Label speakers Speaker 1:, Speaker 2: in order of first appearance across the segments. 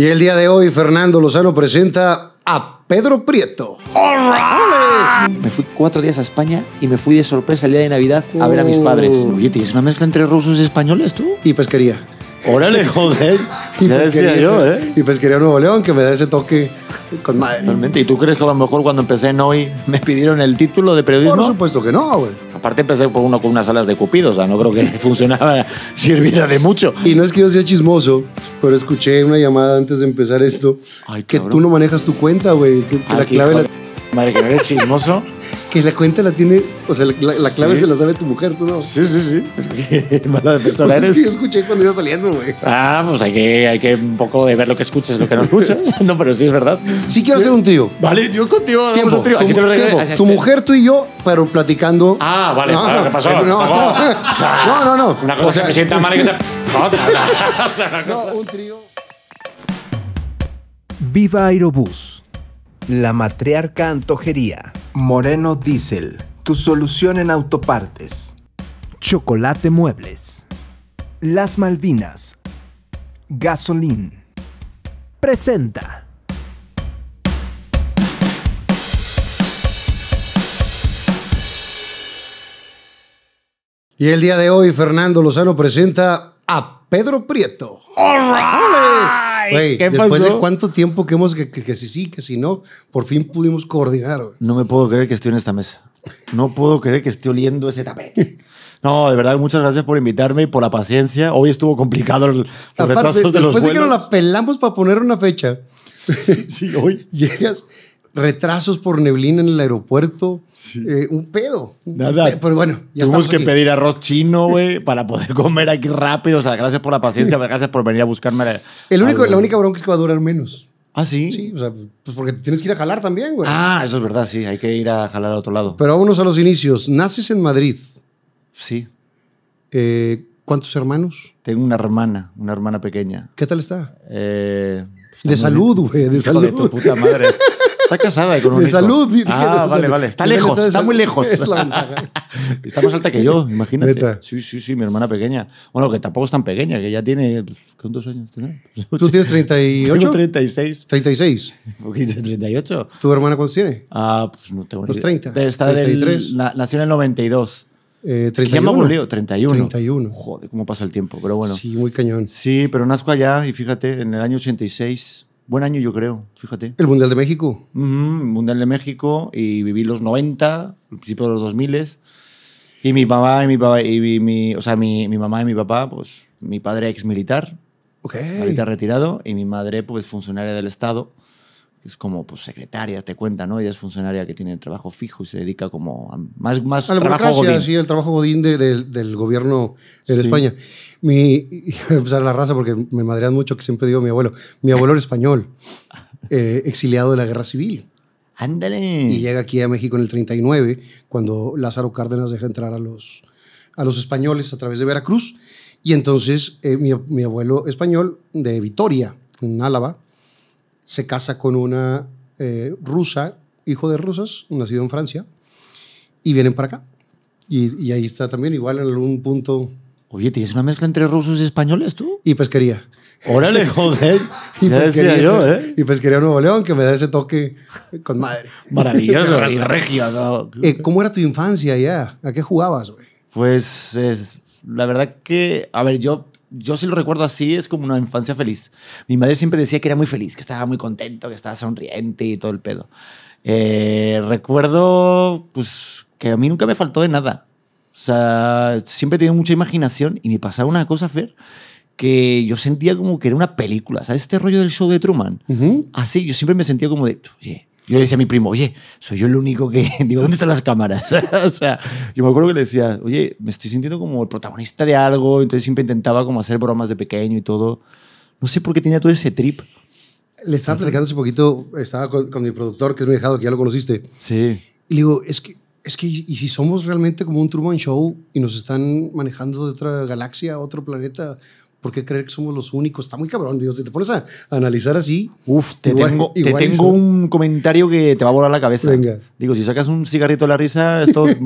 Speaker 1: Y el día de hoy, Fernando Lozano presenta a Pedro Prieto. ¡Horra!
Speaker 2: Me fui cuatro días a España y me fui de sorpresa el día de Navidad a ver a mis oh. padres. Oye, ¿tienes una mezcla entre rusos y españoles tú? Y pesquería. Órale, joder. y ya pesquería, decía yo, ¿eh? Y pesquería Nuevo León, que me da ese toque con madre. ¿Y tú crees que a lo mejor cuando empecé en hoy me pidieron el título de periodismo? Por supuesto que no, güey. Aparte empecé por uno con unas alas de cupido, o sea, no creo que funcionaba,
Speaker 1: sirviera de mucho. Y no es que yo sea chismoso, pero escuché una llamada antes de empezar esto que tú no manejas tu cuenta, güey, ah, la clave Madre que eres chismoso. que la cuenta la tiene, o sea, la, clave se la sabe tu mujer, tú no. Sí, sí, sí.
Speaker 2: mala de pues persona eres. escuché cuando iba saliendo, güey. Ah, pues hay que, hay que un poco de ver lo que escuchas lo que no escuchas. no, pero sí es verdad. Sí quiero hacer un trío. Vale, yo contigo Tiempo, un Aquí te lo tiempo. Tu mujer,
Speaker 1: tú y yo, pero platicando. Ah, vale, no, ¿qué pasó? No, no, no. Una cosa que me sienta mal y que sea...
Speaker 2: No, te O No, un trío. Viva Aerobús la matriarca antojería. Moreno Diesel. Tu solución en autopartes. Chocolate Muebles. Las Malvinas. Gasolín. Presenta.
Speaker 1: Y el día de hoy Fernando Lozano presenta a Pedro Prieto. All right. ¿Qué después de cuánto tiempo que hemos, que, que, si sí, que si no, por fin pudimos coordinar. No me puedo
Speaker 2: creer que estoy en esta mesa. No puedo creer que esté oliendo ese tapete. No, de verdad, muchas gracias por invitarme y por la paciencia. Hoy estuvo complicado el, los de los Después de que nos la
Speaker 1: pelamos para poner una fecha. sí, hoy. Llegas, retrasos por neblina en el aeropuerto. Eh, un pedo. Nada. pero bueno, ya Tuvimos que pedir arroz
Speaker 2: chino, güey, para poder comer aquí rápido. O sea, gracias por la paciencia, gracias por venir a buscarme.
Speaker 1: el único, la única bronca es que va a durar menos. Ah, sí. Sí, o sea,
Speaker 2: pues porque tienes que ir a jalar también, güey. Ah, eso es verdad, sí, hay que ir a jalar a otro lado.
Speaker 1: Pero vámonos a los inicios. Naces en Madrid. Sí. Eh, ¿Cuántos hermanos? Tengo una hermana, una hermana pequeña. ¿Qué tal está?
Speaker 2: Eh, pues de salud, güey, de salud. De tu puta madre. Está casada con un. De salud. Ah, vale, vale. Está lejos, está, muy lejos. Es la está más alta que yo, imagínate. Sí, sí, sí, mi hermana pequeña. Bueno, que tampoco es tan pequeña, que ya tiene. ¿Cuántos años tiene? ¿Tú tienes 38? Tengo 36. ¿36? qué 38. ¿Tu hermana cuántos tiene? Ah, pues no tengo ni idea. Los 30. Está 33. Del, la, nació en el 92. Eh, 31. Ya me Leo? 31. 31. Joder, cómo pasa el tiempo, pero bueno. Sí, muy cañón. Sí, pero nazco allá y fíjate, en el año 86 Buen año, yo creo, fíjate. ¿El Mundial de México? Mundial de México y viví los 90, el principio de los 2000 y mi mamá y mi papá, y mi, o sea, mi, mi mamá y mi papá, pues mi padre ex militar, okay. militar retirado, y mi madre pues funcionaria del Estado es como pues, secretaria, te cuenta, ¿no? Ella es funcionaria que tiene trabajo fijo y se dedica como a más, más a la trabajo
Speaker 1: Sí, el trabajo godín de, del gobierno de España. Mi, empezar a la raza, porque me madrean mucho que siempre digo mi abuelo. Mi abuelo era español, eh, exiliado de la guerra civil. Ándale. Y llega aquí a México en el 39, cuando Lázaro Cárdenas deja entrar a los, a los españoles a través de Veracruz. Y entonces eh, mi, mi abuelo español de Vitoria, en Álava, se casa con una eh, rusa, hijo de rusos, nacido en Francia, y vienen para acá. Y, ahí está también, igual en algún punto. Oye, ¿tienes una mezcla entre rusos y españoles tú? Y pesquería. Órale, joder. y, ya pesquería, yo, ¿eh? y pesquería Nuevo León, que me da ese toque con madre. Maravilloso, y regia eh, ¿Cómo era tu infancia ya? ¿A qué jugabas, güey?
Speaker 2: Pues es, la verdad que, a ver, yo yo si lo recuerdo así, es como una infancia feliz. Mi madre siempre decía que era muy feliz, que estaba muy contento, que estaba sonriente y todo el pedo. Eh, recuerdo, pues, que a mí nunca me faltó de nada. O sea, siempre he tenido mucha imaginación y me pasaba una cosa, Fer, que yo sentía como que era una película, ¿sabes? Este rollo del show de Truman. Así, yo siempre me sentía como de, yo le decía a mi primo, oye, soy yo el único que. Digo, ¿dónde están las cámaras? o sea, yo me acuerdo que le decía, oye, me estoy sintiendo como el protagonista de algo. Entonces siempre intentaba como hacer bromas de pequeño y todo. No sé por qué tenía todo ese trip. Le estaba platicando hace poquito, estaba con, mi productor, que es mi dejado, que ya lo conociste. Sí.
Speaker 1: Y le digo, es que, es que, ¿y si somos realmente como un Truman Show y nos están manejando de otra galaxia, otro planeta? ¿Por qué creer que somos los únicos? Está muy cabrón, Dios. Si te pones a analizar
Speaker 2: así. Uf, te tengo, tengo un comentario que te va a volar la cabeza. Digo, si sacas un cigarrito de la risa, esto te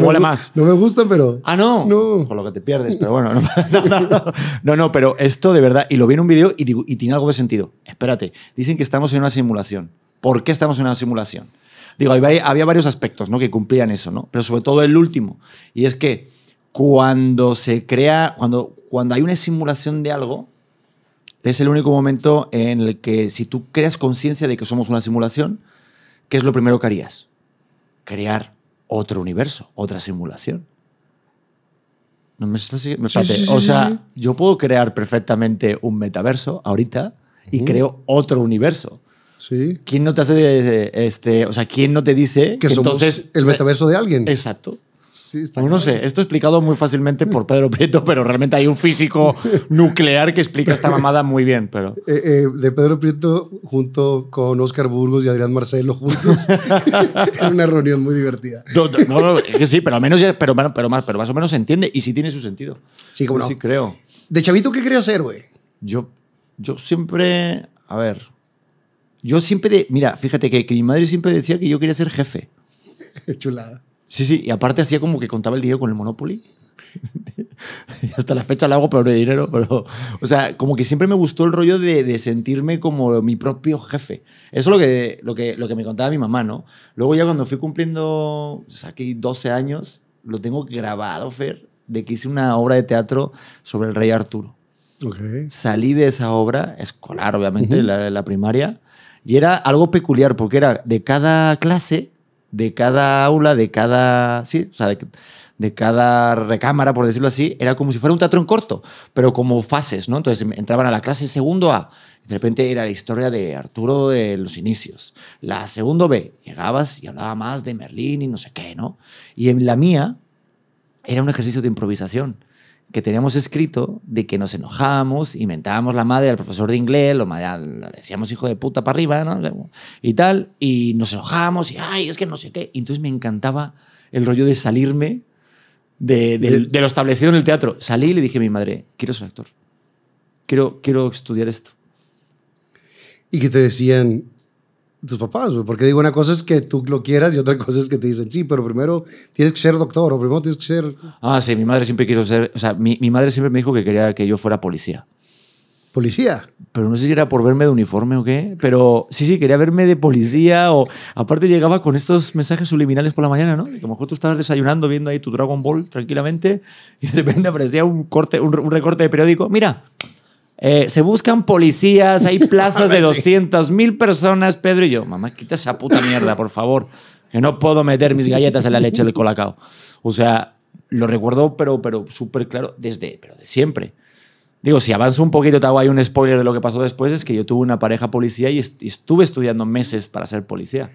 Speaker 2: no más. No me gusta, pero. Ah, no. Con lo que te pierdes, pero bueno. No no, no, pero esto de verdad. Y lo vi en un video y, digo, y tiene algo de sentido. Espérate. Dicen que estamos en una simulación. ¿Por qué estamos en una simulación? Digo, había, varios aspectos ¿no? que cumplían eso, ¿no? Pero sobre todo el último. Y es que cuando se crea, cuando, cuando hay una simulación de algo, es el único momento en el que si tú creas conciencia de que somos una simulación, ¿qué es lo primero que harías? Crear otro universo, otra simulación. No me estás siguiendo. o sea, yo puedo crear perfectamente un metaverso ahorita y creo otro universo. Sí. ¿Quién no te hace este, o sea, quién no te dice que, somos entonces el metaverso de alguien? Exacto. Pues no, sé, esto explicado muy fácilmente por Pedro Prieto, pero realmente hay un físico nuclear que explica esta mamada muy bien. Pero...
Speaker 1: Eh, eh, de Pedro Prieto junto con Oscar Burgos y Adrián Marcelo juntos. en una reunión muy divertida.
Speaker 2: No, no, es que sí, pero, al menos pero, pero, más, pero más o menos se entiende y sí tiene su sentido. Sí, como Sí, creo. ¿De chavito qué querías hacer, güey? Yo, yo siempre. A ver. Yo siempre. mira, fíjate que, que mi madre siempre decía que yo quería ser jefe. Chulada. Sí, sí, y aparte hacía como que contaba el dinero con el Monopoly. Hasta la fecha lo hago, por de dinero, pero... O sea, como que siempre me gustó el rollo de, sentirme como mi propio jefe. Eso es lo que, lo, que, lo que me contaba mi mamá, ¿no? Luego ya cuando fui cumpliendo, aquí 12 años, lo tengo grabado, Fer, de que hice una obra de teatro sobre el rey Arturo. Salí de esa obra, escolar obviamente, de la primaria, y era algo peculiar porque era de cada clase de cada aula, de cada. de, cada recámara, por decirlo así, era como si fuera un teatro en corto, pero como fases, ¿no? Entonces entraban a la clase segundo A, de repente era la historia de Arturo de los inicios. La segundo B, llegabas y hablaba más de Merlín y no sé qué, ¿no? Y en la mía era un ejercicio de improvisación que teníamos escrito de que nos enojábamos, inventábamos la madre al profesor de inglés, lo decíamos hijo de puta para arriba, ¿no? Y tal, y nos enojábamos y, ay, es que no sé qué. entonces me encantaba el rollo de salirme de, lo establecido en el teatro. Salí y le dije a mi madre, quiero ser actor, quiero, quiero estudiar esto.
Speaker 1: Y que te decían, tus papás, Porque digo, una cosa es que tú lo quieras y otra cosa es que te dicen, sí, pero primero tienes que ser doctor o primero tienes que ser...
Speaker 2: Ah, sí, mi madre siempre quiso ser... O sea, mi, mi madre siempre me dijo que quería que yo fuera policía. ¿Policía? Pero no sé si era por verme de uniforme o qué, pero sí, sí, quería verme de policía o... Aparte llegaba con estos mensajes subliminales por la mañana, ¿no? Que a lo mejor tú estabas desayunando viendo ahí tu Dragon Ball tranquilamente y de repente aparecía un, corte, un, un recorte de periódico. Mira, eh, se buscan policías, hay plazas de 200.000 personas. Pedro y yo, mamá, quita esa puta mierda, por favor. Que no puedo meter mis galletas en la leche del colacao. O sea, lo recuerdo, pero, pero súper claro, desde pero de siempre. Digo, si avanzo un poquito, te hago ahí un spoiler de lo que pasó después, es que yo tuve una pareja policía y, estuve estudiando meses para ser policía.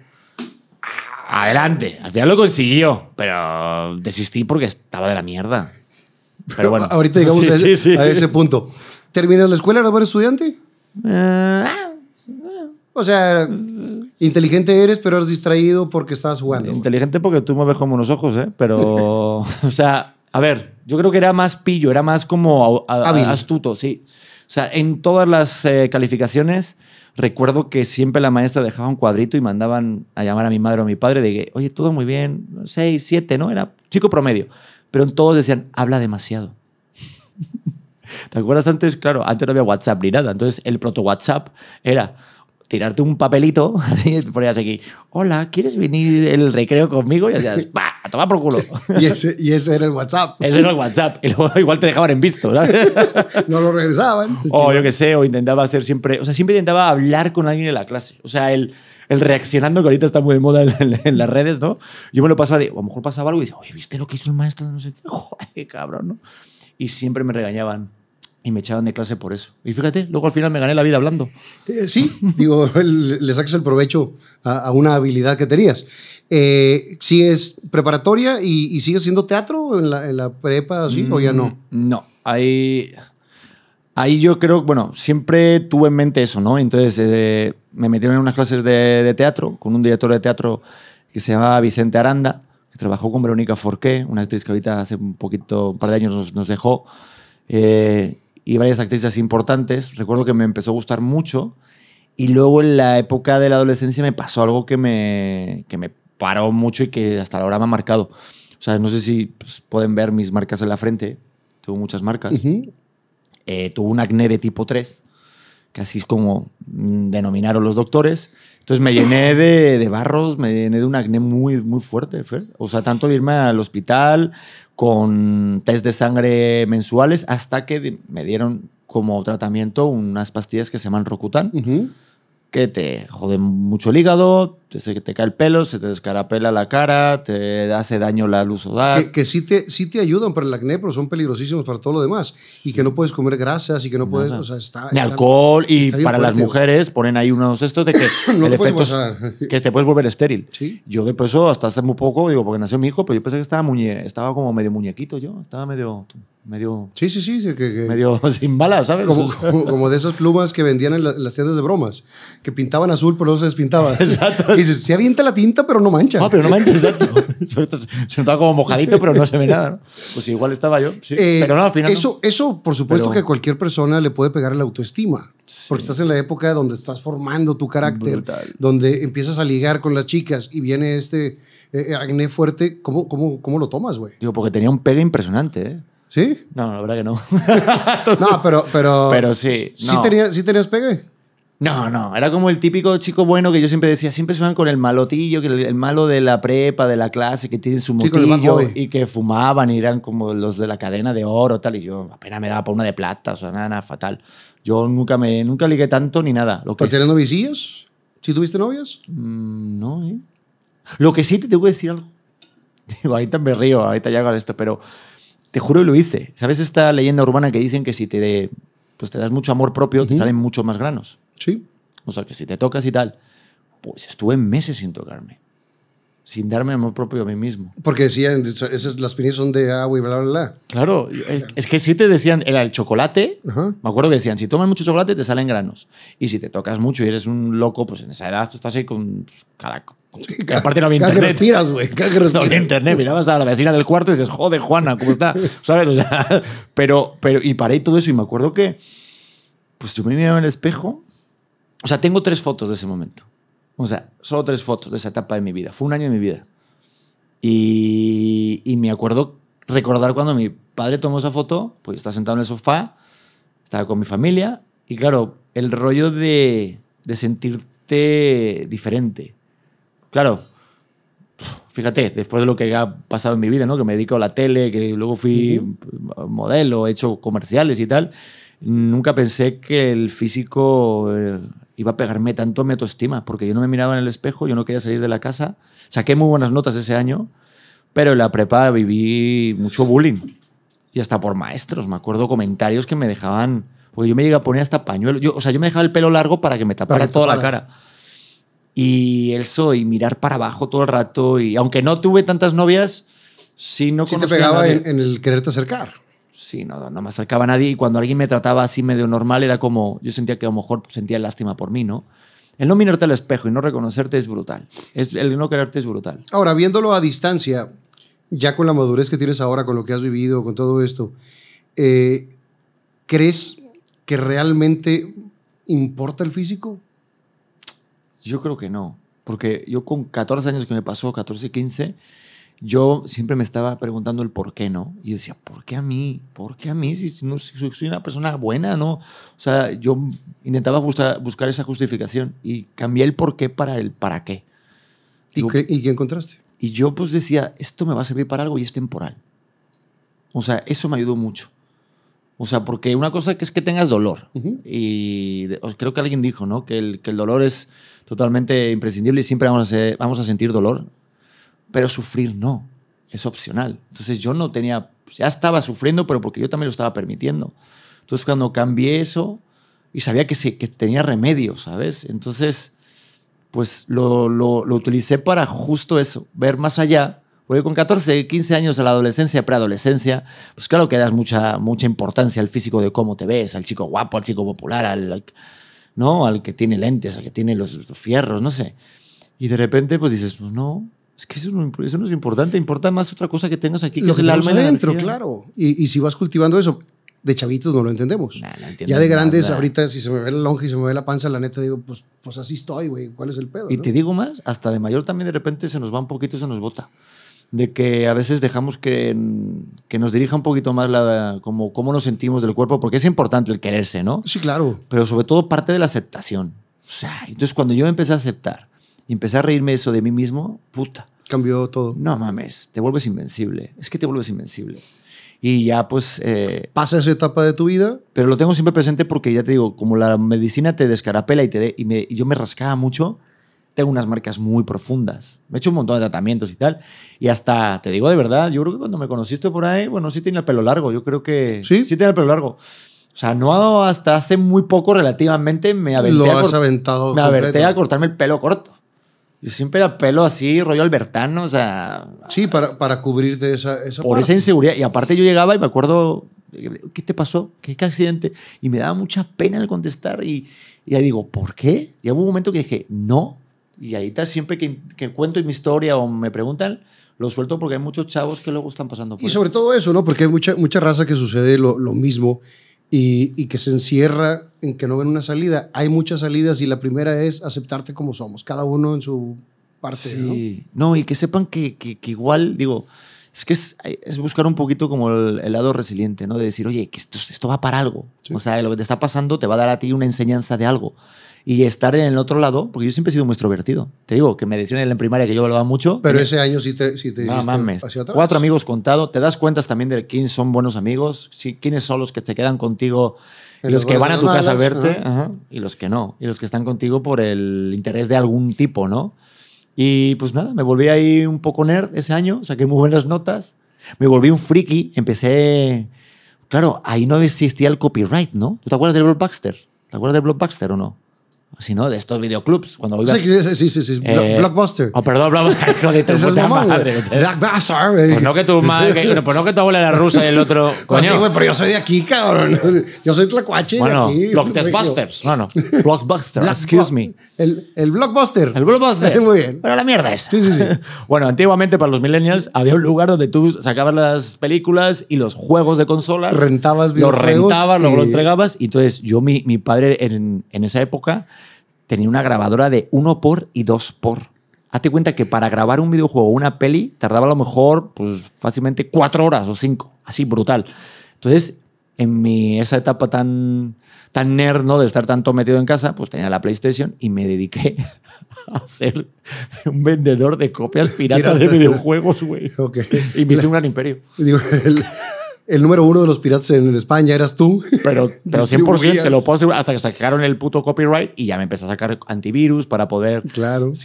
Speaker 2: Adelante, al final lo consiguió, pero desistí porque estaba de la mierda. Pero bueno. Ahorita llegamos a ese
Speaker 1: punto. ¿Terminas la escuela? ¿Eres buen estudiante? Ah,
Speaker 2: ah. O sea, inteligente eres, pero eres distraído porque estabas jugando. Inteligente porque tú me ves como unos ojos, ¿eh? Pero, o sea, a ver, yo creo que era más pillo, era más como astuto, sí. O sea, en todas las eh, calificaciones, recuerdo que siempre la maestra dejaba un cuadrito y mandaban a llamar a mi madre o a mi padre de que, oye, todo muy bien, seis, siete, ¿no? Era chico promedio. Pero en todos decían, habla demasiado. ¿Te acuerdas antes? Claro, antes no había WhatsApp ni nada. Entonces, el proto-WhatsApp era tirarte un papelito, así te ponías aquí, hola, ¿quieres venir el recreo conmigo? Y hacías, ¡bah! ¡Toma por culo.
Speaker 1: y, ese, era el WhatsApp. Ese era el
Speaker 2: WhatsApp. Y luego igual te dejaban en visto, ¿sabes? no lo regresaban. O este yo qué sé, o intentaba hacer siempre, o sea, siempre intentaba hablar con alguien en la clase. O sea, el, el reaccionando, que ahorita está muy de moda en, las redes, ¿no? Yo me lo pasaba de, a lo mejor pasaba algo y decía, oye, ¿viste lo que hizo el maestro? No sé qué. Joder, cabrón, ¿no? Y siempre me regañaban y me echaban de clase por eso. Y fíjate, luego al final me gané la vida hablando. Eh,
Speaker 1: sí, digo, le sacas el provecho a, una habilidad que tenías. Eh, es preparatoria y, sigues haciendo teatro en la, en la prepa así o ya no?
Speaker 2: Mm, no, ahí, ahí yo creo, bueno, siempre tuve en mente eso, ¿no? Entonces eh, me metieron en unas clases de, de teatro con un director de teatro que se llamaba Vicente Aranda, que trabajó con Verónica Forqué, una actriz que ahorita hace un poquito, un par de años nos, nos dejó. Eh, y varias actrices importantes. Recuerdo que me empezó a gustar mucho. Y luego en la época de la adolescencia me pasó algo que me, me paró mucho y que hasta ahora me ha marcado. O sea, no sé si pues, pueden ver mis marcas en la frente. tuve muchas marcas. Eh, tuve un acné de tipo 3, que así es como mm, denominaron los doctores. Entonces me llené de, barros, me llené de un acné muy, muy fuerte, O sea, tanto de irme al hospital con test de sangre mensuales hasta que me dieron como tratamiento unas pastillas que se llaman Rokutan, que te joden mucho el hígado, te, te cae el pelo, se te descarapela la cara, te hace daño la luz solar. Que, que
Speaker 1: sí, te, sí te ayudan para el acné, pero son peligrosísimos para todo lo demás. Y que no puedes comer grasas y que no puedes... O sea, está, Ni alcohol y para las
Speaker 2: mujeres ponen ahí unos estos de que... que te puedes volver estéril. ¿Sí? Yo de eso hasta hace muy poco, digo, porque nació mi hijo, pero yo pensé que estaba, muñe, estaba como medio muñequito yo, estaba medio... medio sí, sí,
Speaker 1: sí. Que, medio
Speaker 2: sin balas, ¿sabes?
Speaker 1: Como, de esas plumas que vendían en las tiendas de bromas que pintaban azul, pero no se despintaba. Exacto. Y dices, se avienta la tinta, pero no mancha. No, ah, pero no mancha, exacto.
Speaker 2: se notaba como mojadito, pero no se ve nada. ¿no? Pues igual estaba yo. Sí. Eh, pero no, al final. Eso,
Speaker 1: eso por supuesto, que a cualquier persona le puede pegar la autoestima. Porque estás en la época donde estás formando tu carácter, donde empiezas a ligar con las chicas y viene este eh, eh, acné fuerte. ¿Cómo, cómo, cómo lo tomas, güey?
Speaker 2: Digo, porque tenía un pegue impresionante, ¿eh? ¿Sí? No, la verdad que no. no, pero, pero. sí. ¿sí, tenías,
Speaker 1: ¿Sí tenías pegue?
Speaker 2: No, no, era como el típico chico bueno que yo siempre decía, siempre se van con el malotillo, que el, malo de la prepa, de la clase, que tienen su motillo y que fumaban y eran como los de la cadena de oro, tal, y yo apenas me daba por una de plata, o sea, nada, fatal. Yo nunca me nunca ligué tanto ni nada. Lo que ¿Si ¿Sí tuviste novias? Mm, no, ¿eh? Lo que sí te tengo que decir algo. Digo, ahorita me río, ahorita ya hago esto, pero te juro y lo hice. ¿Sabes esta leyenda urbana que dicen que si te, pues, das mucho amor propio, te salen mucho más granos? Sí. O sea, que si te tocas y tal, pues estuve meses sin tocarme. Sin darme amor propio a mí mismo.
Speaker 1: Porque decían, esas, las pinillas son de agua y bla, bla, bla.
Speaker 2: Claro, es, que si te decían, era el chocolate. Me acuerdo que decían, si tomas mucho chocolate te salen granos. Y si te tocas mucho y eres un loco, pues en esa edad tú estás ahí con cada aparte no había internet. Que respiras, güey. No había internet. Mirabas a la vecina del cuarto y dices, joder, Juana, ¿cómo está? ¿Sabes? pero, pero, y paré todo eso. Y me acuerdo que, pues yo me miraba en el espejo o sea, tengo tres fotos de ese momento. O sea, solo tres fotos de esa etapa de mi vida. Fue un año de mi vida. Y, me acuerdo recordar cuando mi padre tomó esa foto, pues estaba sentado en el sofá, estaba con mi familia, y claro, el rollo de, sentirte diferente. Claro, fíjate, después de lo que ha pasado en mi vida, ¿no? que me dedico a la tele, que luego fui modelo, he hecho comerciales y tal, nunca pensé que el físico eh, iba a pegarme tanto mi autoestima, porque yo no me miraba en el espejo, yo no quería salir de la casa. Saqué muy buenas notas ese año, pero en la prepa viví mucho bullying. Y hasta por maestros, me acuerdo comentarios que me dejaban, porque yo me llegué a poner hasta pañuelo. o sea, yo me dejaba el pelo largo para que me tapara toda la cara. Y eso, y mirar para abajo todo el rato. Y aunque no tuve tantas novias, sí no sí te pegaba en, en
Speaker 1: el quererte acercar
Speaker 2: sí, no, no me acercaba a nadie y cuando alguien me trataba así medio normal era como, yo sentía que a lo mejor sentía lástima por mí, ¿no? El no mirarte al espejo y no reconocerte es brutal. Es, el no quererte es brutal. Ahora, viéndolo
Speaker 1: a distancia, ya con la madurez que tienes ahora, con lo que has vivido, con todo esto, eh, ¿crees que realmente importa el físico?
Speaker 2: Yo creo que no. Porque yo con 14 años que me pasó, 14, 15, yo siempre me estaba preguntando el por qué no. Y decía, ¿por qué a mí? ¿Por qué a mí? Si, no, soy una persona buena, ¿no? O sea, yo intentaba buscar esa justificación y cambié el por qué para el para qué. ¿Y, qué encontraste? Y yo pues decía, esto me va a servir para algo y es temporal. O sea, eso me ayudó mucho. O sea, porque una cosa que es que tengas dolor. Y creo que alguien dijo, ¿no? Que el, que el dolor es totalmente imprescindible y siempre vamos vamos a sentir dolor pero sufrir no, es opcional. Entonces yo no tenía, ya estaba sufriendo, pero porque yo también lo estaba permitiendo. Entonces cuando cambié eso y sabía que, sí que tenía remedio, ¿sabes? Entonces, pues lo, lo, utilicé para justo eso, ver más allá. Porque con 14, 15 años de la adolescencia, preadolescencia, pues claro que das mucha, mucha importancia al físico de cómo te ves, al chico guapo, al chico popular, al, ¿no? al que tiene lentes, al que tiene los, los fierros, no sé. Y de repente pues dices, pues no, es que eso no, eso es importante, importa más otra cosa que tengas aquí, que es el alma dentro, claro.
Speaker 1: Y, si vas cultivando eso, de chavitos no lo entendemos. ya de grandes, ahorita si se me ve la lonja y se me ve la panza, la neta digo, pues, pues así estoy, güey, ¿cuál es el pedo? Y te digo
Speaker 2: más, hasta de mayor también de repente se nos va un poquito y se nos bota. De que a veces dejamos que, que nos dirija un poquito más la, como, cómo nos sentimos del cuerpo, porque es importante el quererse, ¿no? Sí, claro. Pero sobre todo parte de la aceptación. O sea, entonces cuando yo empecé a aceptar y empecé a reírme eso de mí mismo, puta. Cambió todo. No mames, te vuelves invencible. Es que te vuelves invencible. Y ya pues... Eh, Pasa esa etapa de tu vida. Pero lo tengo siempre presente porque ya te digo, como la medicina te descarapela y, te y, yo me rascaba mucho, tengo unas marcas muy profundas. Me he hecho un montón de tratamientos y tal. Y hasta, te digo de verdad, yo creo que cuando me conociste por ahí, bueno, sí tenía el pelo largo. Yo creo que. Sí. Sí tenía el pelo largo. O sea, no hasta hace muy poco relativamente me aventé. Lo has aventado. Me aventé a cortarme el pelo corto siempre era pelo así, rollo albertano, o sea... Sí, para, para cubrirte esa, esa Por esa inseguridad. Y aparte yo llegaba y me acuerdo, ¿qué te pasó? ¿Qué, accidente? Y me daba mucha pena el contestar y, y ahí digo, ¿por qué? Y hubo un momento que dije, no. Y ahí está, siempre que, que cuento mi historia o me preguntan, lo suelto porque hay muchos chavos que luego están pasando por Y sobre todo
Speaker 1: eso, ¿no? Porque hay mucha, mucha raza que sucede lo, lo mismo y, que se encierra en que no ven una salida. Hay muchas salidas y la primera es aceptarte como somos, cada uno en su parte. Sí,
Speaker 2: no, y que sepan que, que, igual, digo, es que es, es, buscar un poquito como el, lado resiliente, ¿no? De decir, oye, que esto, esto va para algo. O sea, lo que te está pasando te va a dar a ti una enseñanza de algo y estar en el otro lado, porque yo siempre he sido muy extrovertido. Te digo, que me decían en la primaria que yo hablaba mucho. Pero ese
Speaker 1: año sí te,
Speaker 2: sí te Cuatro amigos contados te das cuenta también de quiénes son buenos amigos, quiénes son los que te quedan contigo, los, que van a tu casa a verte, y los que no, y los que están contigo por el interés de algún tipo, ¿no? Y pues nada, me volví ahí un poco nerd ese año, saqué muy buenas notas, me volví un friki, empecé... Claro, ahí no existía el copyright, ¿no? ¿Tú te acuerdas del Blockbuster? ¿Te acuerdas del Blockbuster o no? Si ¿no? De estos videoclubs. Cuando sí, sí, sí, sí. Eh, Blockbuster. Oh, perdón, Blockbuster. de tu madre. Blockbuster, Pues no que tu madre, pues no que tu abuela era rusa y el otro, pues coño. Sí, pero yo soy de aquí, cabrón. Yo soy tlacuache bueno, de aquí. Blockbusters. No, no. Blockbuster, excuse me. El, el Blockbuster. El Blockbuster. Muy bien. Pero la mierda es. Sí, sí, sí. bueno, antiguamente para los millennials había un lugar donde tú sacabas las películas y los juegos de consola. Rentabas videojuegos. Los rentabas, luego lo entregabas. Y entonces yo, mi, mi padre en, en esa época tenía una grabadora de 1 por y 2 por. Hazte cuenta que para grabar un videojuego o una peli tardaba a lo mejor pues, fácilmente 4 horas o 5, así brutal. Entonces, en mi, esa etapa tan, tan nerd, ¿no? De estar tanto metido en casa, pues tenía la PlayStation y me dediqué a ser un vendedor de copias piratas pirata de videojuegos,
Speaker 1: güey. Okay. Y me hice un gran imperio. Digo, el número uno de los piratas en España eras tú. Pero, pero 100% te lo puedo
Speaker 2: asegurar hasta que sacaron el puto copyright y ya me empecé a sacar antivirus para poder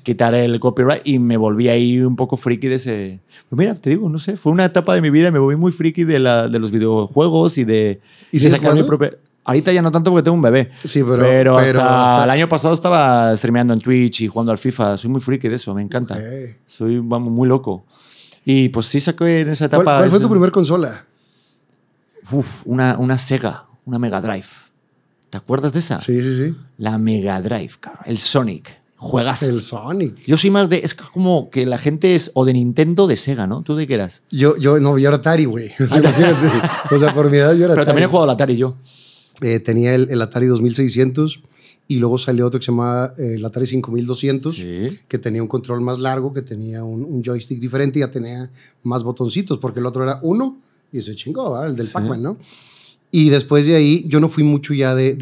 Speaker 2: quitar el copyright y me volví ahí un poco friki de ese... mira, te digo, no sé, fue una etapa de mi vida, me volví muy friki de, la, de los videojuegos y de, sacar mi Ahorita ya no tanto porque tengo un bebé. Sí, pero, pero, el año pasado estaba streameando en Twitch y jugando al FIFA. Soy muy friki de eso, me encanta. Soy vamos, muy loco. Y pues sí saqué en esa etapa... ¿Cuál, cuál fue tu primer consola? Uf, una, una Sega, una Mega Drive. ¿Te acuerdas de esa? Sí, sí, sí. La Mega Drive, El Sonic. Juegas. El Sonic. Yo soy más de. Es como que la gente es o de Nintendo o de Sega, ¿no? ¿Tú de qué eras?
Speaker 1: Yo, yo no, yo era Atari, güey. O, sea, por mi edad yo era Pero también he jugado al Atari yo. Eh, tenía el, Atari 2600 y luego salió otro que se llamaba eh, el Atari 5200, que tenía un control más largo, que tenía un, un joystick diferente y ya tenía más botoncitos, porque el otro era uno y se chingó, El del ¿no? Y después de ahí, yo no fui mucho ya de,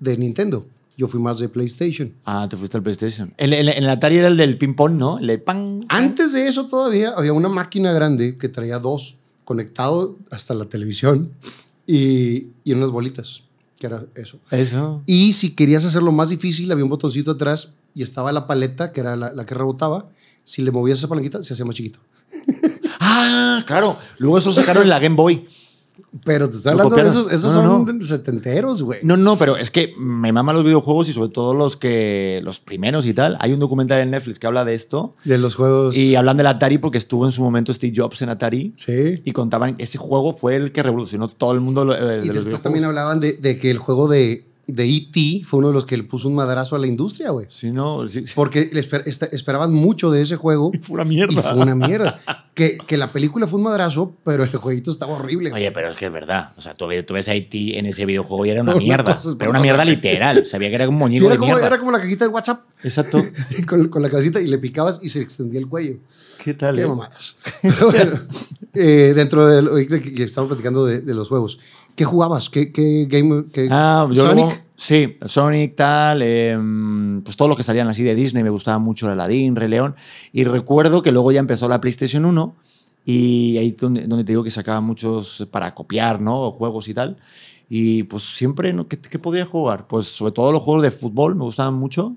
Speaker 1: de, Nintendo. Yo fui más de PlayStation. Ah, te fuiste al PlayStation. En el, Atari era el del ping-pong, ¿no? El de pan. Antes de eso todavía había una máquina grande que traía dos conectados hasta la televisión y, y, unas bolitas, que era eso. Eso. Y si querías hacerlo más difícil, había un botoncito atrás y estaba la paleta, que era la, que rebotaba. Si le movías esa palanquita, se hacía más chiquito.
Speaker 2: Ah, claro. Luego eso sacaron en la Game Boy. Pero te estás hablando de esos, son
Speaker 1: setenteros, güey. No,
Speaker 2: no, pero es que me maman los videojuegos y sobre todo los que los primeros y tal. Hay un documental en Netflix que habla de esto.
Speaker 1: De los juegos. Y
Speaker 2: hablan del Atari porque estuvo en su momento Steve Jobs en Atari. Sí. Y contaban que ese juego fue el que revolucionó todo el mundo eh, de, y los también hablaban de, que el juego de de E.T. fue uno de los que le puso un madrazo a
Speaker 1: la industria, güey. Sí, no. Porque esperaban mucho de ese juego. Y fue una mierda. fue una mierda. que, que, la película fue un madrazo, pero el jueguito estaba
Speaker 2: horrible. Oye, pero es que es verdad. O sea, tú, tú ves a E.T. en ese videojuego y era una mierda. pero una mierda literal. Sabía que era un moñito era como, Era
Speaker 1: como la cajita de WhatsApp. Exacto. con, con, la cabecita y le picabas y se extendía el cuello. ¿Qué tal? Qué eh? mamadas. Eh, dentro de lo que estamos platicando de, de los juegos. ¿Qué jugabas? ¿Qué, game? Ah, ¿Sonic?
Speaker 2: sí, Sonic, tal. Em, pues todo lo que salían así de Disney. Me gustaba mucho Aladdin, Rey León. Y recuerdo que luego ya empezó la PlayStation 1. Y ahí donde, donde te digo que sacaba muchos para copiar, ¿no? Juegos y tal. Y pues siempre, ¿qué, ¿qué, podía jugar? Pues sobre todo los juegos de fútbol me gustaban mucho.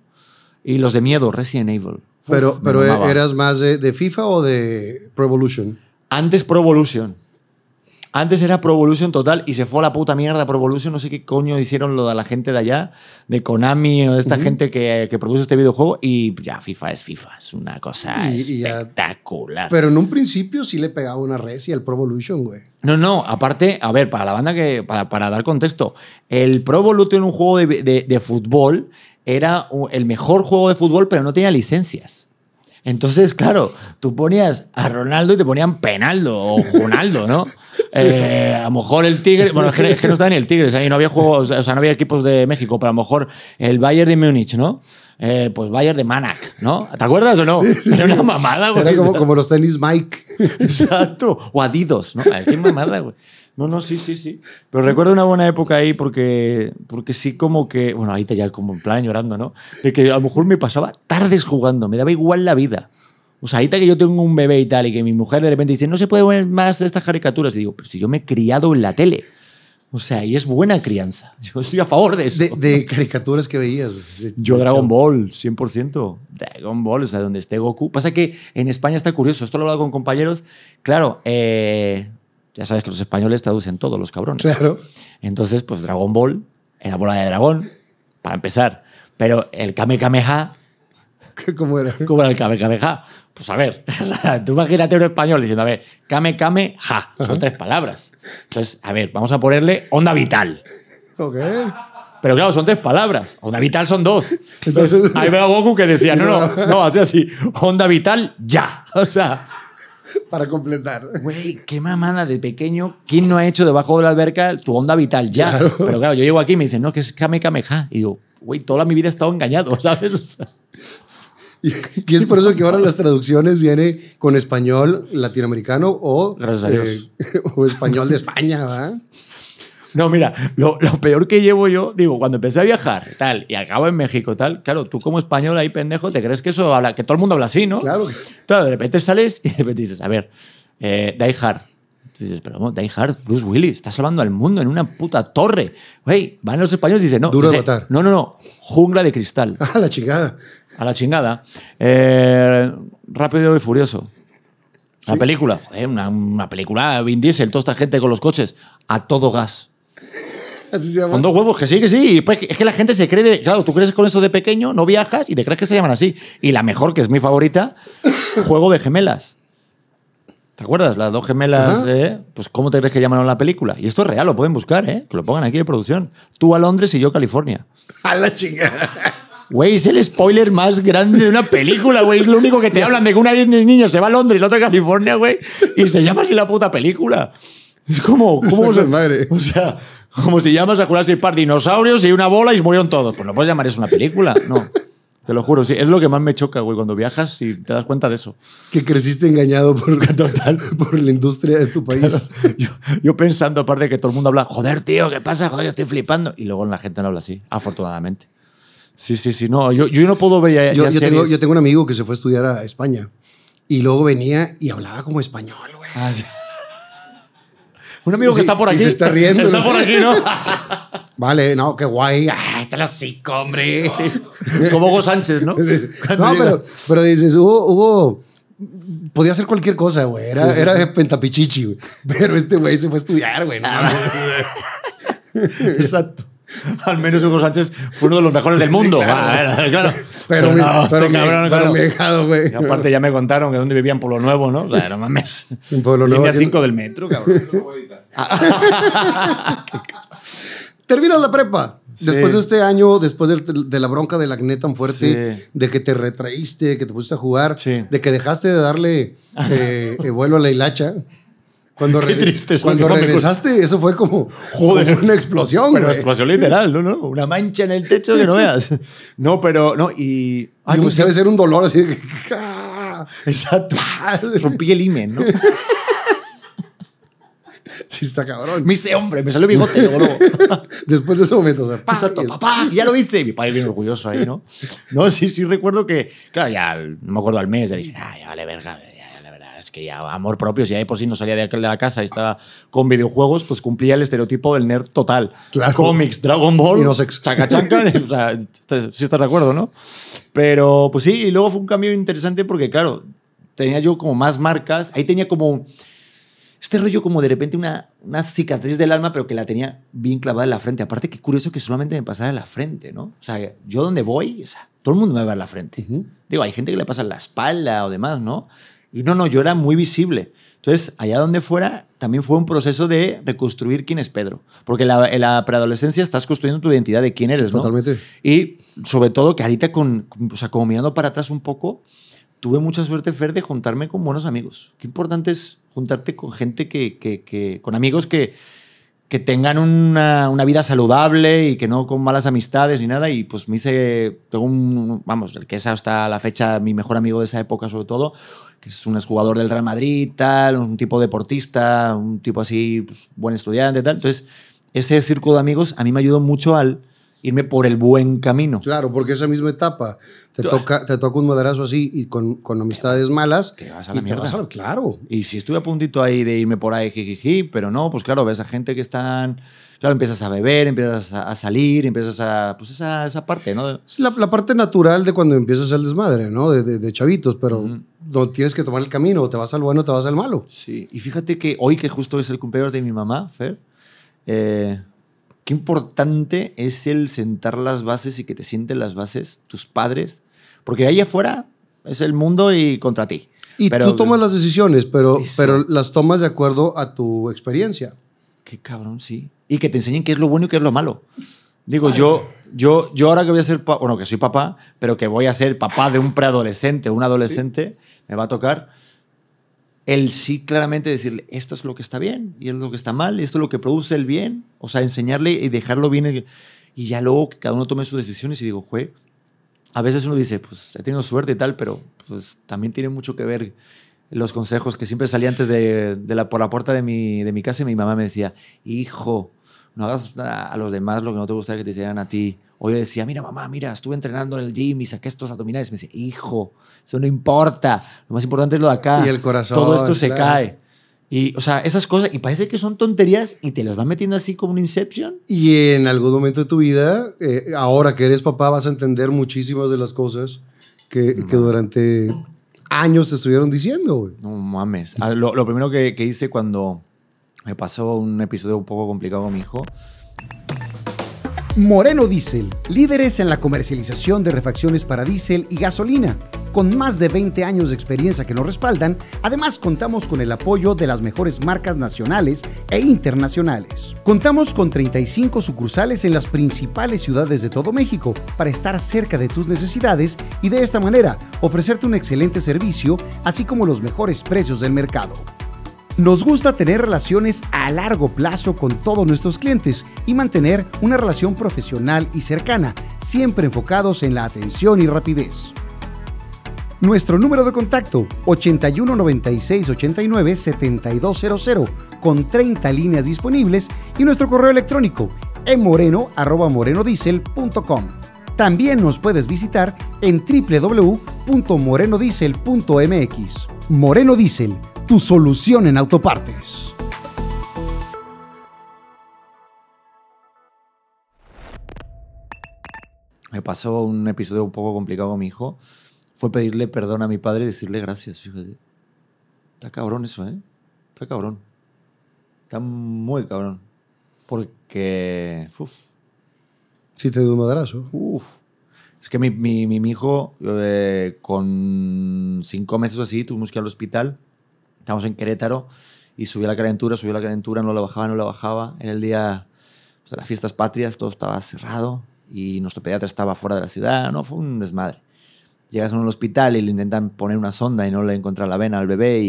Speaker 2: Y los de miedo, Resident Evil. pero pero eh, ¿eras
Speaker 1: más de, de FIFA o
Speaker 2: de Pro Evolution? Antes Pro Evolution. Antes era Pro Evolution total y se fue a la puta mierda Pro Evolution. No sé qué coño hicieron lo de la gente de allá, de Konami o de esta gente que, que, produce este videojuego. Y ya FIFA es FIFA, es una cosa espectacular. pero
Speaker 1: en un principio sí le pegaba una res y el Pro Evolution, güey.
Speaker 2: No, no, aparte, a ver, para la banda que, para, para dar contexto, el Pro Evolution, un juego de, de, de fútbol, era el mejor juego de fútbol, pero no tenía licencias. Entonces, claro, tú ponías a Ronaldo y te ponían Penaldo o Ronaldo, ¿no? Eh, a lo mejor el Tigre. Bueno, es que, no está ni el Tigres. Ahí no había juegos, o sea, no había equipos de México, pero a lo mejor el Bayern de Múnich, ¿no? Eh, pues Bayern de Manac, ¿no? ¿Te acuerdas o no? era una mamada, güey. Era como, los tenis Mike. Exacto. O Adidos, ¿no? Qué mamada, güey. No, no, sí, sí, sí. Pero recuerdo una buena época ahí porque, porque sí como que, bueno, ahí te ya como en plan llorando, ¿no? De que a lo mejor me pasaba tardes jugando, me daba igual la vida. O sea, ahorita que yo tengo un bebé y tal, y que mi mujer de repente dice, no se puede ver más estas caricaturas. Y digo, pero si yo me he criado en la tele. O sea, y es buena crianza. Yo estoy a favor de eso. De, caricaturas que veías. yo Dragon Ball, 100%. Dragon Ball, o sea, donde esté Goku. Pasa que en España está curioso, esto lo he hablado con compañeros. Claro, eh, ya sabes que los españoles traducen todos los cabrones. Claro. Entonces, pues Dragon Ball, en la bola de dragón, para empezar. Pero el Kamehameha ¿Cómo era? ¿Cómo era el Kame Kame Pues a ver, tú imagínate un español diciendo, a ver, Kame Kame son tres palabras. Entonces, a ver, vamos a ponerle onda vital. Ok. Pero claro, son tres palabras. Onda vital son dos. Entonces, ahí veo a Goku que decía, no, no, no, así así. Onda vital, ya. O sea. Para completar. Güey, qué mamada de pequeño. ¿Quién no ha hecho debajo de la alberca tu onda vital ya? Pero claro, yo llego aquí y me dicen, no, que es Kame Kame Y digo, güey, toda mi vida he estado engañado, ¿sabes?
Speaker 1: Y, es por eso que ahora las traducciones viene con
Speaker 2: español latinoamericano o, eh, o español de España, No, mira, lo, peor que llevo yo, digo, cuando empecé a viajar, tal, y acabo en México, tal, claro, tú como español ahí, pendejo, te crees que eso habla, que todo el mundo habla así, ¿no? Claro. Claro, de repente sales y de repente dices, a ver, eh, Die Hard, dices, pero Die Hard, Bruce Willis, está salvando al mundo en una puta torre. Güey, van los españoles y dicen, no. Duro No, no, no. Jungla de cristal. A la chingada. A la chingada. Eh, rápido y furioso. La película, una, película, Vin Diesel, toda esta gente con los coches, a todo gas. Así se llama. Con dos huevos, que sí, que sí. Pues, es que la gente se cree, claro, tú crees con eso de pequeño, no viajas y te crees que se llaman así. Y la mejor, que es mi favorita, Juego de Gemelas. ¿Te acuerdas? Las dos gemelas, ¿eh? Pues ¿cómo te crees que llamaron la película? Y esto es real, lo pueden buscar, ¿eh? Que lo pongan aquí de producción. Tú a Londres y yo a California.
Speaker 1: A la chingada.
Speaker 2: Güey, es el spoiler más grande de una película, güey. Es lo único que te hablan de que una niña se va a Londres y la otra a California, güey. Y se llama así la puta película. Es como... como se, madre. O sea, como si llamas a Jurassic Park dinosaurios y una bola y murieron todos. Pues no puedes llamar eso una película, no. Te lo juro, sí. Es lo que más me choca, güey, cuando viajas y te das cuenta de eso. Que creciste engañado por, por la industria de tu país. yo, pensando, aparte de que todo el mundo habla, joder, tío, ¿qué pasa? Joder, yo estoy flipando. Y luego la gente no habla así, afortunadamente. Sí, sí, sí. No, yo, yo no puedo ver yo, tengo, yo
Speaker 1: tengo un amigo que se fue a estudiar a España y luego venía y hablaba como español, güey. Ah,
Speaker 2: un amigo que está por aquí. se está riendo. está por aquí, ¿no?
Speaker 1: vale, no, qué guay. Ah, te lo sigo, hombre. Como Hugo Sánchez, ¿no? No, pero, pero, dices, hubo, podía hacer cualquier cosa, güey. Era, era de pentapichichi, güey. Pero este güey se fue a estudiar, güey. Ah.
Speaker 2: Exacto. Al menos Hugo Sánchez fue uno de los mejores del mundo. Ah, pero, pero, Dejado, este aparte ya me contaron que dónde vivían por Pueblo Nuevo, ¿no? O sea, no mames. En Pueblo Nuevo. 5 del metro,
Speaker 1: cabrón. Ah. Terminas la prepa. Después de este año, después de, la bronca del acné tan fuerte, de que te retraíste, que te pusiste a jugar, de que dejaste de darle
Speaker 2: eh, eh, vuelo a la hilacha. Cuando Eso regresaste,
Speaker 1: eso fue como, Joder. una explosión. Pero explosión literal,
Speaker 2: ¿no? Una mancha en el techo que no veas. No, pero, no, y... como ah, pues debe ser un dolor así ¡ah! Exacto. Rompí el imen, ¿no? Sí, está cabrón. Me hice hombre, me salió bigote luego. luego.
Speaker 1: Después de ese momento,
Speaker 2: o papá, ya lo hice. Mi padre bien orgulloso ahí, ¿no? No, sí, sí recuerdo que, claro, ya no me acuerdo al mes, ya dije, ah, ya vale, verga, pues, que ya amor propio, si ahí por sí no salía de la casa y estaba con videojuegos, pues cumplía el estereotipo del nerd total. Cómics, Dragon Ball, y o sea, si estás de acuerdo, ¿no? Pero pues sí, y luego fue un cambio interesante porque, claro, tenía yo como más marcas, ahí tenía como este rollo como de repente una, una cicatriz del alma, pero que la tenía bien clavada en la frente. Aparte, qué curioso que solamente me pasara en la frente, ¿no? O sea, yo donde voy, o sea, todo el mundo me va a ver la frente. Digo, hay gente que le pasa en la espalda o demás, ¿no? Y no, no, yo era muy visible. Entonces, allá donde fuera, también fue un proceso de reconstruir quién es Pedro. Porque en la preadolescencia estás construyendo tu identidad de quién eres, ¿no? Totalmente. Y sobre todo que ahorita, con, o sea, como mirando para atrás un poco, tuve mucha suerte, Fer, de juntarme con buenos amigos. Qué importante es juntarte con gente que con amigos que, que tengan una, vida saludable y que no con malas amistades ni nada. Y pues me hice, tengo un, vamos, el que es hasta la fecha mi mejor amigo de esa época sobre todo, que es un jugador del Real Madrid, tal, un tipo deportista, un tipo así, pues, buen estudiante, tal. Entonces, ese círculo de amigos a mí me ayudó mucho al irme por el buen camino. Claro, porque esa misma
Speaker 1: etapa te, toca, te toca un madrazo así y con, con amistades malas. Te vas a la mierda.
Speaker 2: claro. Y si estuve a puntito ahí de irme por ahí, jijiji, pero no, pues claro, ves a gente que están. Claro, empiezas a beber, empiezas a, salir, empiezas a. Pues esa, esa parte, ¿no? la, la, parte
Speaker 1: natural de cuando empiezas el desmadre, ¿no? De, de, chavitos, pero. No tienes que tomar el camino, o te vas al bueno
Speaker 2: o te vas al malo. Sí, y fíjate que hoy que justo es el cumpleaños de mi mamá, Fer, eh, Qué importante es el sentar las bases y que te sienten las bases tus padres, porque ahí afuera es el mundo y contra ti. Y tú tomas las
Speaker 1: decisiones, pero, pero las tomas de acuerdo a tu experiencia. Qué cabrón, sí.
Speaker 2: Y que te enseñen qué es lo bueno y qué es lo malo. Digo, yo, yo, yo ahora que voy a ser, bueno, que soy papá, pero que voy a ser papá de un preadolescente, un adolescente, me va a tocar el sí claramente decirle, esto es lo que está bien y es lo que está mal, y esto es lo que produce el bien, o sea, enseñarle y dejarlo bien y ya luego que cada uno tome sus decisiones y digo, jue, a veces uno dice, pues he tenido suerte y tal, pero pues también tiene mucho que ver los consejos que siempre salía antes de, por la puerta de mi, de mi casa y mi mamá me decía, hijo, no hagas a los demás lo que no te gusta que te hicieran a ti. O yo decía, mira mamá, mira, estuve entrenando en el gym y saqué estos abdominales. Y me dice, hijo, eso no importa. Lo más importante es lo de acá. Y el corazón. Todo esto se cae. Y, o sea, esas cosas, y parece que son tonterías y te las van metiendo así como un inception.
Speaker 1: Y en algún momento de tu vida, eh, ahora que eres papá, vas a entender muchísimas de las cosas que, durante años te estuvieron diciendo,
Speaker 2: No mames. Ah, lo, primero que, que hice cuando me pasó un episodio un poco complicado con mi hijo Moreno Diesel, líderes en la comercialización de
Speaker 1: refacciones para diésel y gasolina. Con más de 20 años de experiencia que nos respaldan, además contamos con el apoyo de las mejores marcas nacionales e internacionales. Contamos con 35 sucursales en las principales ciudades de todo México para estar cerca de tus necesidades y de esta manera ofrecerte un excelente servicio, así como los mejores precios del mercado. Nos gusta tener relaciones a largo plazo con todos nuestros clientes y mantener una relación profesional y cercana, siempre enfocados en la atención y rapidez. Nuestro número de contacto 81 7200 con 30 líneas disponibles y nuestro correo electrónico emoreno@morenodiesel.com. También nos puedes visitar en www.morenodiesel.mx. Moreno Diesel tu solución en autopartes.
Speaker 2: Me pasó un episodio un poco complicado con mi hijo. Fue pedirle perdón a mi padre y decirle gracias, fíjate. Está cabrón eso, ¿eh? Está cabrón. Está muy cabrón. Porque... Uf. Sí te duermo un Uff. Uf. Es que mi, mi, mi hijo, eh, con cinco meses o así, tuvimos que ir al hospital Estábamos en Querétaro y subió la calentura, subió la calentura, no la bajaba, no la bajaba. en el día pues, de las fiestas patrias, todo estaba cerrado y nuestro pediatra estaba fuera de la ciudad, no, fue un desmadre. Llegas a un hospital y le intentan poner una sonda y no le encuentran la vena al bebé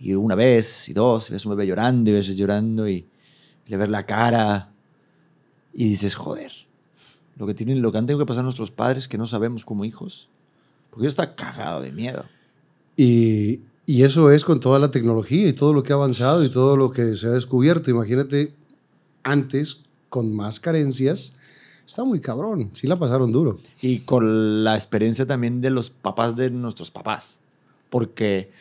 Speaker 2: y, una vez y dos, y ves un bebé llorando y ves llorando y, le ves la cara y dices, joder, lo que, tienen, lo que han tenido que pasar nuestros padres que no sabemos como hijos, porque yo está cagado de miedo.
Speaker 1: Y, y eso es con toda la tecnología y todo lo que ha avanzado y todo lo que se ha descubierto. Imagínate antes
Speaker 2: con más carencias. Está muy cabrón, sí la pasaron duro. Y con la experiencia también de los papás de nuestros papás, porque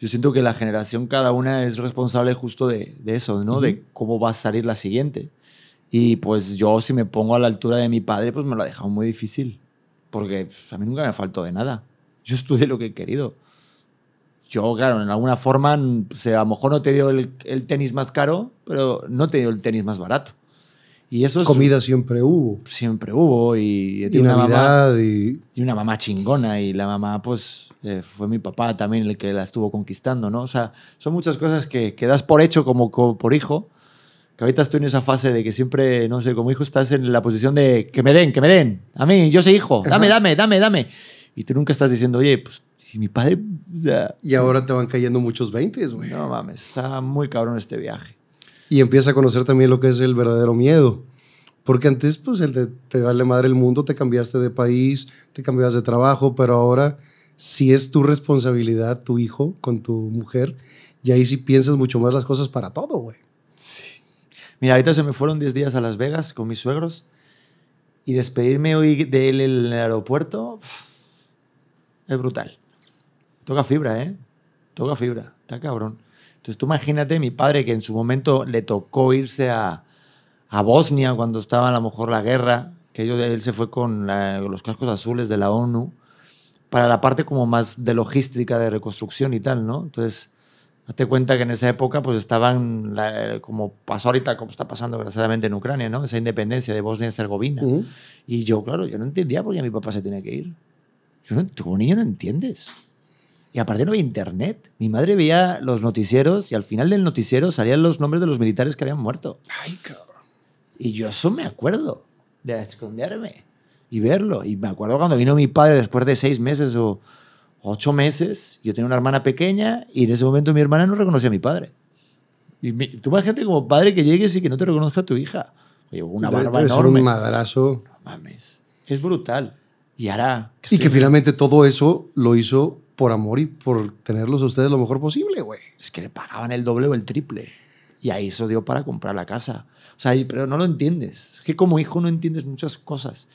Speaker 2: yo siento que la generación cada una es responsable justo de, eso, ¿no? De cómo va a salir la siguiente. Y pues yo si me pongo a la altura de mi padre, pues me lo ha dejado muy difícil, porque pues, a mí nunca me faltó de nada. Yo estudié lo que he querido yo, claro, en alguna forma, sea pues, a lo mejor no te dio el, tenis más caro, pero no te dio el tenis más barato. Y eso es, Comida siempre hubo. Siempre hubo. Y, eh, y, una mamá, y... una mamá chingona. Y la mamá, pues, eh, fue mi papá también el que la estuvo conquistando, ¿no? O sea, son muchas cosas que, que das por hecho como, por hijo. Que ahorita estoy en esa fase de que siempre, no sé, como hijo estás en la posición de que me den, que me den. A mí, yo soy hijo. Dame, dame, dame, dame. Y tú nunca estás diciendo, oye, pues y mi padre, Y ahora te van cayendo muchos 20, güey. No mames, está muy cabrón este viaje.
Speaker 1: Y empieza a conocer también lo que es el verdadero miedo. Porque antes, pues, el de te vale madre el mundo, te cambiaste de país, te cambiaste de trabajo, pero ahora si es tu responsabilidad, tu hijo, con tu mujer, y ahí sí piensas mucho más las cosas para todo, güey. Sí.
Speaker 2: Mira, ahorita se me fueron 10 días a Las Vegas con mis suegros y despedirme hoy de él en el aeropuerto es brutal. Toca fibra, ¿eh? Toca fibra. Está cabrón. Entonces tú imagínate mi padre que en su momento le tocó irse a, Bosnia cuando estaba a lo mejor la guerra, que él se fue con los cascos azules de la ONU para la parte como más de logística, de reconstrucción y tal, ¿no? Entonces, date cuenta que en esa época pues estaban, eh, como pasó ahorita, como está pasando desgraciadamente en Ucrania, ¿no? Esa independencia de Bosnia y Herzegovina. Y yo, claro, yo no entendía por qué mi papá se tenía que ir. Yo no, como niño no entiendes. Y aparte no había internet. Mi madre veía los noticieros y al final del noticiero salían los nombres de los militares que habían muerto. Ay, cabrón. Y yo eso me acuerdo de esconderme y verlo. Y me acuerdo cuando vino mi padre después de seis meses o ocho meses. Yo tenía una hermana pequeña y en ese momento mi hermana no reconocía a mi padre. Y tú vas gente como padre que llegues y que no te reconozca a tu hija.
Speaker 1: Oye, una barba enorme. un madrazo. No
Speaker 2: mames. Es brutal. Y ahora.
Speaker 1: y que finalmente todo eso lo hizo por amor y por tenerlos a ustedes lo mejor posible, güey.
Speaker 2: Es que le pagaban el doble o el triple. Y ahí eso dio para comprar la casa. O sea, pero no lo entiendes. Es que como hijo no entiendes muchas cosas.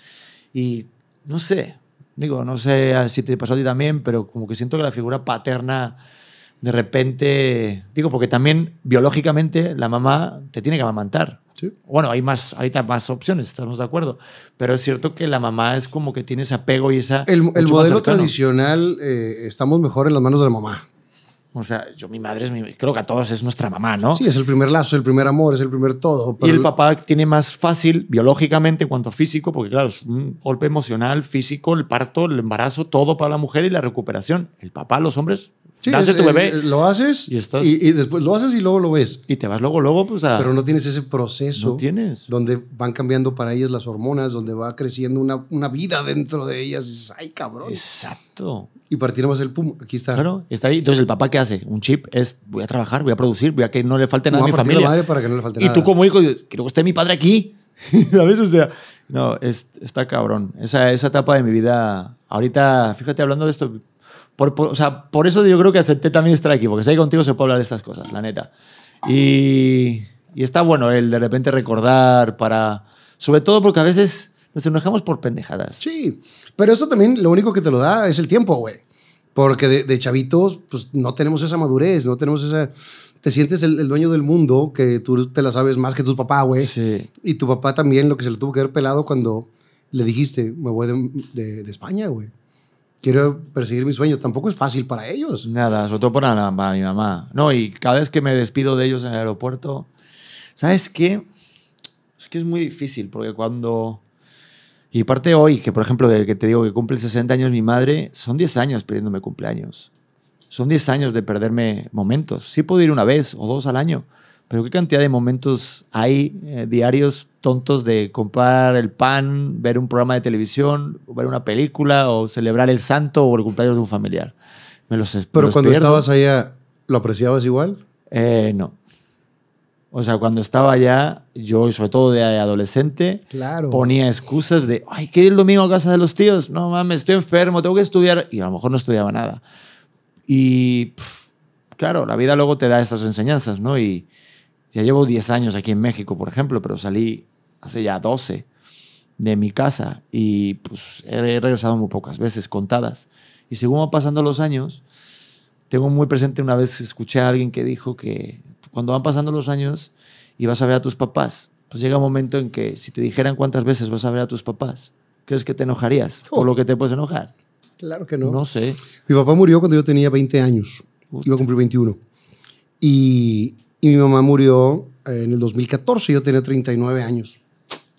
Speaker 2: Y no sé, digo, no sé si te pasó a ti también, pero como que siento que la figura paterna de repente, digo, porque también biológicamente la mamá te tiene que amamantar. Bueno, hay más, hay más opciones, estamos de acuerdo. Pero es cierto que la mamá es como que tiene ese apego y esa. El, modelo
Speaker 1: tradicional, eh, estamos mejor en las manos de la mamá. O sea, yo, mi
Speaker 2: madre es creo que a todos es nuestra mamá, ¿no?
Speaker 1: Sí, es el primer lazo, el primer amor, es el primer todo. Y el
Speaker 2: papá tiene más fácil biológicamente en cuanto físico, porque claro, es un golpe emocional, físico, el parto, el embarazo, todo para la mujer y la recuperación. El papá, los hombres, tu bebé.
Speaker 1: lo haces y, y, después lo haces y luego lo ves. Y te vas luego, luego, pues a... Pero no tienes ese proceso. No tienes. Donde van cambiando para ellas las hormonas, donde va creciendo una, una vida dentro de ellas.
Speaker 2: Y ay, cabrón. Exacto. Y para el pum, aquí está. Claro, está ahí. Entonces, ¿el papá qué hace? Un chip es, voy a trabajar, voy a producir, voy a que no le falte nada a, mi familia. madre para que no le falte y tú como hijo, quiero que esté mi padre aquí. a veces, o sea, no, es, está cabrón. Esa, esa etapa de mi vida, ahorita, fíjate, hablando de esto, por, o sea, por eso yo creo que acepté también estar aquí, porque si hay contigo se puede hablar de estas cosas, la neta. Y, está bueno el de repente recordar para... Sobre todo porque a veces nos enojamos por pendejadas. Sí, pero eso también
Speaker 1: lo único que te lo da es el tiempo, güey. Porque de, chavitos, pues no tenemos esa madurez, no tenemos esa... Te sientes el, dueño del mundo, que tú te la sabes más que tu papá, güey. Y tu papá también lo que se le tuvo que haber pelado cuando le dijiste, me voy de España, güey quiero perseguir mi sueño. Tampoco es fácil para ellos.
Speaker 2: Nada, sobre todo para, mi mamá. No, y cada vez que me despido de ellos en el aeropuerto, ¿sabes qué? Es que es muy difícil, porque cuando... Y parte hoy, que por ejemplo, que te digo que cumple 60 años mi madre, son 10 años pidiéndome cumpleaños. Son 10 años de perderme momentos. Sí puedo ir una vez o dos al año, pero qué cantidad de momentos hay eh, diarios tontos de comprar el pan, ver un programa de televisión, ver una película o celebrar el santo o el cumpleaños de un familiar. Me los, Pero cuando estabas allá, ¿lo apreciabas igual? Eh, no. O sea, cuando estaba allá, yo, sobre todo de adolescente, ponía excusas de, ay, quiero ir el domingo a casa de los tíos, no mames, estoy enfermo, tengo que estudiar, y a lo mejor no estudiaba nada. Y, claro, la vida luego te da estas enseñanzas, ¿no? Y, ya llevo 10 años aquí en México, por ejemplo, pero salí hace ya 12 de mi casa y pues he regresado muy pocas veces, contadas. Y según van pasando los años, tengo muy presente una vez escuché a alguien que dijo que cuando van pasando los años y vas a ver a tus papás, pues llega un momento en que si te dijeran cuántas veces vas a ver a tus papás, ¿crees que te enojarías o lo que te puedes enojar?
Speaker 1: Claro que no. No sé. Mi papá murió cuando yo tenía 20 años. Yo Iba cumplir 21. Y y mi mamá murió eh, en el 2014, yo tenía 39 años.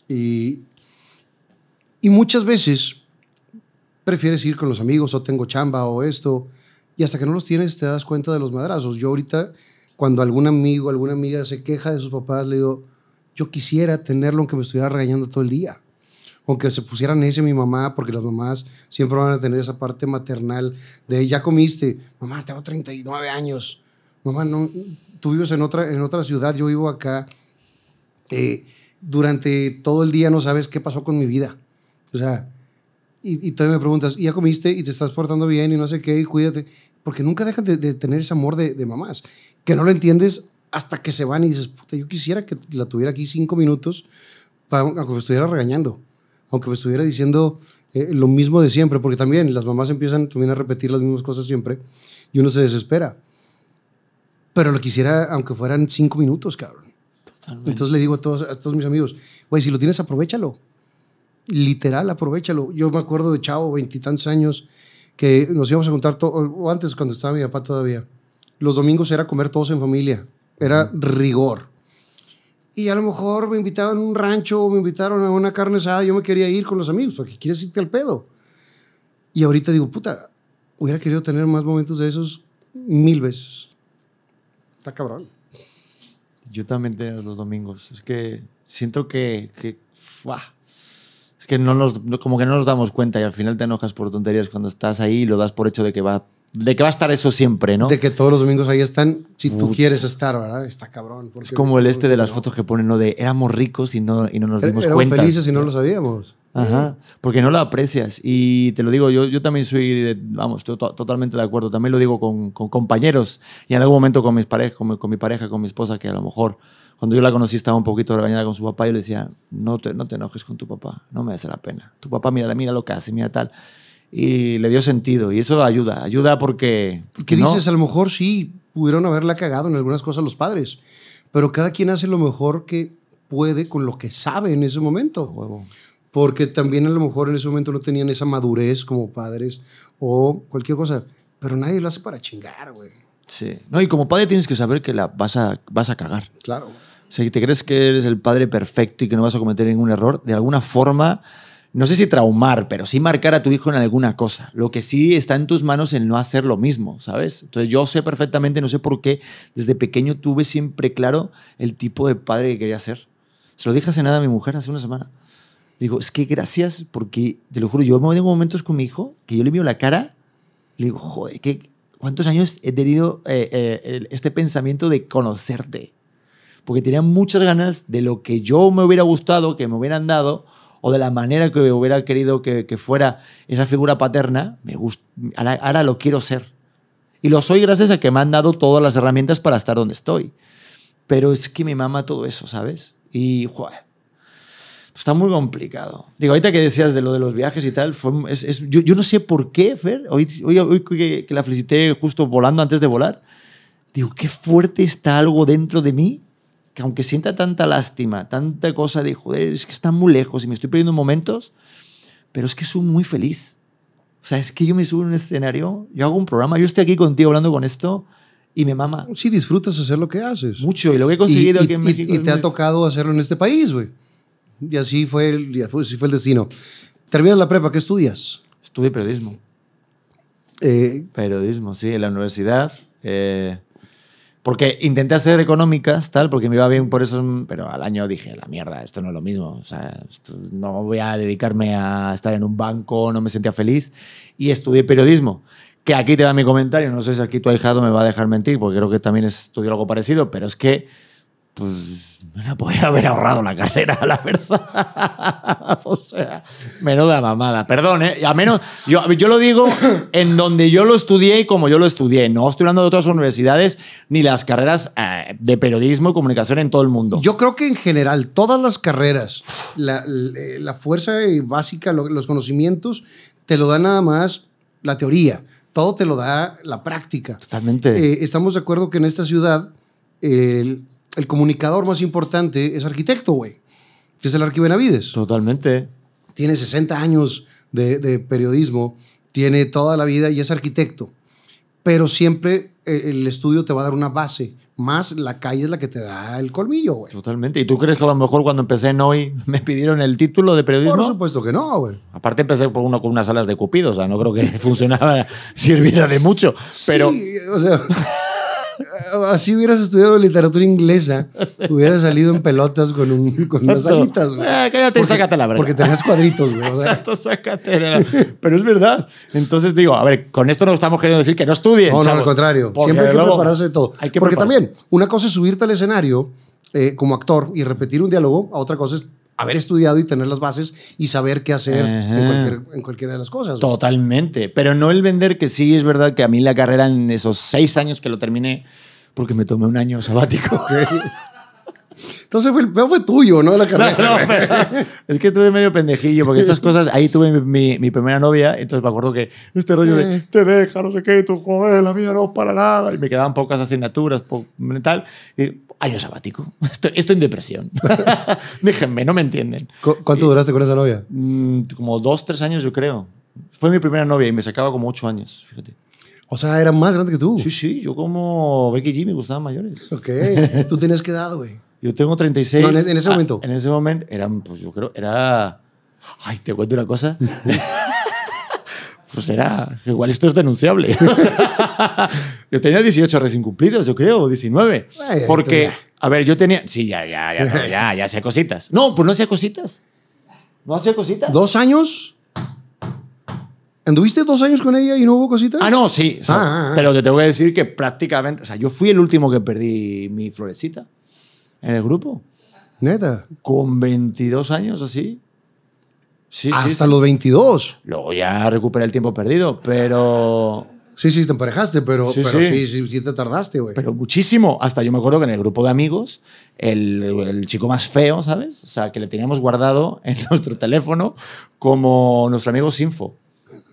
Speaker 1: Y, muchas veces prefieres ir con los amigos o tengo chamba o esto. Y hasta que no los tienes te das cuenta de los madrazos. Yo ahorita, cuando algún amigo, alguna amiga se queja de sus papás, le digo, yo quisiera tenerlo aunque me estuviera regañando todo el día. Aunque se pusieran ese mi mamá, porque las mamás siempre van a tener esa parte maternal de, ya comiste, mamá, tengo 39 años, mamá, no, tú vives en otra, en otra ciudad, yo vivo acá. Eh, durante todo el día no sabes qué pasó con mi vida. O sea, y, y me preguntas, ya comiste y te estás portando bien y no sé qué cuídate? Porque nunca dejas de, tener ese amor de, mamás, que no lo entiendes hasta que se van y dices, puta, yo quisiera que la tuviera aquí cinco minutos, para, aunque me estuviera regañando, aunque me estuviera diciendo eh, lo mismo de siempre, porque también las mamás empiezan también a repetir las mismas cosas siempre y uno se desespera pero lo quisiera, aunque fueran cinco minutos, cabrón. Totalmente. Entonces le digo a todos, a todos mis amigos, güey, si lo tienes, aprovechalo. Literal, aprovechalo. Yo me acuerdo de Chavo, veintitantos años, que nos íbamos a juntar, o antes cuando estaba mi papá todavía, los domingos era comer todos en familia, era rigor. Y a lo mejor me invitaban a un rancho, me invitaron a una carne asada, yo me quería ir con los amigos, porque quieres irte al pedo. Y ahorita digo, puta, hubiera querido tener más momentos de esos mil veces
Speaker 2: cabrón. Yo también los domingos. Es que siento que, que es que no nos, como que no nos damos cuenta y al final te enojas por tonterías cuando estás ahí y lo das por hecho de que va, de que va a estar eso siempre, ¿no? De que
Speaker 1: todos los domingos ahí están,
Speaker 2: si tú quieres
Speaker 1: estar, ¿verdad? Está cabrón. Es como el este
Speaker 2: de las fotos que ponen, ¿no? De éramos ricos y no, y no nos er, dimos Éramos felices y no
Speaker 1: lo sabíamos
Speaker 2: porque no la aprecias. Y te lo digo, yo, yo también soy, vamos, totalmente de acuerdo. También lo digo con, con, compañeros y en algún momento con, mis parejas con, mi, con mi pareja, con mi esposa, que a lo mejor cuando yo la conocí estaba un poquito regañada con su papá. y le decía, no te, no te enojes con tu papá, no me hace la pena. Tu papá, mira, mira lo que hace, mira tal. Y le dio sentido y eso ayuda, ayuda porque... ¿Qué dices?
Speaker 1: A lo mejor sí pudieron haberla cagado en algunas cosas los padres, pero cada quien hace lo mejor que puede con lo que sabe en ese momento. Huevo porque también a lo mejor en ese momento no tenían esa madurez como padres o cualquier cosa, pero nadie lo hace para chingar, güey.
Speaker 2: Sí. No, y como padre tienes que saber que la vas a, vas a cagar. Claro. Si te crees que eres el padre perfecto y que no vas a cometer ningún error, de alguna forma, no sé si traumar, pero sí marcar a tu hijo en alguna cosa. Lo que sí está en tus manos el no hacer lo mismo, ¿sabes? Entonces yo sé perfectamente, no sé por qué, desde pequeño tuve siempre claro el tipo de padre que quería ser. Se lo dije hace nada a mi mujer, hace una semana digo, es que gracias porque, te lo juro, yo me tengo momentos con mi hijo que yo le miro la cara y le digo, joder, ¿qué, ¿cuántos años he tenido eh, eh, este pensamiento de conocerte? Porque tenía muchas ganas de lo que yo me hubiera gustado, que me hubieran dado, o de la manera que me hubiera querido que, fuera esa figura paterna, me gusta ahora, ahora lo quiero ser. Y lo soy gracias a que me han dado todas las herramientas para estar donde estoy. Pero es que me mama todo eso, ¿sabes? Y, joder, Está muy complicado. Digo, ahorita que decías de lo de los viajes y tal, es, es, yo, yo, no sé por qué, Fer, hoy, hoy, que, la felicité justo volando antes de volar, digo, qué fuerte está algo dentro de mí, que aunque sienta tanta lástima, tanta cosa de, joder, es que está muy lejos y me estoy perdiendo momentos, pero es que soy muy feliz. O sea, es que yo me subo en un escenario, yo hago un programa, yo estoy aquí contigo hablando con esto, y me mama. Sí, disfrutas hacer lo que haces. Mucho, y lo que he conseguido y, aquí en México. Y, te ha tocado hacerlo en este país, güey.
Speaker 1: Y así fue el, fue el destino. Terminas la prepa, ¿qué estudias? Estudié periodismo.
Speaker 2: Eh, periodismo, sí, en la universidad. Eh, porque intenté hacer económicas, tal, porque me iba bien por eso, pero al año dije, la mierda, esto no es lo mismo, o sea, no voy a dedicarme a estar en un banco, no me sentía feliz, y estudié periodismo, que aquí te da mi comentario, no sé si aquí tu ahijado me va a dejar mentir, porque creo que también estudió algo parecido, pero es que pues me la podía haber ahorrado la carrera, la verdad. o sea, menuda mamada. Perdón, ¿eh? A menos, yo, yo lo digo en donde yo lo estudié y como yo lo estudié. No estoy hablando de otras universidades ni las carreras eh, de periodismo y comunicación en todo el mundo. Yo creo que en general, todas las carreras,
Speaker 1: la, eh, la fuerza básica, los conocimientos, te lo da nada más la teoría. Todo te lo da la práctica. Totalmente. Eh, estamos de acuerdo que en esta ciudad... El, el comunicador más importante es arquitecto, güey, que es el Arqui Benavides. Totalmente. Tiene 60 años de, periodismo, tiene toda la vida y es arquitecto. Pero siempre eh, el estudio te va a dar una base, más la calle es la que te da el colmillo, güey.
Speaker 2: Totalmente. ¿Y tú crees que a lo mejor cuando empecé en hoy me pidieron el título de periodismo? Por supuesto que no, güey. Aparte empecé por uno con unas alas de cupido, o sea, no creo que funcionaba, sirviera de mucho. Pero... Sí,
Speaker 1: o sea... así hubieras estudiado literatura inglesa, hubieras salido en pelotas con, un, unas alitas, ah,
Speaker 2: cállate porque, la Porque tenías
Speaker 1: cuadritos, güey.
Speaker 2: Exacto, sácate. Pero es verdad. Entonces digo, a ver, con esto no estamos queriendo decir que no estudien. No, no, al contrario. Siempre hay que prepararse
Speaker 1: de todo. porque también, una cosa es subirte al escenario eh, como actor y repetir un diálogo, a otra cosa es
Speaker 2: haber estudiado y tener las bases y saber qué hacer en,
Speaker 1: cualquier, cualquiera de las cosas.
Speaker 2: Totalmente, pero no el vender, que sí es verdad que a mí la carrera en esos seis años que lo terminé, porque me tomé un año sabático. Entonces fue, fue tuyo, ¿no? La carrera. No, es que estuve medio pendejillo, porque estas cosas, ahí tuve mi, mi, primera novia, entonces me acuerdo que este rollo de eh. te deja, no sé qué, tu joder, la mía no para nada, y me quedaban pocas asignaturas, tal. Y, año sabático. Estoy, en depresión. Déjenme, no me entienden. ¿Cuánto duraste con esa novia? Mm, como dos, tres años, yo creo. Fue mi primera novia y me sacaba como ocho años, fíjate. O sea, era más grande que tú. Sí, sí, yo como Becky G me gustaban mayores. Ok.
Speaker 1: ¿Tú tenías qué edad, güey?
Speaker 2: Yo tengo 36. No, en, ese ah, momento. en ese momento, eran, pues yo creo, era. Ay, te cuento una cosa. pues era. Igual esto es denunciable. Yo tenía 18 recién cumplidos, yo creo, 19. porque, a ver, yo tenía. Sí, ya, ya, ya, ya, ya, hacía cositas. No, pues no hacía cositas. No hacía cositas. ¿Dos años? ¿Anduviste dos años con ella y no hubo cositas? Ah, no, sí. Ah, ah, ah. pero te tengo que decir que prácticamente. O sea, yo fui el último que perdí mi florecita en el grupo. Neta. Con 22 años así. Sí, sí, ¿Hasta los 22. Luego ya recuperé el tiempo perdido, pero. Sí, sí, te emparejaste, pero sí, pero sí. Sí, sí, te tardaste, güey. Pero muchísimo. Hasta yo me acuerdo que en el grupo de amigos, el, el, chico más feo, ¿sabes? O sea, que le teníamos guardado en nuestro teléfono como nuestro amigo Sinfo.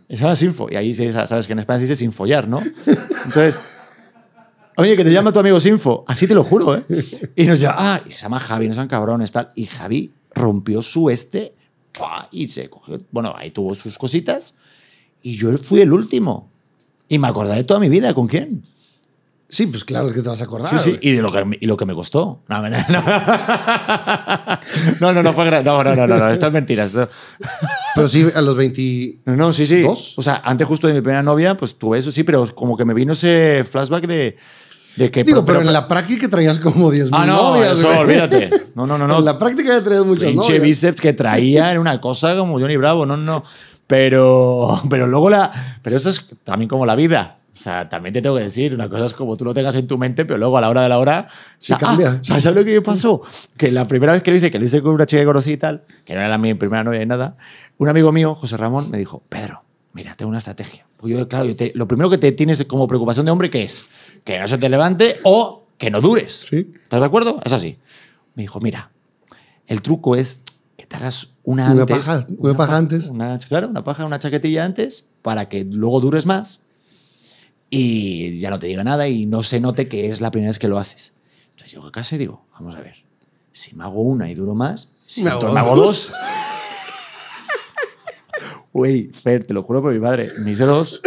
Speaker 2: Se llama Sinfo. Y ahí, sabes que en España se dice sin follar, ¿no? Entonces... Oye, que te llama tu amigo Sinfo. Así te lo juro, ¿eh? Y nos llama, ah, y se llama Javi, no sean cabrones, tal. Y Javi rompió su este y se cogió. Bueno, ahí tuvo sus cositas. Y yo fui el último. Y me acordaré toda mi vida con quién. Sí, pues claro que te vas a acordar. Sí, sí, y de lo que, y lo que me costó. No, no, no. No, no, fue No, no, no, no, esto es mentira. Pero sí, a los 20. No, sí, sí. O sea, antes justo de mi primera novia, pues tuve eso, sí, pero como que me vino ese flashback de. de que, Digo, pero, en la
Speaker 1: práctica traías como 10.000 ah, no, olvídate. No, no, no, En la
Speaker 2: práctica ya traías muchas Pinche bíceps que traía era una cosa como Johnny Bravo. No, no, no. Pero, pero luego la. Pero eso es también como la vida. O sea, también te tengo que decir, una cosa es como tú lo tengas en tu mente, pero luego a la hora de la hora. Sí, cambia. Ah, ¿Sabes lo que me pasó? Que la primera vez que lo hice, que lo hice con una chica que conocí y tal, que no era la mi primera novia de nada, un amigo mío, José Ramón, me dijo: Pedro, mira, tengo una estrategia. Pues yo, claro, lo primero que te tienes como preocupación de hombre, ¿qué es? Que no se te levante o que no dures. ¿Sí? ¿Estás de acuerdo? Es así. Me dijo: Mira, el truco es que te hagas una, una antes. Paja, una, paja antes. Una, claro, una paja, una chaquetilla antes, para que luego dures más y ya no te diga nada y no se note que es la primera vez que lo haces. Entonces llego a casa y digo, vamos a ver, si me hago una y duro más, si me, hago, dos. Uy, Fer, te lo juro por mi padre, mis dos.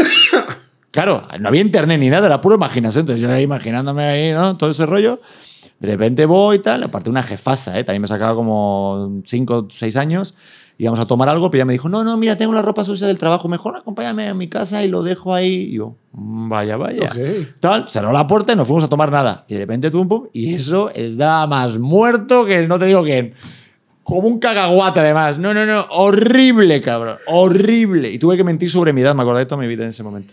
Speaker 2: Claro, no había internet ni nada, era pura imaginación. Entonces yo ahí imaginándome ahí, ¿no? Todo ese rollo. De repente voy y tal, aparte una jefasa, ¿eh? también me sacaba como 5 o 6 años, íbamos a tomar algo, pero ella me dijo, no, no, mira, tengo la ropa sucia del trabajo, mejor acompáñame a mi casa y lo dejo ahí. Y yo, mm, vaya, vaya. Tal, cerró la puerta y nos fuimos a tomar nada. Y de repente, pum, y eso es da más muerto que el no te digo quién como un cacahuate además. No, no, no, horrible, cabrón, horrible. Y tuve que mentir sobre mi edad, me acordé de toda mi vida en ese momento.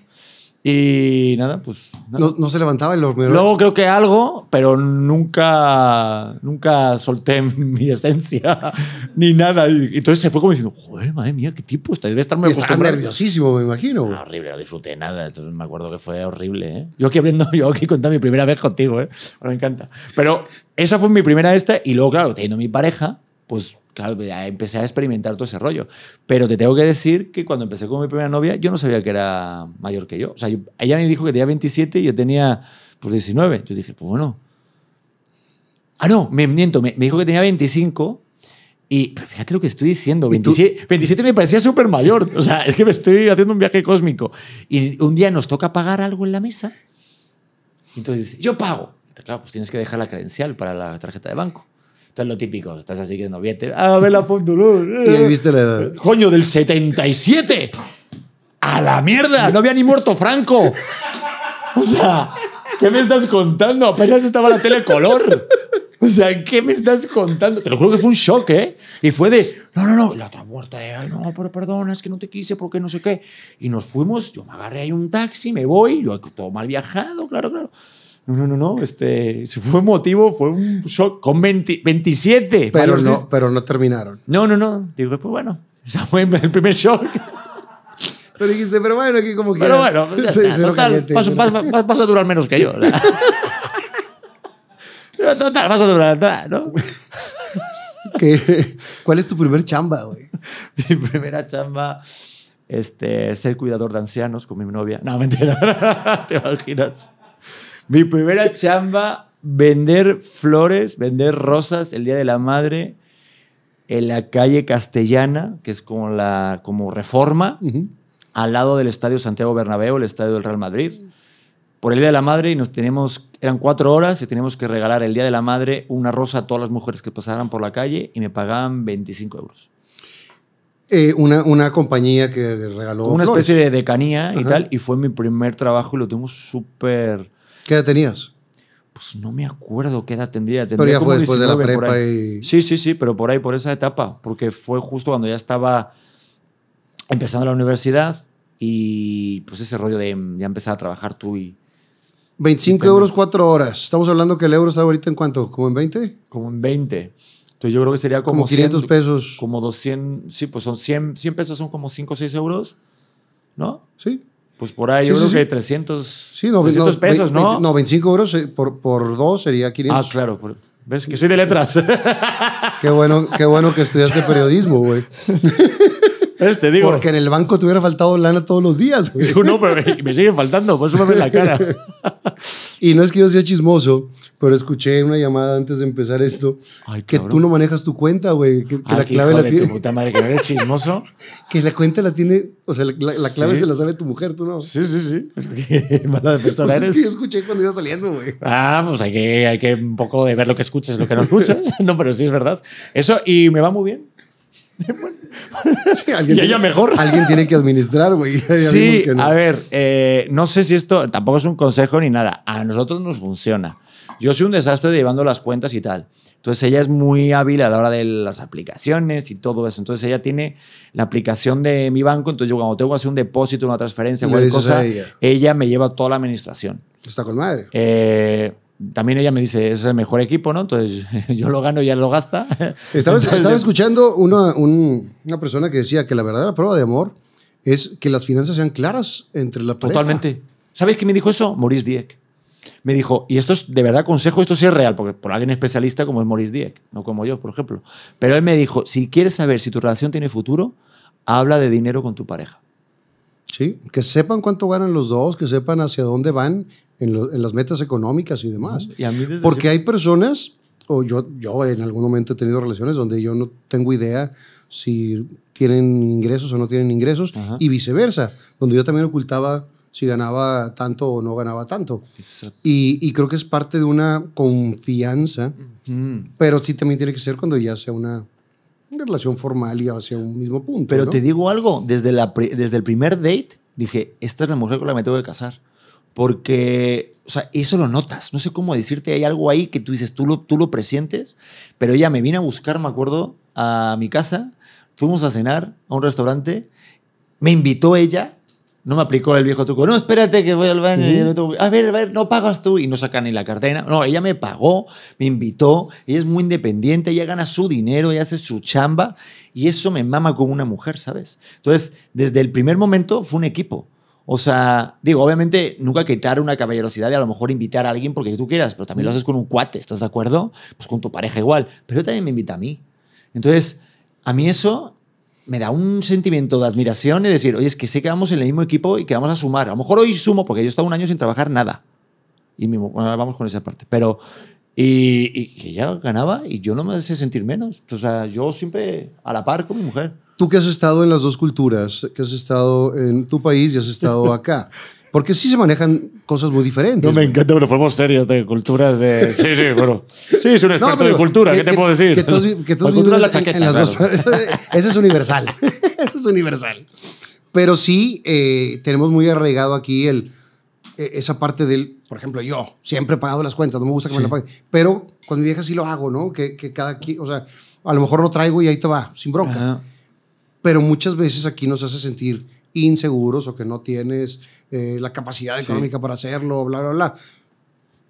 Speaker 2: Y nada, pues. No,
Speaker 1: no, se levantaba el Luego
Speaker 2: creo que algo, pero nunca, nunca solté mi esencia ni nada. Y entonces se fue como diciendo, joder, madre mía, qué tipo está. Debe estar muy nerviosísimo, me imagino. Ah, horrible, no disfruté nada. Entonces me acuerdo que fue horrible. ¿eh? Yo aquí yo aquí contando mi primera vez contigo, ¿eh? me encanta. Pero esa fue mi primera esta. Y luego, claro, teniendo mi pareja, pues Claro, empecé a experimentar todo ese rollo. Pero te tengo que decir que cuando empecé con mi primera novia, yo no sabía que era mayor que yo. O sea, ella me dijo que tenía 27 y yo tenía por pues, 19. Yo dije, pues bueno. Ah, no, me miento, me, dijo que tenía 25. Y pero fíjate lo que estoy diciendo, 27, 27 me parecía súper mayor, o sea, es que me estoy haciendo un viaje cósmico. Y un día nos toca pagar algo en la mesa, entonces dice, yo pago. Claro, pues tienes que dejar la credencial para la tarjeta de banco. Esto es lo típico. Estás así que no viste. Ah, ver la Fondulur. Y viste la edad. Eh, coño, del 77. A la mierda. No había ni muerto Franco. O sea, ¿qué me estás contando? Apenas estaba la tele color. O sea, ¿qué me estás contando? Te lo juro que fue un shock, ¿eh? Y fue de, no, no, no, la otra muerta, de, ay, no, pero perdona, es que no te quise, porque no sé qué. Y nos fuimos, yo me agarré ahí un taxi, me voy, yo todo mal viajado, claro, claro. No, no, no, no. Este, si fue motivo, fue un shock con 27. Pero no, pero no terminaron. No, no, no. Digo, pues bueno, ese fue el primer shock.
Speaker 1: Pero dijiste, pero bueno,
Speaker 2: aquí como que. Pero bueno, ya total, vas, a durar menos que yo. total, vas a durar, ¿no? ¿Qué? ¿Cuál es tu primer chamba, güey? Mi primera chamba, este, ser cuidador de ancianos con mi novia. No, mentira. ¿Te imaginas? Mi primera chamba, vender flores, vender rosas el Día de la Madre en la calle Castellana, que es como, la, como reforma, al lado del Estadio Santiago Bernabéu, el Estadio del Real Madrid. Por el Día de la Madre y nos teníamos, eran cuatro horas y teníamos que regalar el Día de la Madre una rosa a todas las mujeres que pasaran por la calle y me pagaban 25 euros.
Speaker 1: Eh, una, compañía que regaló. Una especie
Speaker 2: de decanía y tal, y fue mi primer trabajo y lo tengo súper
Speaker 1: ¿Qué edad tenías? Pues
Speaker 2: no me acuerdo qué edad tendría. tendría pero ya como fue después de la prepa y... Sí, sí, sí, pero por ahí, por esa etapa. Porque fue justo cuando ya estaba empezando la universidad y pues ese rollo de ya empezar a trabajar tú y...
Speaker 1: 25 euros, 4 horas. Estamos hablando que el euro está ahorita en cuánto, como en 20?
Speaker 2: Como en 20. Entonces yo creo que sería como... Como 500 pesos. Como 200, sí, pues son 100, 100 pesos son como 5 o 6 euros, ¿no? Sí. Pues por ahí, yo creo que 300, sí, 300 pesos, ¿no?
Speaker 1: No, 25 euros eh, por, por dos sería 500. Ah, claro. ¿Ves? Que soy de letras. qué bueno, qué bueno que estudiaste periodismo, güey. ¿Eh? Porque en el banco te hubiera faltado lana todos los días,
Speaker 2: Digo, no, pero me, sigue faltando, pues ver la cara.
Speaker 1: y no es que yo sea chismoso, pero escuché una llamada antes de empezar esto que tú no manejas tu cuenta, güey. Que, la clave la tiene. Tu puta madre, que no eres chismoso. que la cuenta la tiene, o sea, la, clave se la sabe tu
Speaker 2: mujer, tú no. Sí, sí, sí. Qué mala persona pues eres. Es que yo
Speaker 1: escuché cuando iba saliendo, güey. Ah, pues
Speaker 2: hay que, hay que un poco de ver lo que escuchas, y lo que no escuchas. no, pero sí es verdad. Eso, y me va muy bien.
Speaker 1: mejor. Alguien tiene que administrar, güey. Sí,
Speaker 2: a ver, eh, no sé si esto tampoco es un consejo ni nada. A nosotros nos funciona. Yo soy un desastre llevando las cuentas y tal. Entonces ella es muy hábil a la hora de las aplicaciones y todo eso. Entonces ella tiene la aplicación de mi banco. Entonces yo cuando tengo que hacer un depósito, una transferencia, cualquier cosa, ella. ella. me lleva toda la administración. Está con madre. Eh, también ella me dice, es el mejor equipo, ¿no? Entonces yo lo gano y ella lo gasta. Estaba, escuchando
Speaker 1: una, una, persona que decía que la verdadera prueba de amor es que las finanzas sean claras
Speaker 2: entre la pareja. Totalmente. ¿Sabes quién me dijo eso? Maurice Dieck. Me dijo, y esto es de verdad consejo, esto sí es real, porque por alguien especialista como es Maurice Dieck, no como yo, por ejemplo. Pero él me dijo, si quieres saber si tu relación tiene futuro, habla de dinero con tu pareja. ¿sí? Que
Speaker 1: sepan cuánto ganan los dos, que sepan hacia dónde van en, en las metas económicas y demás. Porque hay personas, o yo, yo en algún momento he tenido relaciones donde yo no tengo idea si tienen ingresos o no tienen ingresos, y viceversa, donde yo también ocultaba si ganaba tanto o no ganaba tanto. Y, y, creo que es parte de una confianza, pero sí también tiene que ser cuando ya sea una relación formal y hacia un mismo punto. Pero te
Speaker 2: digo algo, desde, la, desde el primer date dije, esta es la mujer con la que me tengo que casar. Porque, o sea, eso lo notas. No sé cómo decirte, hay algo ahí que tú dices, tú lo, tú lo presientes, pero ella me vino a buscar, me acuerdo, a mi casa, fuimos a cenar a un restaurante, me invitó ella no me aplicó el viejo truco. No, espérate que voy al baño. Y A ver, a ver, no pagas tú. Y no saca ni la cartera. No, ella me pagó, me invitó. Ella es muy independiente, ella gana su dinero, ella hace su chamba. Y eso me mama como una mujer, ¿sabes? Entonces, desde el primer momento fue un equipo. O sea, digo, obviamente nunca quitar una caballerosidad y a lo mejor invitar a alguien porque tú quieras, pero también lo haces con un cuate, ¿estás de acuerdo? Pues con tu pareja igual. Pero también me invita a mí. Entonces, a mí eso me da un sentimiento de admiración y decir, oye, es que sé que vamos en el mismo equipo y que vamos a sumar. A lo mejor hoy sumo, porque yo he estado un año sin trabajar nada. Y mismo, vamos con esa parte. Pero, y, ella ganaba y yo no me sé sentir menos. O sea, yo siempre a la par con mi mujer.
Speaker 1: Tú que has estado en las dos culturas, que has estado en tu país y has estado acá. Porque sí se manejan cosas muy diferentes. No, me encanta, pero fuimos serios de culturas de. Sí, sí, bueno. Sí, es un experto de cultura, ¿qué te puedo decir? Que todos, que la chaqueta, en, las dos, Ese es universal. Eso es universal. Pero sí eh, tenemos muy arraigado aquí el, e, esa parte del. Por ejemplo, yo siempre he pagado las cuentas, no me gusta que me la paguen. Pero con mi vieja sí lo hago, ¿no? Que, que cada. O sea, a lo mejor lo traigo y ahí te va, sin bronca. Pero muchas veces aquí nos hace sentir inseguros o que no tienes eh, la capacidad económica para hacerlo, bla, bla, bla.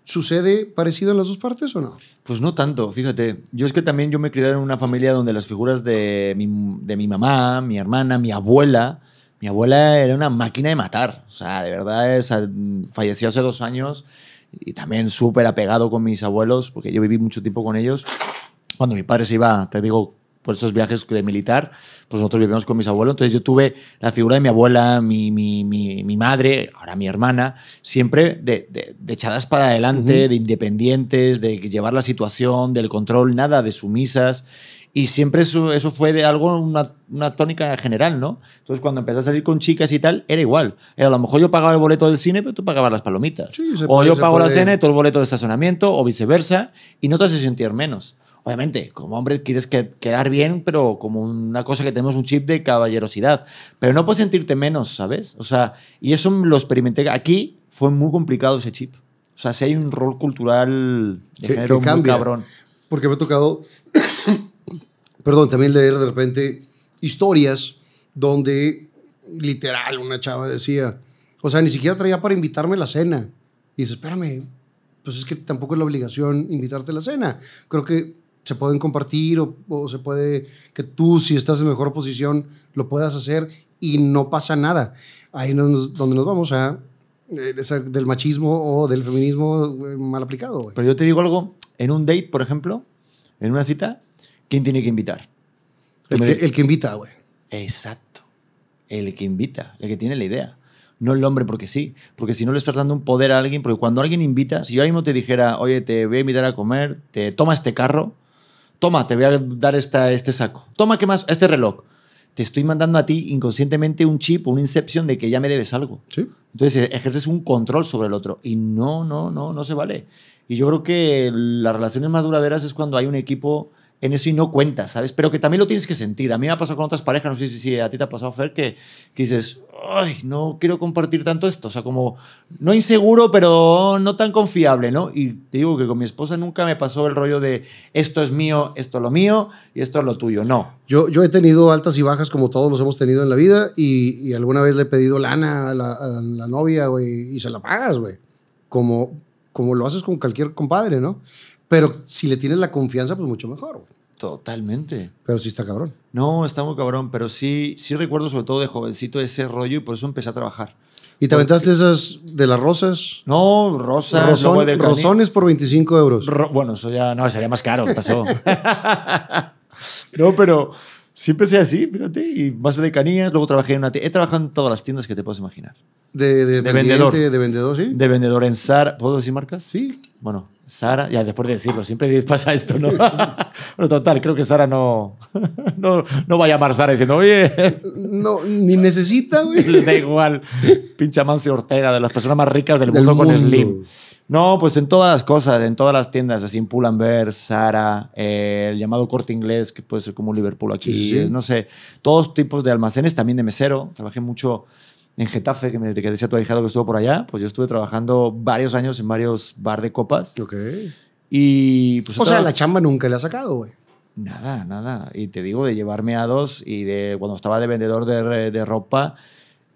Speaker 1: ¿Sucede parecido en las dos partes o no?
Speaker 2: Pues no tanto, fíjate. Yo es que también yo me crié en una familia donde las figuras de mi, de mi mamá, mi hermana, mi abuela, mi abuela era una máquina de matar. O sea, de verdad, es, falleció hace dos años y también súper apegado con mis abuelos, porque yo viví mucho tiempo con ellos. Cuando mi padre se iba, te digo, por esos viajes de militar, pues nosotros vivíamos con mis abuelos. Entonces yo tuve la figura de mi abuela, mi, mi, madre, ahora mi hermana, siempre de, echadas para adelante, de independientes, de llevar la situación, del control, nada de sumisas. Y siempre eso, eso fue de algo, una, tónica general, ¿no? Entonces, cuando empecé a salir con chicas y tal, era igual. Era, a lo mejor yo pagaba el boleto del cine, pero tú pagabas las palomitas. o yo pago la cena y tú el boleto de estacionamiento, o viceversa, y no te hace sentir menos. Obviamente, como hombre quieres quedar bien, pero como una cosa que tenemos un chip de caballerosidad. Pero no puedes sentirte menos, ¿sabes? O sea, y eso lo experimenté. Aquí fue muy complicado ese chip. O sea, si hay un rol cultural de género muy cabrón. Porque me ha tocado, perdón, también leer
Speaker 1: de repente historias donde literal una chava decía, o sea, ni siquiera traía para invitarme a la cena. Y dice, espérame, pues es que tampoco es la obligación invitarte a la cena. Creo que se pueden compartir o, se puede que tú, si estás en mejor posición, lo puedas hacer y no pasa nada. Ahí es donde nos vamos a eh, del machismo o del feminismo eh, mal aplicado. Pero yo
Speaker 2: te digo algo, en un date, por ejemplo, en una cita, ¿quién tiene que invitar? El que, invita, güey. Exacto. El que invita, el que tiene la idea no el hombre porque sí, porque si no le estás dando un poder a alguien, porque cuando alguien invita, si yo mismo te dijera, oye, te voy a invitar a comer, te toma este carro, toma, te voy a dar este saco, toma, ¿qué más? Este reloj. Te estoy mandando a ti inconscientemente un chip, una incepción de que ya me debes algo. ¿Sí? Entonces eh, ejerces un control sobre el otro y no, no, no, no se vale. Y yo creo que las relaciones más duraderas es cuando hay un equipo en eso y no cuentas, ¿sabes? Pero que también lo tienes que sentir. A mí me ha pasado con otras parejas, no sé si, a ti te ha pasado, Fer, que, que, dices, ay, no quiero compartir tanto esto. O sea, como, no inseguro, pero no tan confiable, ¿no? Y te digo que con mi esposa nunca me pasó el rollo de esto es mío, esto es lo mío y esto es lo tuyo. No.
Speaker 1: Yo, yo he tenido altas y bajas como todos los hemos tenido en la vida y, alguna vez le he pedido lana a la, novia, güey, y se la pagas, güey. Como, como lo haces con cualquier compadre, ¿no? Pero si le tienes la confianza, pues mucho mejor, Totalmente. Pero sí está cabrón.
Speaker 2: No, está muy cabrón, pero sí, sí recuerdo sobre todo de jovencito ese rollo y por eso empecé a trabajar. ¿Y te aventaste
Speaker 1: esas de las rosas? No, rosas. rosones por 25
Speaker 2: euros. bueno, eso ya no, sería más caro, pasó. no, pero siempre empecé así, fíjate, y más de canillas, luego trabajé en una tienda. He trabajado en todas las tiendas que te puedes imaginar. De, vendedor. De vendedor, sí. De vendedor en Zara. ¿Puedo decir marcas? Sí. Bueno, Sara, ya después de decirlo, siempre pasa esto, ¿no? bueno, total, creo que Sara no, no, no, va a llamar Sara diciendo, oye. No, ni necesita, güey. Le da igual, pincha Mancio Ortega, de las personas más ricas del, mundo, con Slim. No, pues en todas las cosas, en todas las tiendas, así en Pull&Bear, Sara, eh, el llamado corte inglés, que puede ser como Liverpool aquí, no sé, todos tipos de almacenes, también de mesero, trabajé mucho en Getafe, que, me, que decía tu ahijado que estuvo por allá, pues yo estuve trabajando varios años en varios bar de copas. Ok. Y pues, o sea, la chamba nunca le ha sacado, güey. Nada, nada. Y te digo, de llevarme a dos y de cuando estaba de vendedor de, de ropa.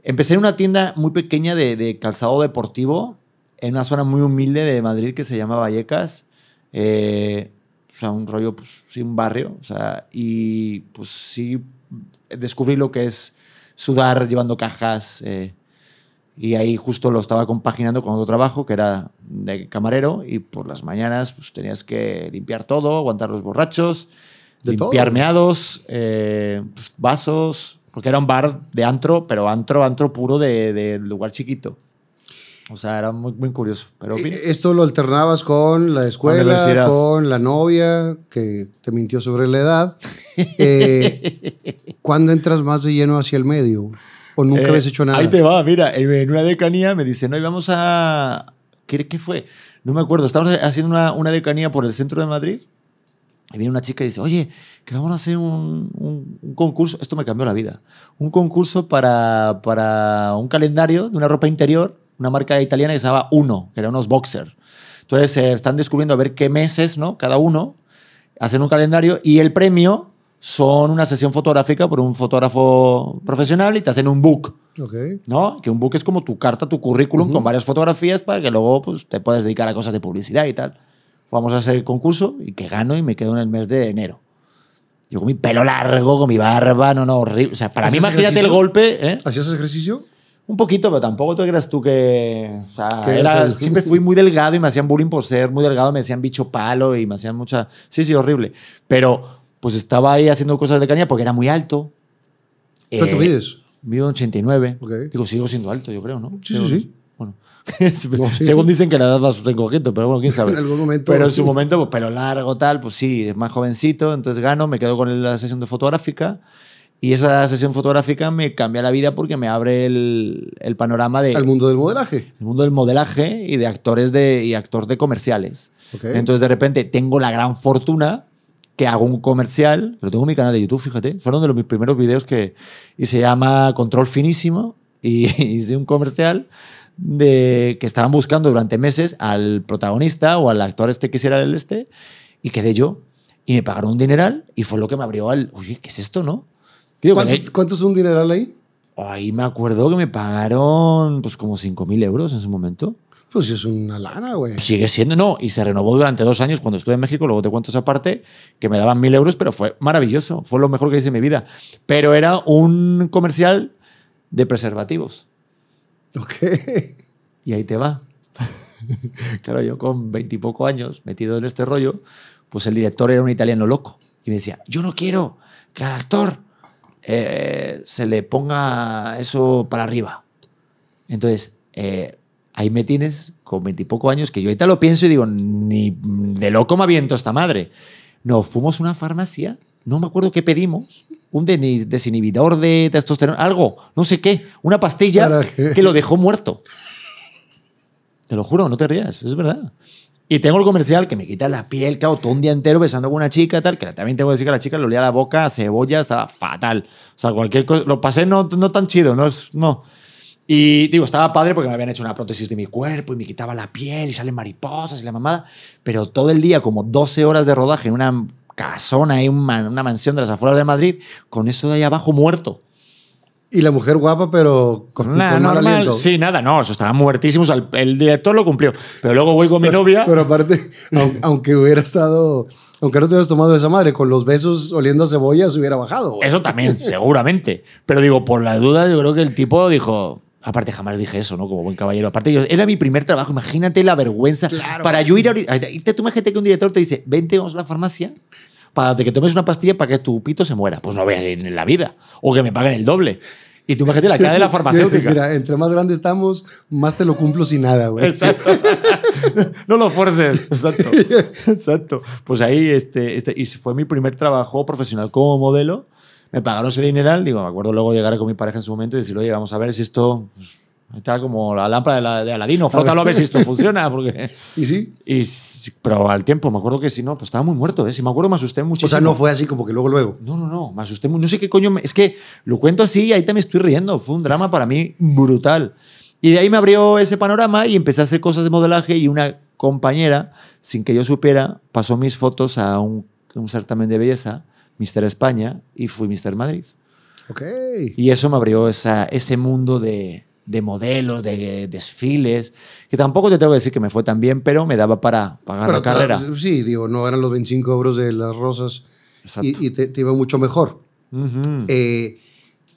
Speaker 2: Empecé en una tienda muy pequeña de, de, calzado deportivo, en una zona muy humilde de Madrid que se llama Vallecas. Eh, o sea, un rollo, pues, un barrio. O sea, y pues sí, descubrí lo que es sudar llevando cajas. Eh, y ahí justo lo estaba compaginando con otro trabajo que era de camarero y por las mañanas pues, tenías que limpiar todo, aguantar los borrachos, limpiarmeados eh, pues, vasos, porque era un bar de antro, pero antro, antro puro de, de lugar chiquito. O sea, era muy, muy curioso. Pero eh, eh,
Speaker 1: ¿Esto lo alternabas con la escuela, con la novia que te mintió sobre la edad? Eh, ¿Cuándo entras más de lleno hacia el medio? ¿O nunca habías hecho nada? Ahí te
Speaker 2: va, mira, en una decanía me dicen, no, vamos a... ¿Qué, fue? No me acuerdo, estábamos haciendo una, una, decanía por el centro de Madrid y viene una chica y dice, oye, que vamos a hacer un, un, un concurso, esto me cambió la vida, un concurso para, para un calendario de una ropa interior una marca italiana que se llamaba Uno, que eran unos boxers. Entonces se eh, están descubriendo a ver qué meses, ¿no? Cada uno, hacen un calendario y el premio son una sesión fotográfica por un fotógrafo profesional y te hacen un book. Okay. ¿No? Que un book es como tu carta, tu currículum con varias fotografías para que luego pues, te puedas dedicar a cosas de publicidad y tal. Vamos a hacer el concurso y que gano y me quedo en el mes de enero. Yo con mi pelo largo, con mi barba, no, no, horrible. O sea, para mí, imagínate el golpe. ¿eh? ¿Hacías ejercicio? Un poquito, pero tampoco tú creas tú que. siempre fui muy delgado y me hacían bullying por ser muy delgado, me decían bicho palo y me hacían mucha. Sí, sí, horrible. Pero pues estaba ahí haciendo cosas de caña porque era muy alto.
Speaker 1: ¿Cuánto eh, mides?
Speaker 2: Mido 89. Digo, sigo siendo alto, yo creo, ¿no? Sí, sí, sí. Bueno. Según dicen que la edad va recogiendo, pero bueno, quién sabe. en algún momento. Pero en su momento, pues, pero largo, tal, pues sí, es más jovencito, entonces gano, me quedo con la sesión de fotográfica. Y esa sesión fotográfica me cambia la vida porque me abre el, panorama de... El mundo del modelaje. El mundo del modelaje y de actores de, y actor de comerciales. Entonces de repente tengo la gran fortuna que hago un comercial, lo tengo en mi canal de YouTube, fíjate, fueron de los mis primeros videos que... Y se llama Control Finísimo y hice un comercial de que estaban buscando durante meses al protagonista o al actor este que hiciera el este y quedé yo. Y me pagaron un dineral y fue lo que me abrió al... uy ¿qué es esto, no? Eh, ¿Cuánto, es un dineral ahí? Ahí me acuerdo que me pagaron pues como 5.000 mil euros en ese momento. Pues es una lana, güey. sigue siendo, no. Y se renovó durante dos años cuando estuve en México, luego te cuento esa parte, que me daban 1.000 euros, pero fue maravilloso. Fue lo mejor que hice en mi vida. Pero era un comercial de preservativos. Ok. Y ahí te va. claro, yo con veintipoco años metido en este rollo, pues el director era un italiano loco. Y me decía, yo no quiero que el actor eh, se le ponga eso para arriba. Entonces, eh, ahí me tienes con veintipoco años que yo ahorita lo pienso y digo, ni de loco me aviento esta madre. Nos fuimos a una farmacia, no me acuerdo qué pedimos, un desinhibidor de testosterona, algo, no sé qué, una pastilla que lo dejó muerto. Te lo juro, no te rías, es verdad. Y tengo el comercial que me quita la piel, claro, todo un día entero besando con una chica, tal, que también tengo que decir que la chica le olía la boca a cebolla, estaba fatal. O sea, cualquier cosa, lo pasé no, no tan chido, no, no. Y digo, estaba padre porque me habían hecho una prótesis de mi cuerpo y me quitaba la piel y salen mariposas y la mamada, pero todo el día, como 12 horas de rodaje en una casona, en una mansión de las afueras de Madrid, con eso de ahí abajo muerto. Y la mujer guapa, pero con, nada, mal Sí, nada, no, eso estaban muertísimos. El, director lo cumplió. Pero luego voy con mi novia. Pero aparte,
Speaker 1: aunque, hubiera estado. Aunque no te hubieras tomado esa madre, con los besos oliendo a cebolla se hubiera
Speaker 2: bajado. Eso también, seguramente. Pero digo, por la duda, yo creo que el tipo dijo. Aparte, jamás dije eso, ¿no? Como buen caballero. Aparte, era mi primer trabajo. Imagínate la vergüenza. Para yo ir a. Te tú imagínate que un director te dice, vente, vamos a la farmacia para que tomes una pastilla para que tu pito se muera. Pues no voy a ir en la vida. O que me paguen el doble. Y tú imagínate la cara de la farmacéutica. Mira,
Speaker 1: entre más grande estamos, más te lo cumplo sin nada, güey.
Speaker 2: Exacto. no lo forces. Exacto. Exacto. Pues ahí, este, este, y fue mi primer trabajo profesional como modelo. Me pagaron ese dineral. Digo, me acuerdo luego llegar con mi pareja en su momento y decirle, oye, vamos a ver si esto Está como la lámpara de, Aladino, Frótalo a ver si esto funciona. Porque... ¿Y sí? Y, pero al tiempo, me acuerdo que si no, pues estaba muy muerto, ¿eh? Si me acuerdo, me asusté muchísimo. O sea, no fue así como que luego, luego. No, no, no, me asusté mucho No sé qué coño. Es que lo cuento así y ahí también estoy riendo. Fue un drama para mí brutal. Y de ahí me abrió ese panorama y empecé a hacer cosas de modelaje y una compañera, sin que yo supiera, pasó mis fotos a un, certamen de belleza, Mister España, y fui Mister Madrid. Ok. Y eso me abrió esa, ese mundo de de modelos, de, desfiles, que tampoco te tengo que decir que me fue tan bien, pero me daba para pagar la carrera.
Speaker 1: Pues, sí, digo, no eran los 25 euros de las rosas y, te, iba mucho mejor. Eh,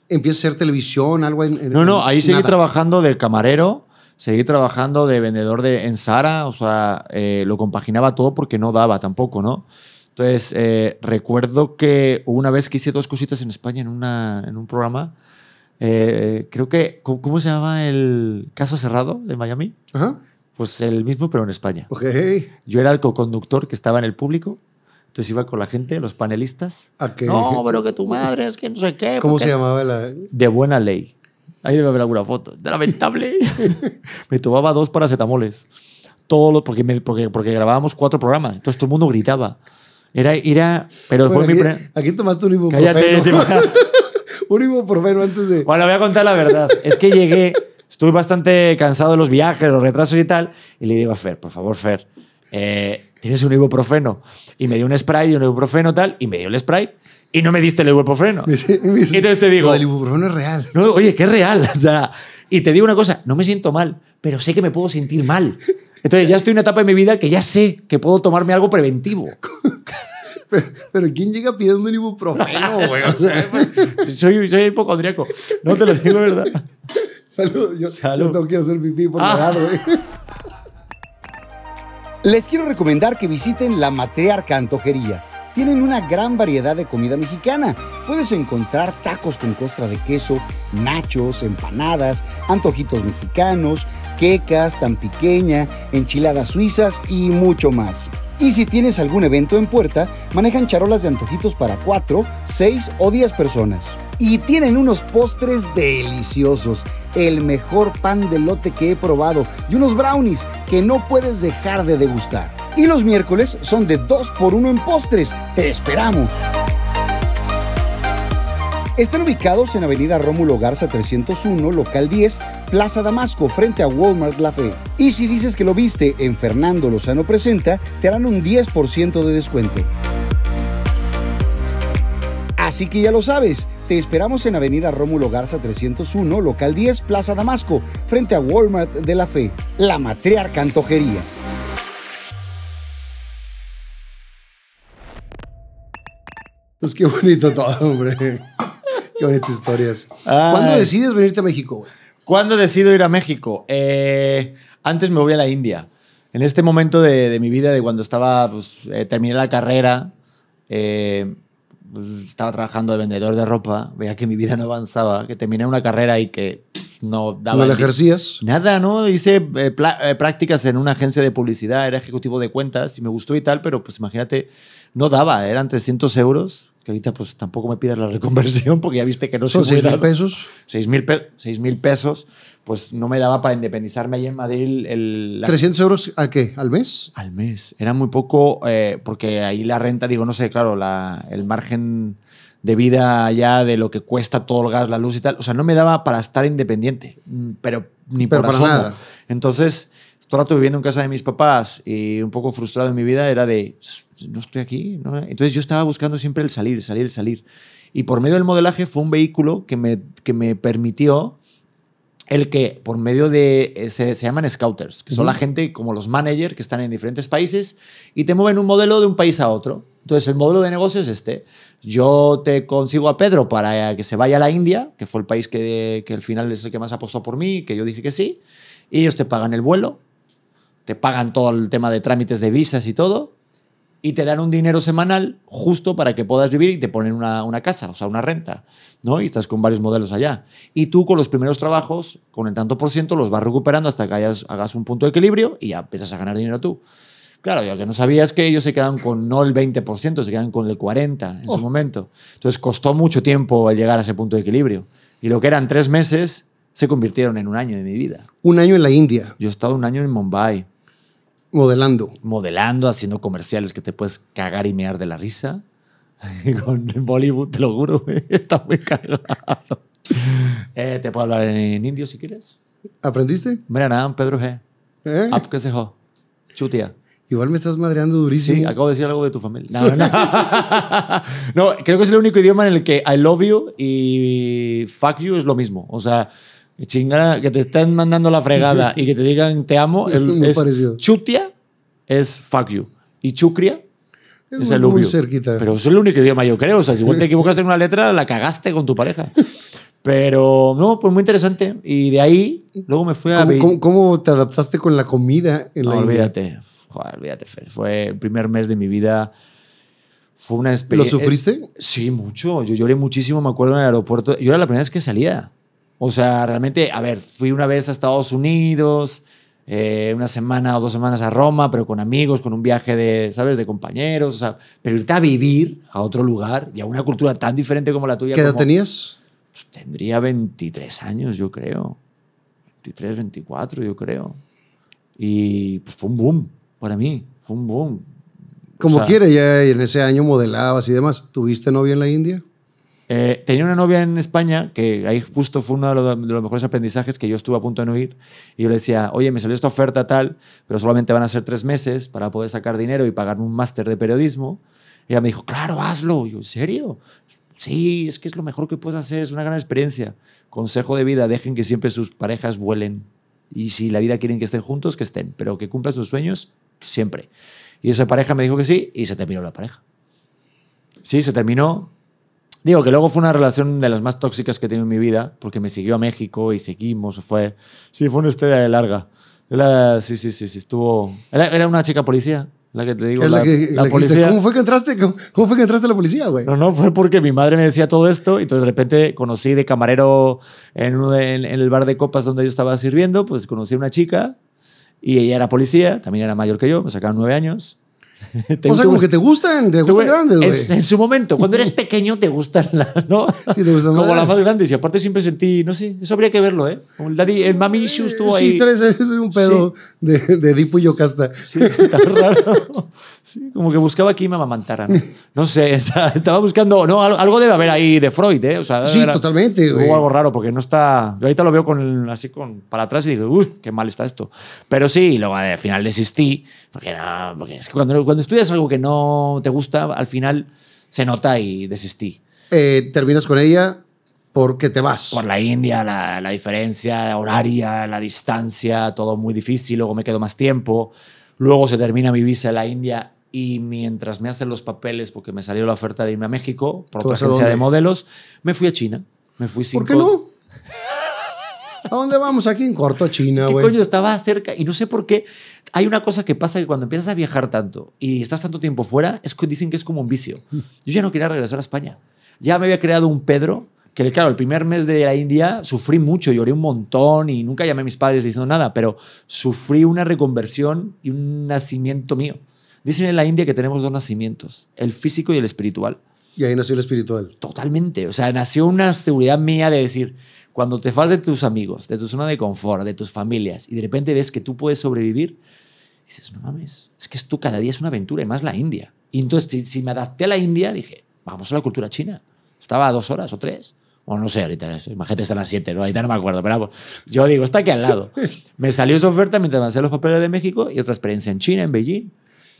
Speaker 1: empieza a hacer televisión, algo en, No, no, ahí seguí
Speaker 2: trabajando de camarero, seguí trabajando de vendedor de, en Sara, o sea, eh, lo compaginaba todo porque no daba tampoco, ¿no? Entonces, eh, recuerdo que una vez que hice dos cositas en España en, una, en un programa eh, creo que, ¿cómo se llama el caso cerrado de Miami? Pues el mismo, pero en España. ok Yo era el coconductor que estaba en el público. Entonces iba con la gente, los panelistas. ¿A ah, qué? No, pero que tu madre es que no sé qué. ¿Cómo se llamaba la...? De buena ley. Ahí debe haber alguna foto. De lamentable. me tomaba dos paracetamoles. Todo lo, porque, porque, porque grabábamos cuatro programas. Entonces todo el mundo gritaba. Era, era, pero fue aquí, mi
Speaker 1: Aquí tomaste un ibuprofeno. Cállate, un ibuprofeno antes de.
Speaker 2: Bueno, voy a contar la verdad. Es que llegué, estuve bastante cansado de los viajes, los retrasos y tal, y le digo a Fer, por favor, Fer, eh, ¿tienes un ibuprofeno? Y me dio un spray y un ibuprofeno tal, y me dio el spray y no me diste el ibuprofeno. y entonces te digo. El
Speaker 1: ibuprofeno es real.
Speaker 2: No, oye, que es real. O sea, y te digo una cosa, no me siento mal, pero sé que me puedo sentir mal. Entonces ya estoy en una etapa de mi vida que ya sé que puedo tomarme algo preventivo.
Speaker 1: Pero, ¿quién llega pidiendo un ibuprofeno, güey? O sea,
Speaker 2: soy, soy hipocondríaco. No te lo digo, ¿verdad? saludos, Yo
Speaker 1: No quiero que hacer pipí por nada. la ah. güey. Les quiero recomendar que visiten la Matriarca Antojería tienen una gran variedad de comida mexicana. Puedes encontrar tacos con costra de queso, nachos, empanadas, antojitos mexicanos, quecas, tan pequeña, enchiladas suizas y mucho más. Y si tienes algún evento en puerta, manejan charolas de antojitos para 4, 6 o 10 personas y tienen unos postres deliciosos, el mejor pan de lote que he probado y unos brownies que no puedes dejar de degustar. Y los miércoles son de 2 por 1 en postres. Te esperamos. Están ubicados en Avenida Rómulo Garza 301, local 10, Plaza Damasco, frente a Walmart La Fe. Y si dices que lo viste en Fernando Lozano Presenta, te harán un 10% de descuento. Así que ya lo sabes, te esperamos en Avenida Rómulo Garza 301, local 10, Plaza Damasco, frente a Walmart de la Fe, la matriarca antojería. Pues qué bonito todo, hombre. Qué
Speaker 2: bonitas historias. ¿Cuándo decides
Speaker 1: venirte a México,
Speaker 2: ¿Cuándo decido ir a México? Eh, antes me voy a la India. En este momento de, mi vida, de cuando estaba, pues, eh, terminé la carrera, eh, pues, estaba trabajando de vendedor de ropa, veía que mi vida no avanzaba, que terminé una carrera y que no daba... ¿No la ejercías? Nada, ¿no? Hice eh, eh, prácticas en una agencia de publicidad, era ejecutivo de cuentas y me gustó y tal, pero pues imagínate, no daba, eran 300 euros que ahorita pues tampoco me pidas la reconversión porque ya viste que no son seis mil pesos. mil pesos, pues no me daba para independizarme ahí en Madrid. El, ¿300 euros a qué? ¿Al mes? Al mes. Era muy poco eh, porque ahí la renta, digo, no sé, claro, la, el margen de vida allá de lo que cuesta todo el gas, la luz y tal. O sea, no me daba para estar independiente, mm, pero ni por para nada. Entonces rato viviendo en casa de mis papás y un poco frustrado en mi vida, era de, no estoy aquí. Entonces yo estaba buscando siempre el salir, salir, salir. Y por medio del modelaje fue un vehículo que me, que me permitió el que por medio de, eh, se, llaman scouters, que son la gente como los managers que están en diferentes países y te mueven un modelo de un país a otro. Entonces el modelo de negocio es este. Yo te consigo a Pedro para que se vaya a la India, que fue el país que, que al final es el que más apostó por mí, que yo dije que sí, y ellos te pagan el vuelo, te pagan todo el tema de trámites de visas y todo, y te dan un dinero semanal justo para que puedas vivir y te ponen una, una, casa, o sea, una renta, ¿no? Y estás con varios modelos allá. Y tú con los primeros trabajos, con el tanto por ciento, los vas recuperando hasta que hagas un punto de equilibrio y ya empiezas a ganar dinero tú. Claro, ya que no sabías que ellos se quedan con no el 20%, se quedan con el 40% en su momento. Entonces costó mucho tiempo el llegar a ese punto de equilibrio. Y lo que eran tres meses se convirtieron en un año de mi vida. Un año en la India. Yo he estado un año en Mumbai. Modelando. Modelando, haciendo comerciales que te puedes cagar y mear de la risa. Con Bollywood, te lo juro, está muy cagado. Eh, te puedo hablar en indio si quieres. ¿Aprendiste? Mira, nada, Pedro G. ¿Eh? Ah, se Chutia. Igual me estás madreando durísimo. Sí, acabo de decir algo de tu familia. no, creo que es el único idioma en el que I love you y fuck you es lo mismo. O sea, que te estén mandando la fregada y que te digan te amo, el, es parecido. chutia es fuck you. Y chucria es, el muy cerquita. Pero es el único idioma, yo creo. O si te equivocas en una letra, la cagaste con tu pareja. Pero no, pues muy interesante. Y de ahí, luego me fui a. ¿Cómo,
Speaker 1: ¿cómo, te adaptaste con la comida en no, olvídate.
Speaker 2: olvídate, Fue el primer mes de mi vida. Fue una experiencia. ¿Lo sufriste? Sí, mucho. Yo lloré muchísimo. Me acuerdo en el aeropuerto. Yo era la primera vez que salía. O sea, realmente, a ver, fui una vez a Estados Unidos, eh, una semana o dos semanas a Roma, pero con amigos, con un viaje de, ¿sabes?, de compañeros. O sea, pero irte a vivir a otro lugar y a una cultura tan diferente como la tuya. ¿Qué edad tenías? Pues tendría 23 años, yo creo. 23, 24, yo creo. Y pues, fue un boom para mí, fue un boom. Como o quiere, ya en ese año modelabas y demás. ¿Tuviste novia en la India? Eh, tenía una novia en España que ahí justo fue uno de los, mejores aprendizajes que yo estuve a punto de no ir. Y yo le decía, oye, me salió esta oferta tal, pero solamente van a ser tres meses para poder sacar dinero y pagarme un máster de periodismo. Y ella me dijo, claro, hazlo. yo, ¿en serio? Sí, es que es lo mejor que puedes hacer, es una gran experiencia. Consejo de vida, dejen que siempre sus parejas vuelen. Y si la vida quieren que estén juntos, que estén, pero que cumplan sus sueños siempre. Y esa pareja me dijo que sí y se terminó la pareja. Sí, se terminó, Digo que luego fue una relación de las más tóxicas que he tenido en mi vida, porque me siguió a México y seguimos, fue... Sí, fue una historia larga. Era, sí, sí, sí, sí, estuvo... Era, una chica policía, la que te digo. ¿Cómo
Speaker 1: fue que entraste? a la policía, güey? No,
Speaker 2: no, fue porque mi madre me decía todo esto y entonces de repente conocí de camarero en, en, el bar de copas donde yo estaba sirviendo, pues conocí a una chica y ella era policía, también era mayor que yo, me sacaron nueve años. o sea, como que te
Speaker 1: gustan, de grandes, güey. En, su
Speaker 2: momento, cuando eres pequeño te gustan las ¿no? Sí, te gustan Como las más grandes. Y aparte siempre sentí, no sé, eso habría que verlo, ¿eh? El, daddy, el mami estuvo ahí. Sí, tres es un pedo
Speaker 1: de, de Edipo Sí, está raro.
Speaker 2: Sí, como que buscaba aquí me No sé, estaba buscando. No, algo debe haber ahí de Freud, ¿eh? sí, totalmente. Hubo algo raro porque no está. Yo ahorita lo veo con, así con, para atrás y digo, uy, qué mal está esto. Pero sí, luego al final desistí. Porque, no, porque es que cuando, cuando estudias algo que no te gusta, al final se nota y desistí. Eh, terminas con ella porque te vas. Por la India, la, la diferencia horaria, la distancia, todo muy difícil. Luego me quedo más tiempo. Luego se termina mi visa en la India y mientras me hacen los papeles, porque me salió la oferta de irme a México por otra agencia de modelos, me fui a China. Me fui ¿Por qué no? ¿A dónde vamos aquí en corto China, güey? estaba cerca y no sé por qué. Hay una cosa que pasa que cuando empiezas a viajar tanto y estás tanto tiempo fuera, es que dicen que es como un vicio. Yo ya no quería regresar a España. Ya me había creado un Pedro que claro, el primer mes de la India sufrí mucho, lloré un montón y nunca llamé a mis padres diciendo nada, pero sufrí una reconversión y un nacimiento mío. Dicen en la India que tenemos dos nacimientos, el físico y el espiritual. Y ahí nació el espiritual. Totalmente, o sea, nació una seguridad mía de decir, cuando te vas de tus amigos, de tu zona de confort, de tus familias, y de repente ves que tú puedes sobrevivir, dices, no mames, es que esto cada día es una aventura, y más la India. Y entonces, si, si me adapté a la India, dije, vamos a la cultura china. Estaba a dos horas o tres. Bueno, no sé, ahorita, imagínate, están las 7, ¿no? Ahorita no me acuerdo, pero yo digo, está aquí al lado. Me salió esa oferta mientras me hacía los papeles de México y otra experiencia en China, en Beijing.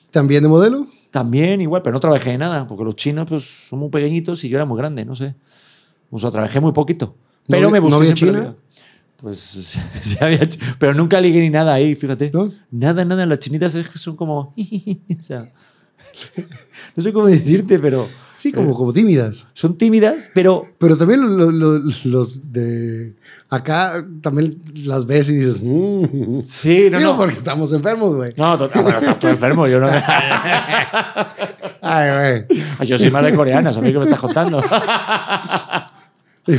Speaker 2: ¿También de modelo? También, igual, pero no trabajé en nada, porque los chinos pues, son muy pequeñitos y yo era muy grande, no sé. O sea, trabajé muy poquito. Pero ¿No, me busqué ¿no había China? Pues se, había Pero nunca ligué ni nada ahí, fíjate. Nada, nada. Las chinitas es que son como. no sé cómo decirte, pero... Sí, como, eh, como tímidas. Son tímidas, pero...
Speaker 1: Pero también los, de acá, también las ves y dices...
Speaker 2: Mm".
Speaker 1: sí, no, no. porque estamos enfermos, güey.
Speaker 2: No, ah, bueno, estás tú enfermo, yo no... Ay, güey. Yo soy madre coreana, ¿sabes qué me estás contando?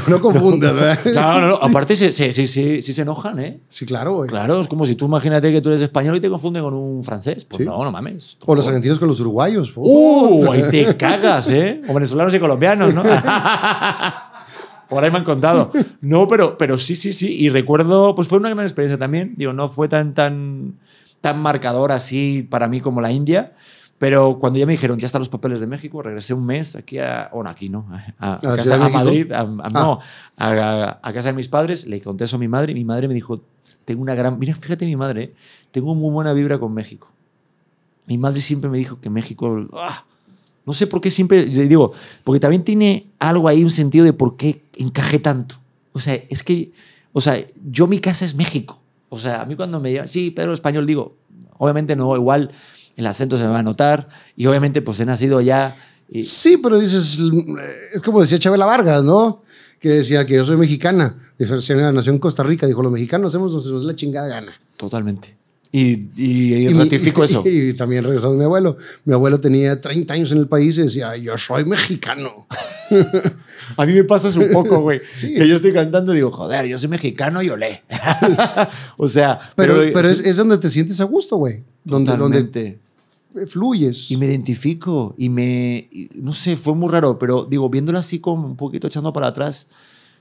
Speaker 2: no confunde ¿eh? Claro, no, no. Aparte, sí, sí, sí, se enojan, ¿eh? Sí, claro, Claro, es como si tú imagínate que tú eres español y te confunden con un francés. Pues no, no mames. O los argentinos con los uruguayos. ¡Uh! Ahí te cagas, ¿eh? O venezolanos y colombianos, ¿no? Por ahí me han contado. No, pero, pero sí, sí, sí. Y recuerdo, pues fue una gran experiencia también. Digo, no fue tan, tan, tan marcador así para mí como la India pero cuando ya me dijeron, ya están los papeles de México, regresé un mes aquí a, bueno, aquí no, a, a, casa, Madrid, ah. no, a, casa de mis padres, le conté eso a mi madre y mi madre me dijo, tengo una gran, mira, fíjate mi madre, tengo muy buena vibra con México. Mi madre siempre me dijo que México, ¡ah! no sé por qué siempre, digo, porque también tiene algo ahí, un sentido de por qué encaje tanto. O sea, es que, o sea, yo mi casa es México. O sea, a mí cuando me sí, Pedro Español, digo, obviamente no, igual el acento se me va a notar. Y obviamente, pues he nacido allá. Y... Sí, pero dices, eh,
Speaker 1: es como decía Chabela Vargas, ¿no? Que decía que yo soy mexicana, de la nación Costa Rica. Dijo, los mexicanos hacemos nos, la chingada
Speaker 2: gana. Totalmente. Y, y, ratifico eso.
Speaker 1: Y, también regresando a mi abuelo. Mi abuelo tenía 30 años en el país y decía, yo soy mexicano. a mí me pasa un poco, güey.
Speaker 2: Que yo estoy cantando y digo, joder, yo soy mexicano y olé. o sea... Pero, pero, es, donde
Speaker 1: te sientes a gusto, güey. Donde,
Speaker 2: fluyes. Y me identifico y me, no sé, fue muy raro, pero digo, viéndolo así como un poquito echando para atrás,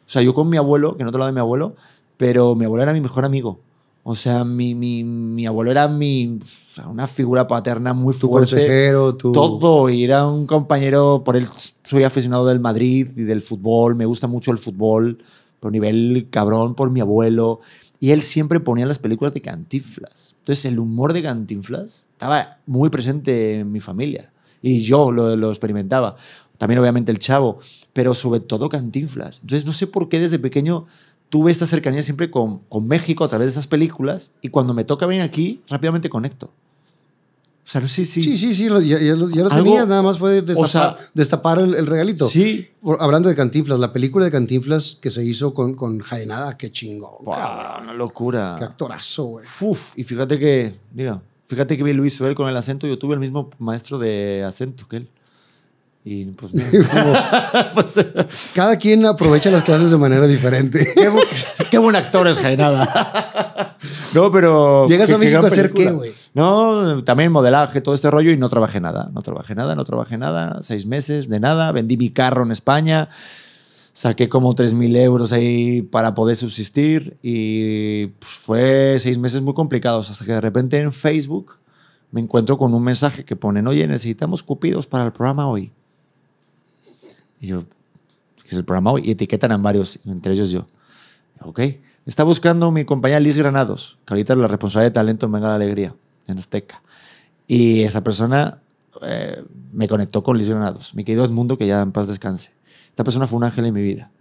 Speaker 2: o sea, yo con mi abuelo, que no te lo de mi abuelo, pero mi abuelo era mi mejor amigo. O sea, mi, mi, abuelo era mi, o una figura paterna muy tu fuerte. consejero, Todo, y era un compañero, por él soy aficionado del Madrid y del fútbol, me gusta mucho el fútbol, por nivel cabrón por mi abuelo. Y él siempre ponía las películas de Cantinflas. Entonces el humor de Cantinflas estaba muy presente en mi familia. Y yo lo, experimentaba. También obviamente el chavo, pero sobre todo Cantinflas. Entonces no sé por qué desde pequeño tuve esta cercanía siempre con, con México a través de esas películas y cuando me toca venir aquí rápidamente conecto. O sea, sí, sí. Sí, sí, sí, ya,
Speaker 1: lo, tenía, nada más fue destapar, destapar el, regalito. Sí. hablando de Cantinflas, la película de Cantinflas que se hizo con, con Jaenada, qué
Speaker 2: chingo una locura. Qué actorazo, güey. Uf, y fíjate que, mira, fíjate que vi Luis Suel con el acento, yo tuve el mismo maestro de acento que él. Y pues, pues cada quien aprovecha las clases de manera diferente. qué, qué buen actor es Jaenada. No, pero. ¿Llegas a México a hacer qué, güey? No, también modelaje, todo este rollo y no trabajé nada. No trabajé nada, no trabajé nada. Seis meses de nada. Vendí mi carro en España. Saqué como 3.000 euros ahí para poder subsistir y pues, fue seis meses muy complicados hasta que de repente en Facebook me encuentro con un mensaje que ponen, oye, necesitamos cupidos para el programa hoy. Y yo, ¿qué es el programa hoy? Y etiquetan a varios, entre ellos yo. Ok. Está buscando mi compañera Liz Granados, que ahorita es la responsable de talento en Venga la Alegría, en Azteca. Y esa persona eh, me conectó con Liz Granados, mi querido Edmundo, que ya en paz descanse. Esta persona fue un ángel en mi vida.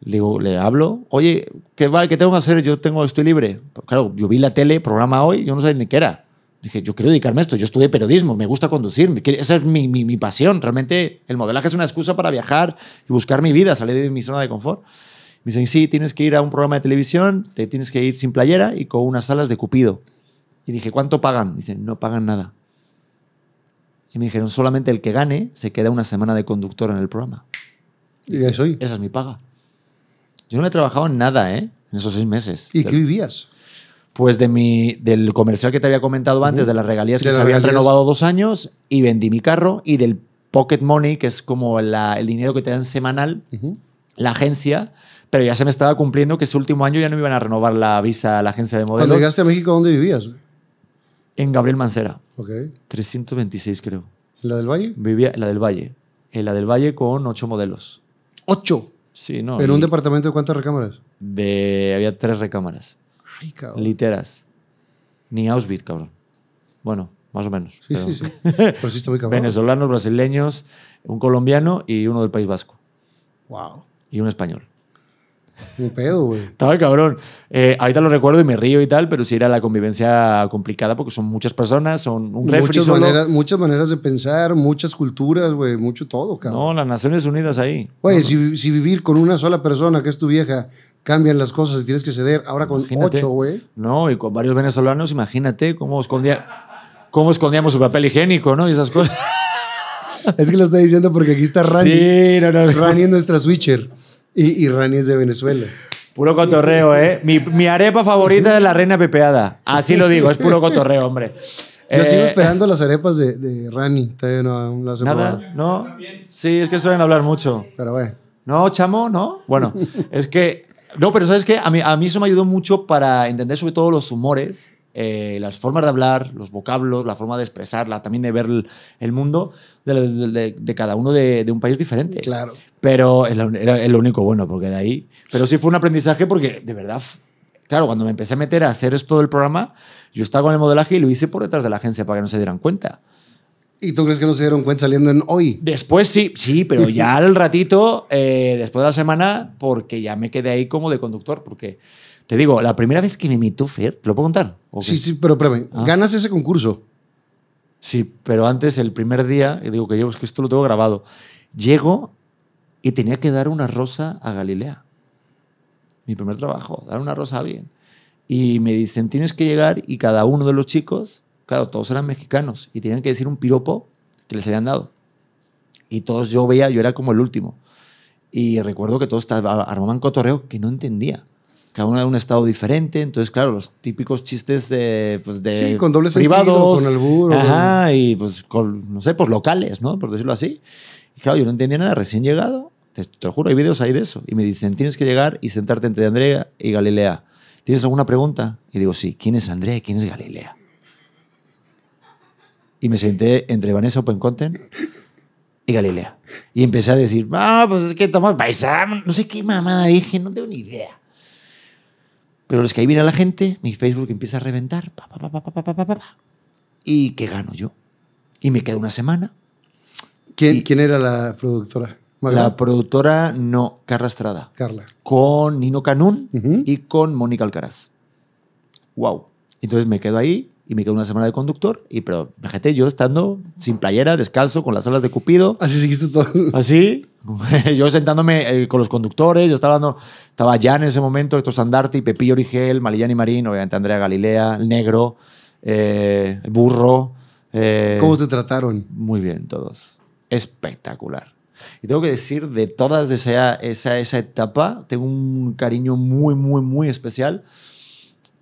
Speaker 2: Le digo, le hablo, oye, ¿qué, va, ¿qué tengo que hacer? Yo tengo, estoy libre. Pues claro, yo vi la tele, programa hoy, yo no sabía ni qué era. Dije, yo quiero dedicarme a esto, yo estudié periodismo, me gusta conducir, esa es mi, mi pasión. Realmente el modelaje es una excusa para viajar y buscar mi vida, salir de mi zona de confort dicen, sí, tienes que ir a un programa de televisión, te tienes que ir sin playera y con unas alas de cupido. Y dije, ¿cuánto pagan? Dicen, no pagan nada. Y me dijeron, solamente el que gane se queda una semana de conductor en el programa. Y eso soy. Esa es mi paga. Yo no he trabajado en nada, ¿eh? En esos seis meses. ¿Y qué vivías? Pues de mi, del comercial que te había comentado antes, de las regalías que se habían renovado dos años, y vendí mi carro, y del pocket money, que es como el dinero que te dan semanal, la agencia, pero ya se me estaba cumpliendo que ese último año ya no me iban a renovar la visa a la agencia de modelos. Cuando llegaste a México, ¿dónde vivías? En Gabriel Mancera. Ok. 326, creo. ¿En la del Valle? Vivía en la del Valle. En la del Valle con ocho modelos. ¿Ocho? Sí, no. ¿En un departamento
Speaker 1: de cuántas recámaras?
Speaker 2: De, había tres recámaras. Ay, cabrón. Literas. Ni Auschwitz, cabrón. Bueno, más o menos. Sí, sí, sí. Pero sí cabrón. Venezolanos, brasileños, un colombiano y uno del País Vasco. Wow. Y un español
Speaker 1: un pedo, güey.
Speaker 2: Estaba cabrón. Eh, ahorita lo recuerdo y me río y tal, pero sí era la convivencia complicada porque son muchas personas, son un muchas Maneras,
Speaker 1: muchas maneras de pensar, muchas culturas, güey, mucho todo, cabrón.
Speaker 2: No, las Naciones Unidas ahí.
Speaker 1: Güey, si, si, vivir con
Speaker 2: una sola persona, que es tu vieja, cambian las cosas y tienes que ceder, ahora con ocho, güey. No, y con varios venezolanos, imagínate cómo, escondía, cómo escondíamos su papel higiénico, ¿no? Y esas cosas.
Speaker 1: es que lo estoy diciendo porque aquí está Rani. Sí, no, no. Rani nuestra switcher
Speaker 2: y, Rani es de Venezuela. Puro cotorreo, ¿eh? Mi, arepa favorita de la reina pepeada. Así lo digo, es puro cotorreo, hombre. Yo sigo eh, esperando
Speaker 1: las arepas de, Rani. Todavía no Nada,
Speaker 2: ¿no? Sí, es que suelen hablar mucho. Pero bueno. No, chamo, ¿no? Bueno, es que... No, pero ¿sabes qué? A mí, a mí eso me ayudó mucho para entender sobre todo los humores, eh, las formas de hablar, los vocablos, la forma de expresarla, también de ver el mundo de, cada uno de, un país diferente. Claro. Pero era, único bueno, porque de ahí. Pero sí fue un aprendizaje porque, de verdad, claro, cuando me empecé a meter a hacer esto del programa, yo estaba con el modelaje y lo hice por detrás de la agencia para que no se dieran cuenta. ¿Y tú crees
Speaker 1: que no se dieron cuenta saliendo en hoy?
Speaker 2: Después sí, sí, pero ya al ratito, eh, después de la semana, porque ya me quedé ahí como de conductor, porque te digo, la primera vez que me imitó Fer, ¿te lo puedo contar? Sí, sí, pero espérame, ah. ganas ese concurso. Sí, pero antes, el primer día, digo que yo es que esto lo tengo grabado, llego y tenía que dar una rosa a Galilea. Mi primer trabajo, dar una rosa a alguien. Y me dicen, tienes que llegar y cada uno de los chicos, claro, todos eran mexicanos, y tenían que decir un piropo que les habían dado. Y todos yo veía, yo era como el último. Y recuerdo que todos armaban cotorreo que no entendía cada uno un estado diferente, entonces claro, los típicos chistes de, pues de sí, con dobles privados, ajá, y pues no sé, pues locales, ¿no? Por decirlo así. claro, yo no entendía nada, recién llegado, te, lo juro, hay videos ahí de eso, y me dicen, tienes que llegar y sentarte entre Andrea y Galilea. ¿Tienes alguna pregunta? Y digo, sí, ¿quién es Andrea y quién es Galilea? Y me senté entre Vanessa Open Content y Galilea. Y empecé a decir, ah, pues es que estamos paisano, no sé qué mamada dije, no tengo ni idea. Pero los que ahí viene la gente, mi Facebook empieza a reventar. ¿Y qué gano yo? Y me quedo una semana. ¿Quién, ¿quién era la productora? La productora, no, Carla Estrada. Carla. Con Nino Canún y con Mónica Alcaraz. ¡Wow! Entonces me quedo ahí y me quedo una semana de conductor. Y pero fíjate, yo estando sin playera, descalzo, con las alas de Cupido. Así seguiste todo. Así. yo sentándome eh, con los conductores, yo estaba hablando, estaba ya en ese momento, estos Sandarte y Pepillo Origel, Malillani Marín, obviamente Andrea Galilea, el negro, eh, el burro. Eh, ¿Cómo te trataron? Muy bien, todos. Espectacular. Y tengo que decir, de todas de esa, esa, esa etapa, tengo un cariño muy, muy, muy especial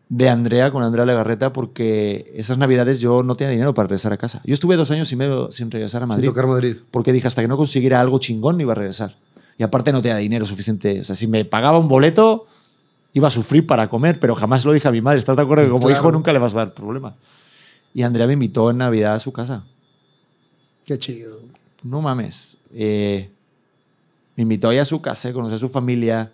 Speaker 2: de Andrea con Andrea Legarreta porque esas navidades yo no tenía dinero para regresar a casa. Yo estuve dos años y medio sin regresar a Madrid. Sin tocar Madrid. Porque dije, hasta que no consiguiera algo chingón no iba a regresar. Y aparte no tenía dinero suficiente. O sea, si me pagaba un boleto, iba a sufrir para comer, pero jamás lo dije a mi madre. ¿Estás de acuerdo que como hijo nunca le vas a dar problema. Y Andrea me invitó en Navidad a su casa. Qué chido. No mames. Eh, me invitó ahí a su casa, conocí a su familia.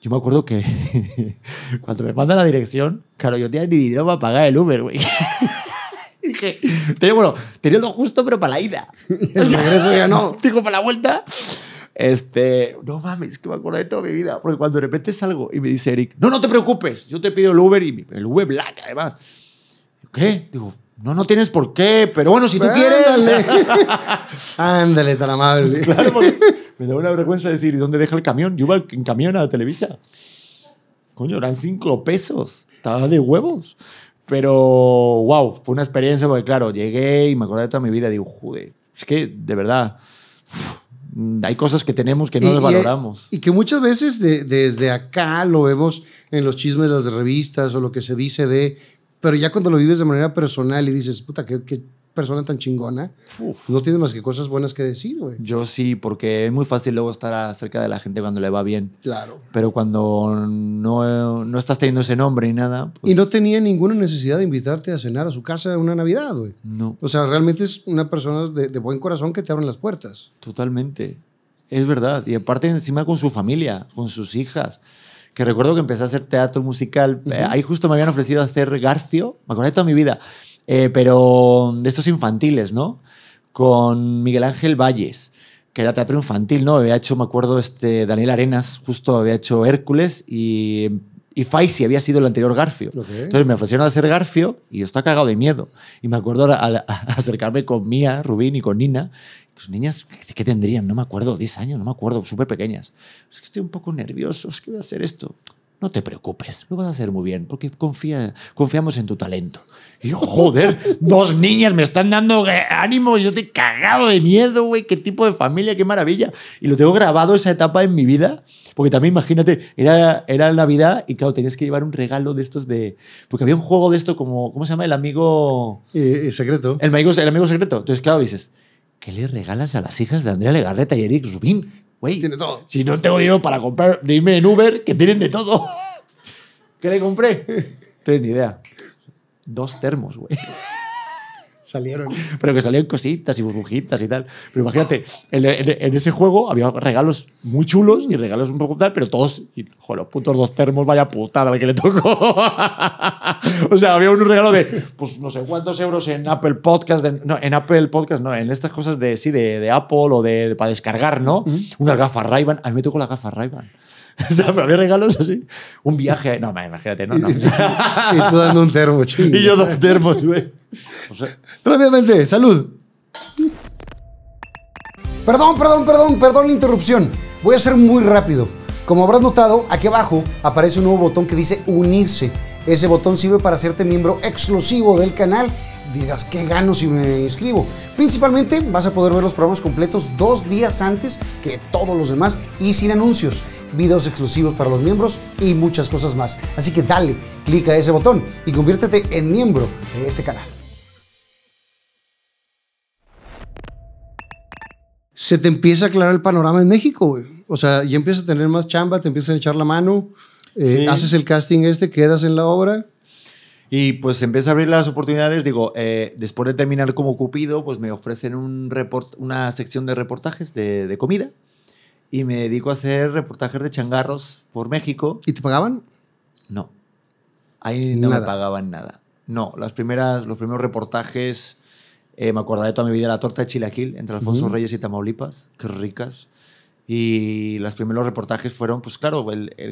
Speaker 2: Yo me acuerdo que cuando me mandan la dirección, claro, yo tenía ni dinero para pagar el Uber, güey. Dije, tenía, bueno, tenía lo justo, pero para la ida. el regreso ya no. Digo, para la vuelta. Este, no mames, que me acuerdo de toda mi vida. Porque cuando de repente salgo y me dice Eric, no, no te preocupes, yo te pido el Uber y el Uber Black, además. ¿Qué? Digo, no, no tienes por qué, pero bueno, si tú quieres. Ándale, tan amable. Claro, porque me da una vergüenza decir, dónde deja el camión? Yo iba en camión a Televisa. Coño, eran cinco pesos. Estaba de huevos. Pero, wow, fue una experiencia porque, claro, llegué y me acordé de toda mi vida. Digo, joder, es que, de verdad, hay cosas que tenemos que no eh, valoramos. Y,
Speaker 1: que muchas veces desde acá lo vemos en los chismes de las revistas o lo que se dice de pero ya cuando lo vives de manera personal y dices, puta, qué, persona tan chingona,
Speaker 2: no tienes más que cosas buenas que decir, güey. Yo sí, porque es muy fácil luego estar cerca de la gente cuando le va bien. Claro. Pero cuando no, estás teniendo ese nombre y nada. Y no pues- tenía
Speaker 1: ninguna necesidad de invitarte a cenar a su casa una Navidad, güey. No. O sea, realmente es una persona
Speaker 2: de, buen corazón que te abre las puertas. Totalmente. Es verdad. Y aparte encima con su familia, con sus hijas que recuerdo que empecé a hacer teatro musical. Eh, ahí justo me habían ofrecido hacer Garfio, me acordé toda mi vida, eh, pero de estos infantiles, ¿no? Con Miguel Ángel Valles, que era teatro infantil, ¿no? Había hecho, me acuerdo, este Daniel Arenas, justo había hecho Hércules y y Faisy había sido el anterior Garfio. Entonces me ofrecieron a hacer Garfio y yo estaba cagado de miedo. Y me acuerdo acercarme con Mía, Rubín y con Nina. son niñas, ¿qué tendrían? No me acuerdo, 10 años, no me acuerdo, súper pequeñas. Es que estoy un poco nervioso, es que voy a hacer esto no te preocupes, lo vas a hacer muy bien, porque confía, confiamos en tu talento. Y yo, joder, dos niñas me están dando eh, ánimo, yo estoy cagado de miedo, güey, qué tipo de familia, qué maravilla. Y lo tengo grabado esa etapa en mi vida, porque también imagínate, era, era Navidad y claro, tenías que llevar un regalo de estos de... Porque había un juego de esto como, ¿cómo se llama? El amigo... El eh, eh, secreto. El amigo, el amigo secreto. Entonces, claro, dices, ¿qué le regalas a las hijas de Andrea Legarreta y Eric Rubín? Güey, Si no tengo dinero para comprar, dime en Uber que tienen de todo. ¿Qué le compré? No tengo ni idea. Dos termos, güey salieron. Pero que salían cositas y burbujitas y tal. Pero imagínate, en, ese juego había regalos muy chulos y regalos un poco tal, pero todos, joder, los putos dos termos, vaya putada al que le tocó. o sea, había un regalo de, pues no sé cuántos euros en Apple Podcast, no, en Apple Podcast, no, en estas cosas de, sí, de, Apple o de, para descargar, ¿no? Unas gafas ray a mí me tocó la gafa ray O sea, había regalos así. Un viaje. No, imagínate, no, no. y tú dando
Speaker 1: un termo, Y yo
Speaker 2: dos termos, güey. O sea, Rápidamente, salud.
Speaker 1: Perdón, perdón, perdón, perdón la interrupción. Voy a ser muy rápido. Como habrás notado, aquí abajo aparece un nuevo botón que dice unirse. Ese botón sirve para hacerte miembro exclusivo del canal. Dirás, ¿qué gano si me inscribo? Principalmente vas a poder ver los programas completos dos días antes que todos los demás y sin anuncios videos exclusivos para los miembros y muchas cosas más. Así que dale, clica ese botón y conviértete en miembro de este canal. Se te empieza a aclarar el panorama en México, güey. O sea, ya empiezas a tener más chamba, te empiezan a echar la mano, eh, haces el casting este, quedas en la obra.
Speaker 2: Y pues empieza a abrir las oportunidades. Digo, eh, después de terminar como Cupido, pues me ofrecen un report, una sección de reportajes de comida y me dedico a hacer reportajes de changarros por México. ¿Y te pagaban? No. Ahí no me pagaban nada. No, las primeras, los primeros reportajes, eh, me acordaré toda mi vida, la torta de chilaquil entre Alfonso Reyes y Tamaulipas, qué ricas. Y los primeros reportajes fueron, pues claro,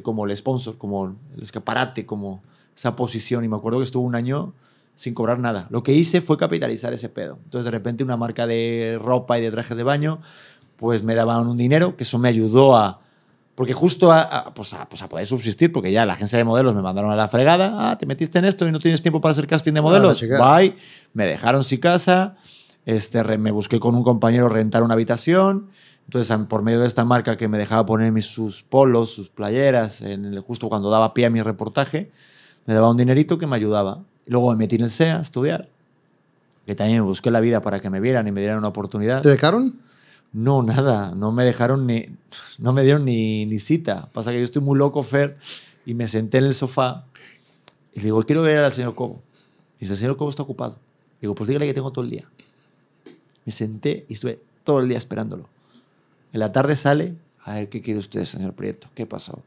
Speaker 2: como el sponsor, como el escaparate, como esa posición. Y me acuerdo que estuve un año sin cobrar nada. Lo que hice fue capitalizar ese pedo. Entonces, de repente, una marca de ropa y de trajes de baño pues me daban un dinero, que eso me ayudó a... Porque justo pues a, pues a, poder subsistir, porque ya la agencia de modelos me mandaron a la fregada, ah, te metiste en esto y no tienes tiempo para hacer casting de ah, modelos, bye, me dejaron sin casa, este, me busqué con un compañero rentar una habitación, entonces por medio de esta marca que me dejaba poner mis, sus polos, sus playeras, en justo cuando daba pie a mi reportaje, me daba un dinerito que me ayudaba. Luego me metí en el SEA a estudiar, que también me busqué la vida para que me vieran y me dieran una oportunidad. ¿Te dejaron? No, nada, no me dejaron ni, no me dieron ni, cita. Pasa que yo estoy muy loco, Fer, y me senté en el sofá y le digo, quiero ver al señor Cobo. Y dice, el señor Cobo está ocupado. digo, pues dígale que tengo todo el día. Me senté y estuve todo el día esperándolo. En la tarde sale, a ver, ¿qué quiere usted, señor Prieto? ¿Qué pasó?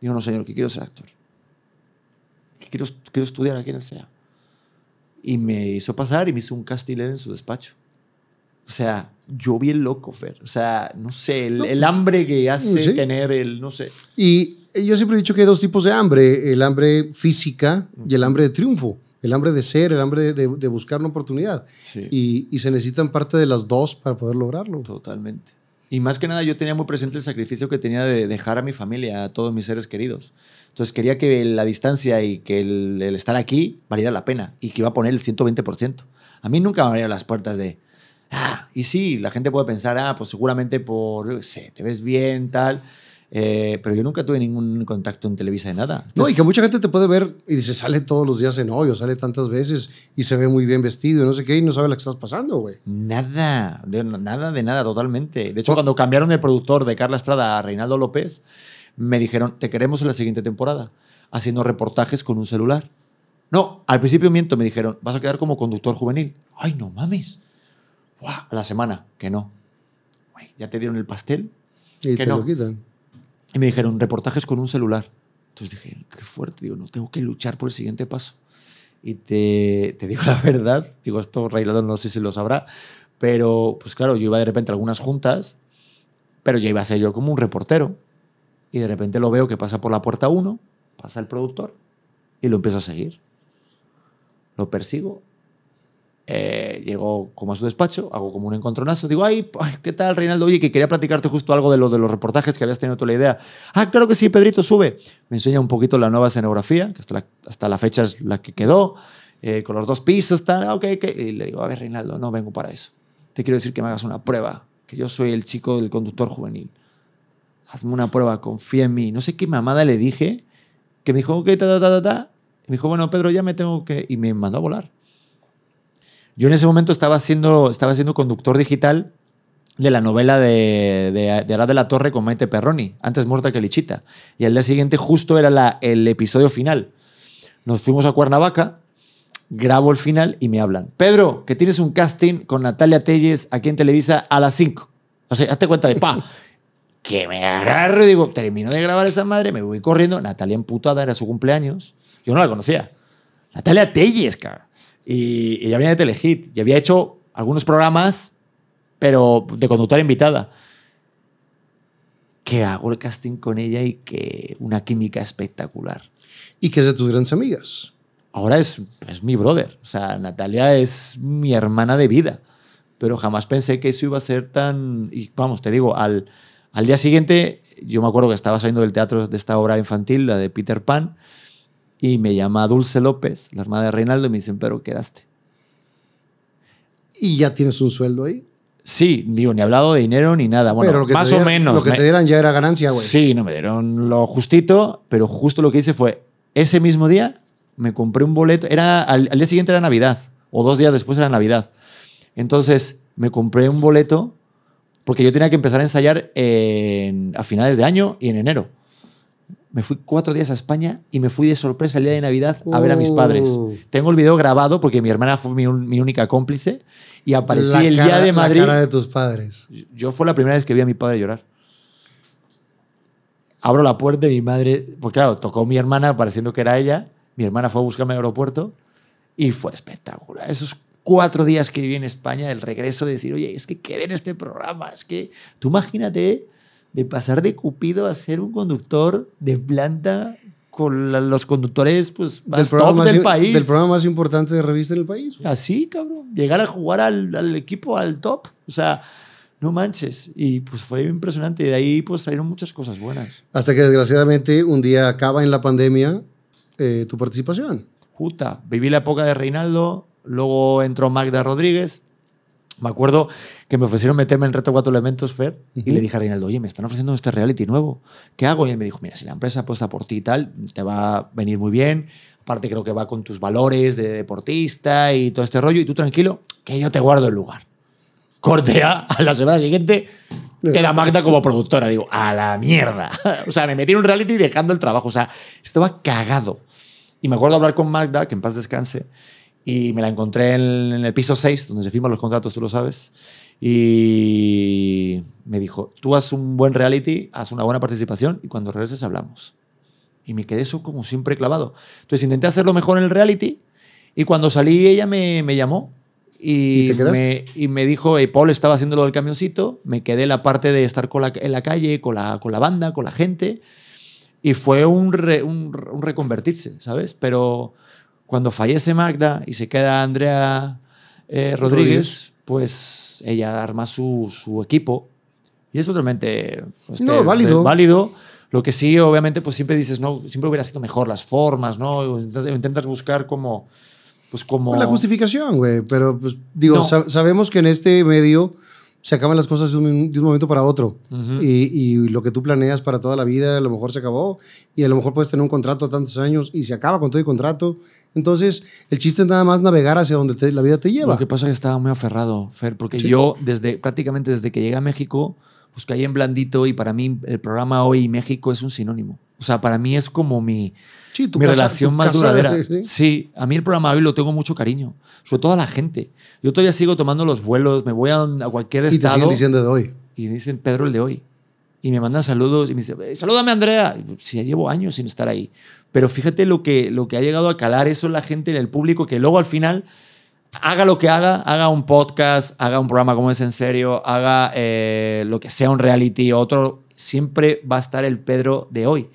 Speaker 2: Digo, no, señor, que quiero ser actor. Que quiero, quiero estudiar a quien SEA. Y me hizo pasar y me hizo un castillo en su despacho. O sea, yo vi el loco, Fer. O sea, no sé, el, hambre que hace tener el, no sé.
Speaker 1: Y eh, yo siempre he dicho que hay dos tipos de hambre, el hambre física y el hambre de triunfo, el hambre de ser, el hambre de, buscar una oportunidad. Y, se necesitan parte de las dos para poder lograrlo. Totalmente.
Speaker 2: Y más que nada yo tenía muy presente el sacrificio que tenía de dejar a mi familia, a todos mis seres queridos. Entonces quería que la distancia y que el, estar aquí valiera la pena y que iba a poner el 120%. A mí nunca me abrieron las puertas de, Ah, y sí, la gente puede pensar, ah, pues seguramente por, sé, te ves bien, tal. Eh, pero yo nunca tuve ningún contacto en Televisa de nada.
Speaker 1: no, y que mucha gente te puede ver y dice, sale todos los días en hoyo, sale tantas veces y se ve muy bien vestido y no sé qué, y no sabe lo que estás pasando, güey.
Speaker 2: Nada, nada de nada, totalmente. De hecho, cuando cambiaron el productor de Carla Estrada a Reinaldo López, me dijeron, te queremos en la siguiente temporada, haciendo reportajes con un celular. No, al principio miento, me dijeron, vas a quedar como conductor juvenil. Ay, no mames a la semana, que no. ya te dieron el pastel. Y te lo quitan. Y me dijeron, reportajes con un celular. Entonces dije, qué fuerte, digo, no, tengo que luchar por el siguiente paso. Y te, te digo la verdad, digo, esto Railador no sé si lo sabrá, pero pues claro, yo iba de repente a algunas juntas, pero ya iba a ser yo como un reportero. Y de repente lo veo que pasa por la puerta uno, pasa el productor y lo empiezo a seguir. Lo persigo eh, llego como a su despacho, hago como un encontronazo, digo, ay, ¿qué tal, Reinaldo? Oye, que quería platicarte justo algo de lo de los reportajes que habías tenido tú la idea. Ah, claro que sí, Pedrito, sube. Me enseña un poquito la nueva escenografía, que hasta la, hasta la fecha es la que quedó, eh, con los dos pisos, tal, ah, ok, ok. Y le digo, a ver, Reinaldo, no vengo para eso. Te quiero decir que me hagas una prueba, que yo soy el chico del conductor juvenil. Hazme una prueba, confía en mí. No sé qué mamada le dije, que me dijo, ok, ta, ta, ta, ta, Y me dijo, bueno, Pedro, ya me tengo que... Y me mandó a volar yo en ese momento estaba siendo, estaba conductor digital de la novela de, de, de de la Torre con Maite Perroni, antes muerta que Lichita. Y al día siguiente justo era la, el episodio final. Nos fuimos a Cuernavaca, grabo el final y me hablan. Pedro, que tienes un casting con Natalia Telles aquí en Televisa a las 5. O sea, hazte cuenta de pa. que me agarro y digo, termino de grabar esa madre, me voy corriendo. Natalia emputada, era su cumpleaños. Yo no la conocía. Natalia Telles, cabrón y, ella venía de Telehit y había hecho algunos programas, pero de conductora invitada. Que hago el casting con ella y que una química espectacular. ¿Y que es de tus grandes amigas? Ahora es, es mi brother. O sea, Natalia es mi hermana de vida. Pero jamás pensé que eso iba a ser tan. Y vamos, te digo, al, al día siguiente, yo me acuerdo que estaba saliendo del teatro de esta obra infantil, la de Peter Pan. Y me llama Dulce López, la hermana de Reinaldo, y me dicen, pero quedaste.
Speaker 1: ¿Y ya tienes un sueldo ahí?
Speaker 2: Sí, digo, ni hablado de dinero ni nada. Bueno, más o menos. Lo que te dieran ya era ganancia, güey. Sí, no me dieron lo justito, pero justo lo que hice fue, ese mismo día me compré un boleto. Era, al, día siguiente era Navidad, o dos días después era Navidad. Entonces, me compré un boleto porque yo tenía que empezar a ensayar a finales de año y en enero me fui cuatro días a España y me fui de sorpresa el día de Navidad a ver a mis padres. Oh. Tengo el video grabado porque mi hermana fue mi, única cómplice y aparecí el día de Madrid. La cara
Speaker 1: de tus padres.
Speaker 2: Yo fue la primera vez que vi a mi padre llorar. Abro la puerta y mi madre, pues claro, tocó mi hermana pareciendo que era ella. Mi hermana fue a buscarme al aeropuerto y fue espectacular. Esos cuatro días que viví en España, el regreso de decir, oye, es que quedé en este programa, es que tú imagínate de pasar de Cupido a ser un conductor de planta con los conductores pues, más top del país. Del programa más importante de revista en el país. Así, cabrón. Llegar a jugar al, equipo, al top. O sea, no manches. Y pues fue impresionante. De ahí pues salieron muchas cosas buenas. Hasta
Speaker 1: que desgraciadamente un día acaba en la pandemia eh, tu participación. Juta.
Speaker 2: viví la época de Reinaldo, luego entró Magda Rodríguez, me acuerdo que me ofrecieron meterme en Reto Cuatro Elementos, Fer, y le dije a Reinaldo, oye, me están ofreciendo este reality nuevo, ¿qué hago? Y él me dijo, mira, si la empresa apuesta por ti y tal, te va a venir muy bien, aparte creo que va con tus valores de deportista y todo este rollo, y tú tranquilo, que yo te guardo el lugar. Cortea a la semana siguiente, queda Magda como productora. Digo, a la mierda. o sea, me metí en un reality dejando el trabajo. O sea, estaba cagado. Y me acuerdo hablar con Magda, que en paz descanse, y me la encontré en, el piso 6, donde se firman los contratos, tú lo sabes. Y me dijo, tú haz un buen reality, haz una buena participación y cuando regreses hablamos. Y me quedé eso como siempre clavado. Entonces intenté hacerlo mejor en el reality y cuando salí ella me, me llamó y, ¿Y, me, y, me, dijo, hey, Paul estaba haciendo lo del camioncito, me quedé la parte de estar con en la calle, con la, con la banda, con la gente y fue un, un reconvertirse, ¿sabes? Pero cuando fallece Magda y se queda Andrea eh, Rodríguez, pues ella arma su, su equipo. Y es totalmente pues, válido. válido. Lo que sí, obviamente, pues siempre dices, no, siempre hubiera sido mejor las formas, ¿no? Intentas buscar como... Pues como... la
Speaker 1: justificación, güey. Pero, pues, digo, sabemos que en este medio se acaban las cosas de un, momento para otro. y, lo que tú planeas para toda la vida, a lo mejor se acabó. Y a lo mejor puedes tener un contrato tantos años y se acaba con todo el contrato. Entonces, el chiste es nada más navegar hacia donde la vida te lleva. Lo que pasa es que estaba muy aferrado,
Speaker 2: Fer, porque yo, desde, prácticamente desde que llegué a México, pues caí en blandito y para mí el programa Hoy México es un sinónimo. O sea, para mí es como mi mi relación más duradera. ¿sí? a mí el programa hoy lo tengo mucho cariño, sobre todo a la gente. Yo todavía sigo tomando los vuelos, me voy a, cualquier estado. Y te diciendo de hoy. Y me dicen Pedro el de hoy. Y me mandan saludos y me dicen, eh, salúdame Andrea. Si pues, ya llevo años sin estar ahí. Pero fíjate lo que, lo que ha llegado a calar eso la gente en el público, que luego al final, haga lo que haga, haga un podcast, haga un programa como es en serio, haga eh, lo que sea un reality otro, siempre va a estar el Pedro de hoy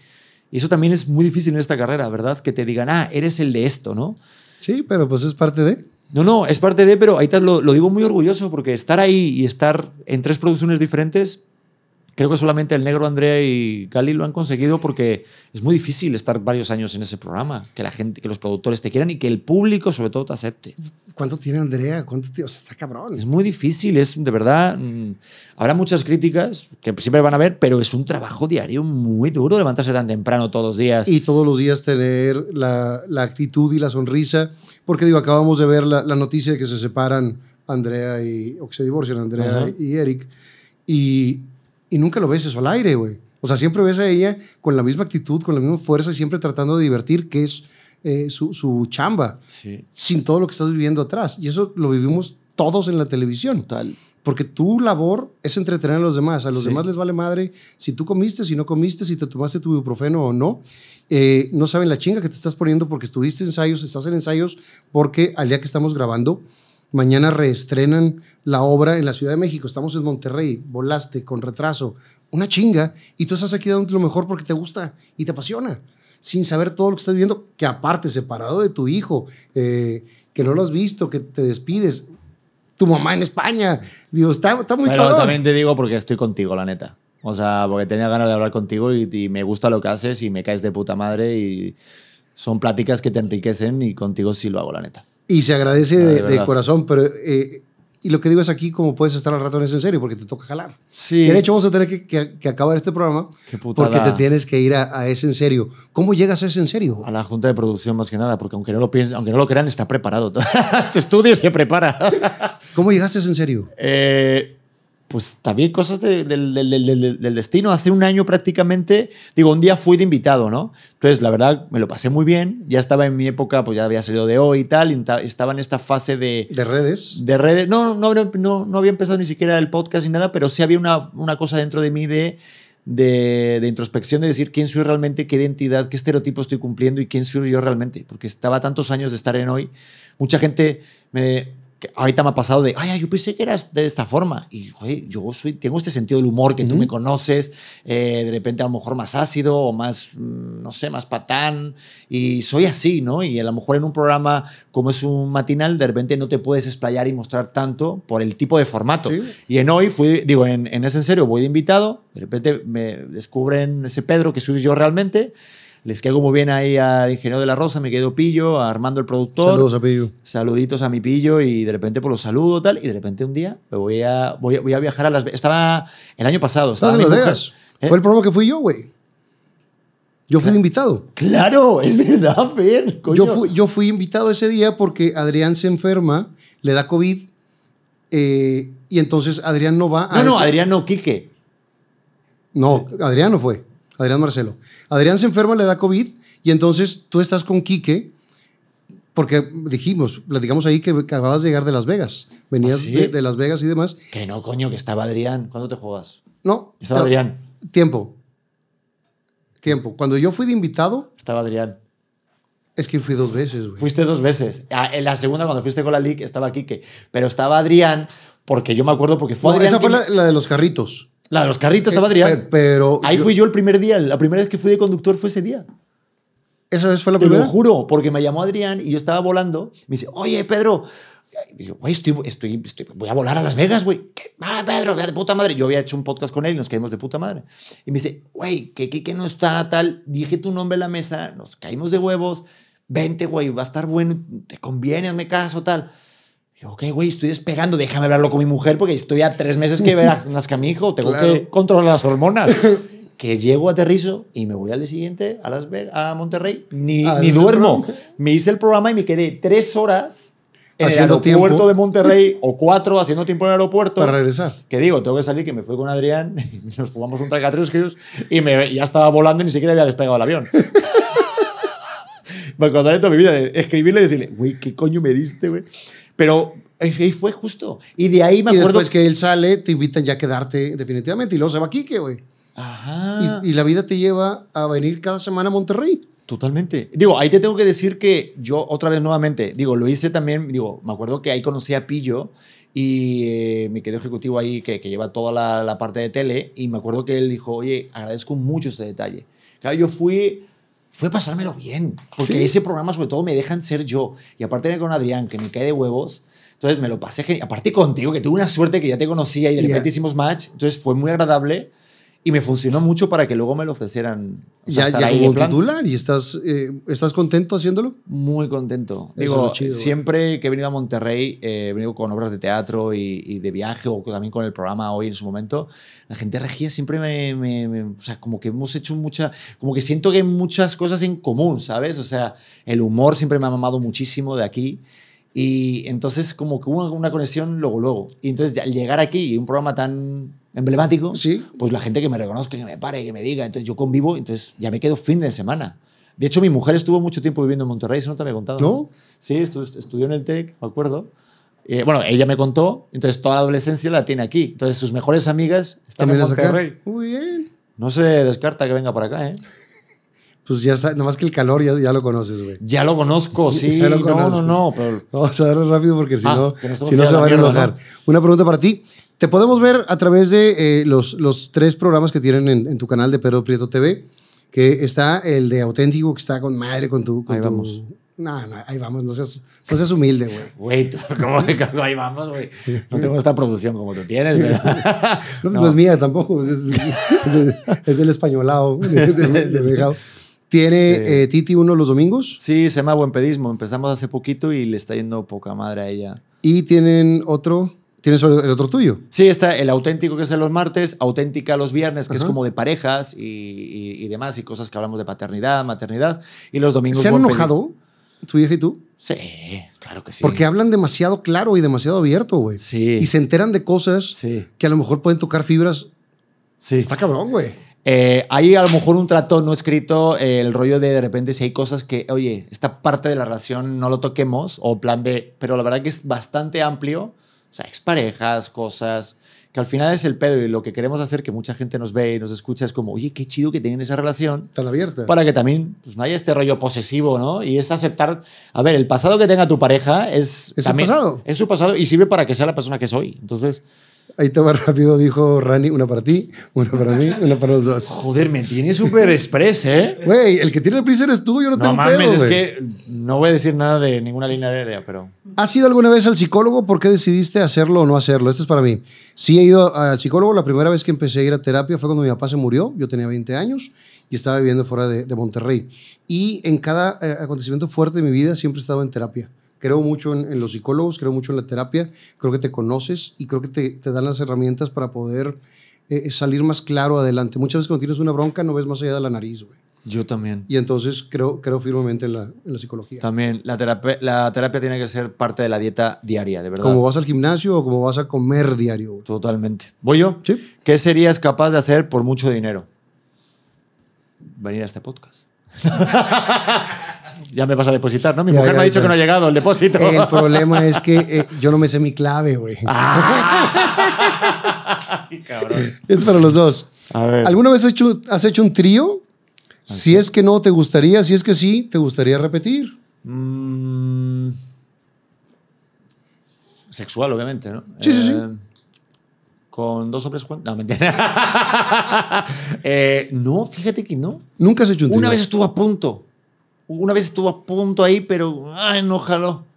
Speaker 2: y eso también es muy difícil en esta carrera, ¿verdad? Que te digan, ah, eres el de esto, ¿no? Sí, pero pues es parte de. No, no, es parte de, pero ahí te lo, lo digo muy orgulloso porque estar ahí y estar en tres producciones diferentes Creo que solamente el negro Andrea y Cali lo han conseguido porque es muy difícil estar varios años en ese programa, que la gente, que los productores te quieran y que el público sobre todo te acepte. ¿Cuánto tiene Andrea? ¿Cuánto tiene? O sea, está cabrón. Es muy difícil, es de verdad. Mm, habrá muchas críticas que siempre van a ver pero es un trabajo diario muy duro levantarse tan temprano todos los días. Y
Speaker 1: todos los días tener la, la actitud y la sonrisa, porque digo, acabamos de ver la, noticia de que se separan Andrea y, o que se divorcian Andrea y Eric. Y y nunca lo ves eso al aire, güey. O sea, siempre ves a ella con la misma actitud, con la misma fuerza, y siempre tratando de divertir, que es eh, su, chamba, sin todo lo que estás viviendo atrás. Y eso lo vivimos todos en la televisión. Total. Porque tu labor es entretener a los demás. A los demás les vale madre si tú comiste, si no comiste, si te tomaste tu ibuprofeno o no. Eh, no saben la chinga que te estás poniendo porque estuviste ensayos, estás en ensayos, porque al día que estamos grabando, Mañana reestrenan la obra en la Ciudad de México. Estamos en Monterrey, volaste con retraso, una chinga, y tú estás aquí dando lo mejor porque te gusta y te apasiona, sin saber todo lo que estás viendo, que aparte, separado de tu hijo, eh, que no lo has visto, que te despides, tu mamá en España. Digo, está, muy claro. Pero también
Speaker 2: te digo porque estoy contigo, la neta. O sea, porque tenía ganas de hablar contigo y me gusta lo que haces y me caes de puta madre y son pláticas que te enriquecen y contigo sí lo hago, la neta.
Speaker 1: Y se agradece de, corazón, pero... Eh, y lo que digo es aquí, como puedes estar al rato en ese en serio, porque te toca jalar. Sí. de hecho, vamos a tener que, acabar este programa porque te tienes que
Speaker 2: ir a, ese en serio. ¿Cómo llegas a ese en serio? A la junta de producción, más que nada, porque aunque no lo piensen, aunque no lo crean, está preparado. se este estudia y se prepara. ¿Cómo llegaste a ese en serio? Eh, pues también cosas del, destino. Hace un año prácticamente, digo, un día fui de invitado, ¿no? Entonces, la verdad, me lo pasé muy bien. Ya estaba en mi época, pues ya había salido de hoy y tal, estaba en esta fase de... ¿De redes? De redes. No, no, no, no había empezado ni siquiera el podcast ni nada, pero sí había una, una cosa dentro de mí de, de, de, introspección, de decir quién soy realmente, qué identidad, qué estereotipo estoy cumpliendo y quién soy yo realmente. Porque estaba tantos años de estar en hoy. Mucha gente me ahorita me ha pasado de, ay, yo pensé que eras de esta forma. Y, oye, yo soy, tengo este sentido del humor que tú me conoces, eh, de repente a lo mejor más ácido o más, mm, no sé, más patán. Y soy así, ¿no? Y a lo mejor en un programa como es un matinal, de repente no te puedes explayar y mostrar tanto por el tipo de formato. Y en hoy fui, digo, en, en en Serio, voy de invitado, de repente me descubren ese Pedro que soy yo realmente. Les quedo muy bien ahí al ingeniero de la Rosa, me quedo Pillo, Armando el productor. Saludos a Pillo. Saluditos a mi Pillo y de repente por pues, los saludo tal. Y de repente un día me voy a, voy viajar a Las Estaba el año pasado. Estaba en Fue el
Speaker 1: ¿Eh? programa que fui yo, güey. Yo fui invitado. Claro, es verdad, Fer. Yo, fui, invitado ese día porque Adrián se enferma, le da COVID eh, y entonces Adrián no va a... No, no, Adrián no, Quique. No, Adrián no fue. Adrián Marcelo. Adrián se enferma, le da COVID y entonces tú estás con Quique, porque dijimos, digamos ahí que acababas de llegar de Las Vegas. Venías ¿Ah, de,
Speaker 2: Las Vegas y demás. Que no, coño, que estaba Adrián. ¿Cuándo te juegas?
Speaker 1: No. Estaba Adrián. Tiempo.
Speaker 2: Tiempo. Cuando yo fui de invitado. Estaba Adrián. Es que fui dos veces, güey. Fuiste dos veces. Ah, en la segunda, cuando fuiste con la League, estaba Quique. Pero estaba Adrián, porque yo me acuerdo porque fue Esa fue la de los carritos. La de los carritos estaba eh, Adrián. Pero, Ahí fui yo el primer día. La primera vez que fui de conductor fue ese día. eso fue la primera? Te lo juro, porque me llamó Adrián y yo estaba volando. Me dice, oye, Pedro. güey, estoy, estoy, voy a volar a Las Vegas, güey. Va, ah, Pedro, de puta madre. Yo había hecho un podcast con él y nos caímos de puta madre. Y me dice, güey, que que no está tal. Dije tu nombre en la mesa, nos caímos de huevos. Vente, güey, va a estar bueno, te conviene, hazme caso, tal ok, güey, estoy despegando, déjame hablarlo con mi mujer porque estoy a tres meses que a mi hijo, tengo que controlar las hormonas. que llego, aterrizo y me voy al día siguiente a, las, a Monterrey, ni, ah, ni duermo. Me hice el programa y me quedé tres horas en el aeropuerto de Monterrey o cuatro haciendo tiempo en el aeropuerto. Para regresar. Que digo, tengo que salir, que me fui con Adrián, nos fumamos un ellos y me, ya estaba volando y ni siquiera había despegado el avión. me contaré toda mi vida de escribirle y decirle, güey, ¿qué coño me diste, güey? Pero ahí fue justo. Y de ahí me acuerdo. Y después que él sale,
Speaker 1: te invitan ya a quedarte definitivamente. Y luego se va Quique, güey. Ajá. Y, la vida te lleva
Speaker 2: a venir cada semana a Monterrey. Totalmente. Digo, ahí te tengo que decir que yo, otra vez nuevamente, digo, lo hice también, digo, me acuerdo que ahí conocí a Pillo y eh, mi me quedé ejecutivo ahí que, que lleva toda la, la, parte de tele y me acuerdo que él dijo, oye, agradezco mucho este detalle. Claro, yo fui fue pasármelo bien, porque ese programa sobre todo me dejan ser yo. Y aparte era con Adrián, que me cae de huevos. Entonces me lo pasé genial. Aparte contigo, que tuve una suerte que ya te conocía y de repente hicimos match. Entonces fue muy agradable. Y me funcionó mucho para que luego me lo ofrecieran. ya, hubo titular
Speaker 1: y estás, eh, estás contento haciéndolo. Muy contento. Digo, chido, ¿eh?
Speaker 2: siempre que he venido a Monterrey, eh, he venido con obras de teatro y, de viaje o también con el programa hoy en su momento. La gente regía siempre me, O sea, como que hemos hecho mucha. Como que siento que hay muchas cosas en común, ¿sabes? O sea, el humor siempre me ha mamado muchísimo de aquí. Y entonces, como que hubo una conexión luego, luego. Y entonces, al llegar aquí y un programa tan emblemático, ¿Sí? pues la gente que me reconozca, que me pare, que me diga. Entonces yo convivo, entonces ya me quedo fin de semana. De hecho, mi mujer estuvo mucho tiempo viviendo en Monterrey, si no te había contado. ¿No? Sí, estudió en el TEC, me acuerdo. Eh, bueno, ella me contó, entonces toda la adolescencia la tiene aquí. Entonces sus mejores amigas están en Monterrey.
Speaker 1: Muy bien.
Speaker 2: No se descarta que venga para acá, ¿eh? pues ya sabes, nomás que el calor ya, ya lo conoces, güey. Ya lo conozco, sí. no, no,
Speaker 1: no. Pero... Vamos a ver rápido porque si ah, no, si no se va a enojar. Una pregunta para ti. Te podemos ver a través de eh, los, los tres programas que tienen en, tu canal de Pedro Prieto TV, que está el de Auténtico, que está con madre, con tu... ahí vamos. No, no, ahí vamos, no seas, no seas humilde,
Speaker 2: güey. Güey, ¿cómo ahí vamos, güey? No tengo esta producción como tú tienes, pero...
Speaker 1: Pues no, es mía tampoco, pues es, es, del españolado, de, de, de,
Speaker 2: ¿Tiene eh, Titi uno los domingos? Sí, se llama Buen Pedismo. Empezamos hace poquito y le está yendo poca madre a ella.
Speaker 1: ¿Y tienen otro? ¿Tienes el otro tuyo?
Speaker 2: Sí, está el auténtico que es los martes, auténtica los viernes, que es como de parejas y, demás, y cosas que hablamos de paternidad, maternidad, y los domingos. ¿Se han enojado tu hija y tú? Sí, claro que
Speaker 1: sí. Porque hablan demasiado claro y demasiado abierto, güey. Sí. Y se enteran de cosas que a lo mejor pueden tocar fibras.
Speaker 2: Sí. Está cabrón, güey hay eh, a lo mejor un trato no escrito, eh, el rollo de de repente si hay cosas que, oye, esta parte de la relación no lo toquemos, o plan de, pero la verdad que es bastante amplio, o sea, parejas cosas, que al final es el pedo y lo que queremos hacer que mucha gente nos ve y nos escucha es como, oye, qué chido que tienen esa relación. Tan abierta. Para que también pues, no haya este rollo posesivo, ¿no? Y es aceptar, a ver, el pasado que tenga tu pareja es... su pasado. Es su pasado y sirve para que sea la persona que soy. Entonces... Ahí te va
Speaker 1: rápido, dijo Rani, una para ti, una para mí, una para los dos. Joder, me tiene súper express, ¿eh? Güey, el que tiene el prisa eres tú, yo no, no mames, es que
Speaker 2: no voy a decir nada de ninguna línea aérea, pero...
Speaker 1: ¿Has ido alguna vez al psicólogo? ¿Por qué decidiste hacerlo o no hacerlo? Esto es para mí. Sí he ido al psicólogo. La primera vez que empecé a ir a terapia fue cuando mi papá se murió. Yo tenía 20 años y estaba viviendo fuera de, Monterrey. Y en cada eh, acontecimiento fuerte de mi vida siempre he estado en terapia creo mucho en, los psicólogos, creo mucho en la terapia, creo que te conoces y creo que te, dan las herramientas para poder eh, eh, salir más claro adelante. Muchas veces cuando tienes una bronca no ves más allá de la nariz, güey. Yo también. Y entonces creo, creo firmemente en la,
Speaker 2: psicología. También, la terapia, la terapia tiene que ser parte de la dieta diaria, de verdad. Como vas al gimnasio o como vas a comer diario. Totalmente. ¿Voy yo? Sí. ¿Qué serías capaz de hacer por mucho dinero? Venir a este podcast. ya me vas a depositar, ¿no? Mi mujer me ha dicho que no ha llegado el depósito. El problema es que eh,
Speaker 1: yo no me sé mi clave, güey. Ah. Es para los dos. A ver. ¿Alguna vez has hecho, un trío? Si es que no, ¿te gustaría? Si es que sí, ¿te gustaría repetir? Mm.
Speaker 2: Sexual, obviamente, ¿no? Sí, sí, sí eh, con dos hombres No, mentira. Eh, no, fíjate que no. Nunca
Speaker 1: has hecho un trío. Una vez estuvo a punto
Speaker 2: una vez estuvo a punto ahí, pero ay,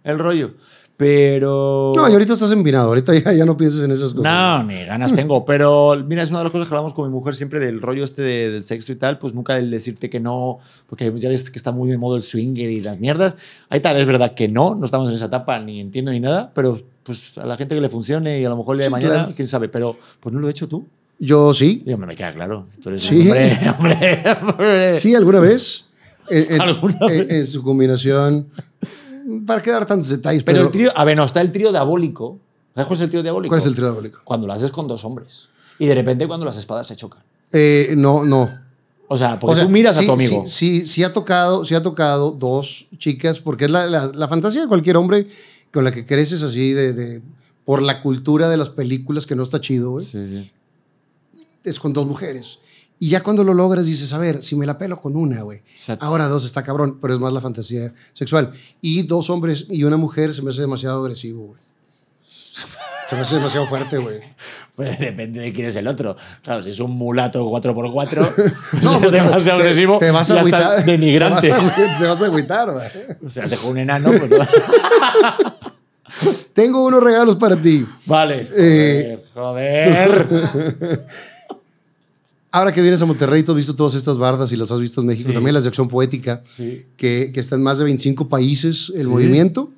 Speaker 2: el rollo. Pero. No, y ahorita estás
Speaker 1: empinado, ahorita ya, no pienses en esas cosas. No,
Speaker 2: ni ganas tengo, pero mira, es una de las cosas que hablamos con mi mujer siempre del rollo este del sexo y tal, pues nunca el decirte que no, porque ya ves que está muy de modo el swinger y las mierdas. Ahí tal, es verdad que no, no estamos en esa etapa, ni entiendo ni nada, pero pues a la gente que le funcione y a lo mejor el día de mañana, quién sabe, pero pues no lo he hecho tú. Yo sí. Yo me, me queda claro. Tú eres hombre,
Speaker 1: hombre. Sí, alguna vez. Eh, en, eh, en, su combinación.
Speaker 2: ¿Para quedar dar tantos detalles? Pero, el trío, a ah, ver, no, está el trío diabólico. ¿Sabes cuál es el trío diabólico? ¿Cuál es el trío diabólico? Cuando lo haces con dos hombres. Y de repente cuando las espadas se chocan.
Speaker 1: Eh, no, no.
Speaker 2: O sea, porque tú miras a tu amigo.
Speaker 1: Sí, sí, sí, ha tocado, sí ha tocado dos chicas, porque es la, la, fantasía de cualquier hombre con la que creces así de, de, por la cultura de las películas que no está chido,
Speaker 2: Es
Speaker 1: con dos mujeres. Y ya cuando lo logras dices, a ver, si me la pelo con una, güey. Ahora dos está cabrón, pero es más la fantasía sexual. Y dos hombres y una mujer se me hace demasiado agresivo, güey. Se me hace demasiado fuerte, güey. Pues
Speaker 2: depende de quién es el otro. Claro, si es un mulato 4x4, no, es demasiado te, agresivo. Te vas a agüitar. Denigrante. Te vas a agüitar, güey. O sea, te dejó un enano, pues,
Speaker 1: Tengo unos regalos para ti. Vale. Eh, joder. Ahora que vienes a Monterrey, tú has visto todas estas bardas y las has visto en México, también las de Acción Poética, que, que, está en más de 25 países el movimiento.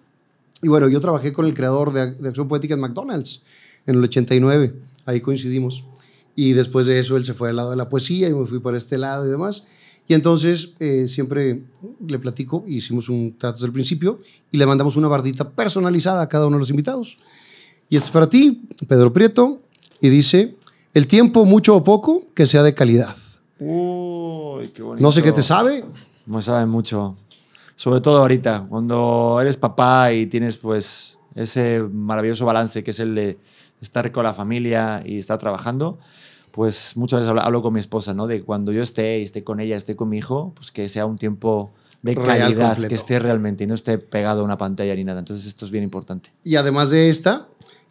Speaker 1: Y bueno, yo trabajé con el creador de, Acción Poética en McDonald's en el 89, ahí coincidimos. Y después de eso él se fue al lado de la poesía y me fui para este lado y demás. Y entonces eh, siempre le platico, hicimos un trato desde el principio y le mandamos una bardita personalizada a cada uno de los invitados. Y este es para ti, Pedro Prieto, y dice, el tiempo, mucho o poco, que sea de calidad.
Speaker 2: Uy, qué bonito.
Speaker 1: No sé qué te sabe.
Speaker 2: Me sabe mucho. Sobre todo ahorita, cuando eres papá y tienes pues ese maravilloso balance que es el de estar con la familia y estar trabajando, pues muchas veces hablo, con mi esposa, ¿no? De cuando yo esté y esté con ella, esté con mi hijo, pues que sea un tiempo de calidad, que esté realmente y no esté pegado a una pantalla ni nada. Entonces esto es bien importante.
Speaker 1: Y además de esta,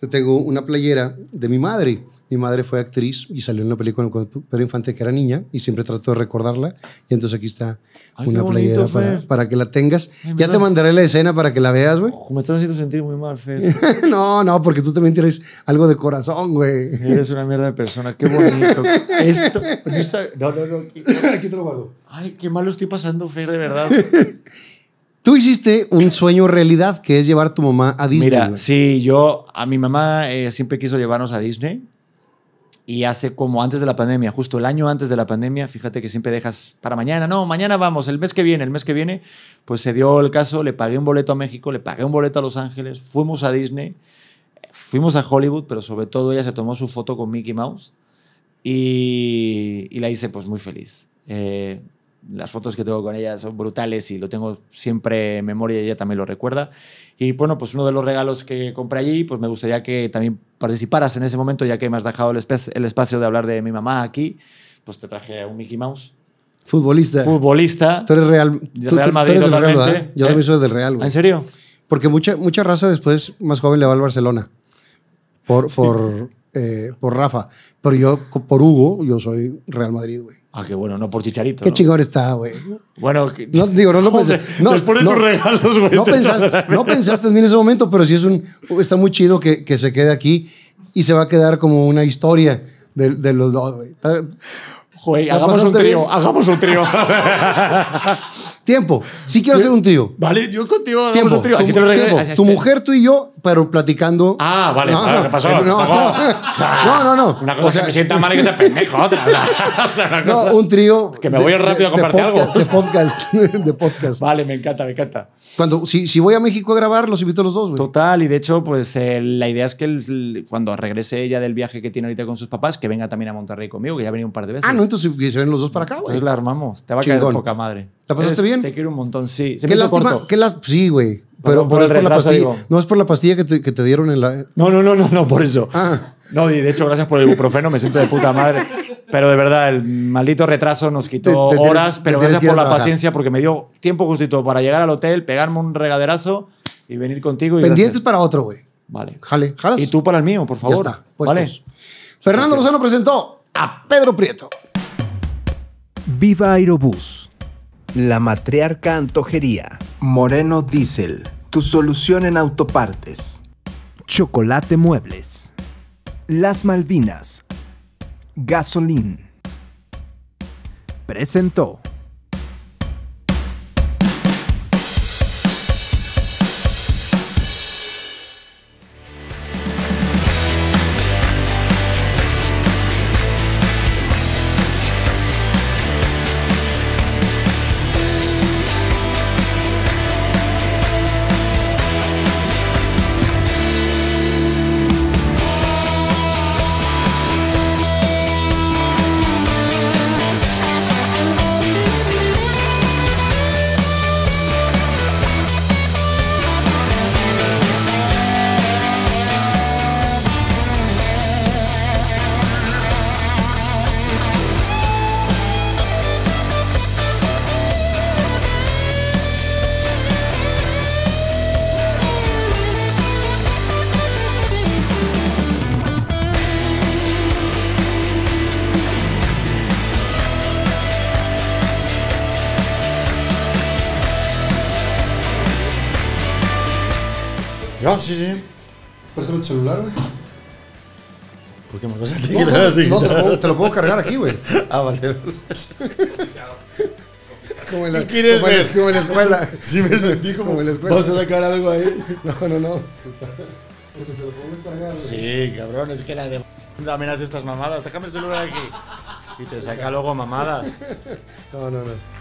Speaker 1: tengo una playera de mi madre. Mi madre fue actriz y salió en la película cuando Pedro Infante, que era niña, y siempre trato de recordarla. Y entonces aquí está una playera para, que la tengas. ya te mandaré la escena para que la veas, güey. Me estás
Speaker 2: haciendo sentir muy mal, Fer.
Speaker 1: no, no, porque tú también tienes algo de corazón, güey. Eres una mierda de persona. Qué bonito. Esto.
Speaker 2: No, no, no. Aquí, te lo guardo. Ay, qué malo estoy pasando, Fer, de verdad. Tú hiciste un sueño realidad, que es llevar a tu mamá a Disney. Mira, sí, yo a mi mamá eh, siempre quiso llevarnos a Disney. Y hace como antes de la pandemia, justo el año antes de la pandemia, fíjate que siempre dejas para mañana, no, mañana vamos, el mes que viene, el mes que viene, pues se dio el caso, le pagué un boleto a México, le pagué un boleto a Los Ángeles, fuimos a Disney, fuimos a Hollywood, pero sobre todo ella se tomó su foto con Mickey Mouse y, la hice pues muy feliz. Eh, las fotos que tengo con ella son brutales y lo tengo siempre en memoria y ella también lo recuerda. Y bueno, pues uno de los regalos que compré allí, pues me gustaría que también participaras en ese momento, ya que me has dejado el, espacio de hablar de mi mamá aquí, pues te traje a un Mickey Mouse.
Speaker 1: Futbolista. Futbolista. Tú eres Real, tú, Madrid eres del Real, Yo ¿eh? también soy del Real. Güey. ¿En serio? Porque mucha, mucha raza después más joven le va al Barcelona. Por, por, eh, por Rafa. Pero yo, por Hugo, yo soy Real Madrid, güey.
Speaker 2: Ah, qué bueno, no por chicharito. Qué chingón está, güey. Bueno, no, digo, no lo pensé. No, Después de no, tus regalos, güey. No, pensaste
Speaker 1: en ese momento, pero sí es un. Está muy chido que, que, se quede aquí y se va a quedar como una historia de, los dos, güey. hagamos un trío,
Speaker 2: hagamos un trío.
Speaker 1: Tiempo. Si quiero hacer un trío. Vale, yo contigo tiempo. un trío. Tu, tu, mujer, tú y yo, pero platicando. Ah, vale. No, no, ¿qué pasó? Eh, no, no, no,
Speaker 2: Una cosa o que me sienta mal y que se pendejo otra. una cosa no, un
Speaker 1: trío. Que me voy rápido a compartir algo. De podcast, de podcast. Vale, me encanta, me
Speaker 2: encanta. Cuando, si, si voy a México a grabar, los invito a los dos, güey. Total, y de hecho, pues eh, la idea es que cuando regrese ella del viaje que tiene ahorita con sus papás, que venga también a Monterrey conmigo, que ya ha venido un par de veces. Ah, no, entonces se ven los dos para acá, güey. Entonces la armamos. Te va a caer poca madre. ¿La pasaste bien? Te quiero un montón, sí. qué lástima.
Speaker 1: Qué las... Sí, güey. Pero, por el retraso, No es por la pastilla que te, que te dieron en la. No, no, no, no, no, por eso.
Speaker 2: Ah. No, y de hecho, gracias por el ibuprofeno, me siento de puta madre. Pero de verdad, el maldito retraso nos quitó horas, pero gracias por la paciencia porque me dio tiempo justito para llegar al hotel, pegarme un regaderazo y venir contigo. Y Pendientes para otro, güey. Vale. Jale, jalas. Y tú para el mío, por favor. Ya está. vale. Fernando Lozano presentó a Pedro Prieto. Viva Aerobús, la matriarca Antojería. Moreno Diesel. Tu solución en autopartes. Chocolate Muebles. Las Malvinas. Gasolín. Presentó. te lo puedo, cargar aquí, güey. Ah, vale. como en la, como en la, como en la escuela. Sí, me sentí como, en la escuela. ¿Vas a sacar algo ahí? No, no, no. Te lo puedo cargar, sí, cabrón, es que la de. Dame de estas mamadas, déjame el celular aquí. Y te saca luego mamadas. No, no, no.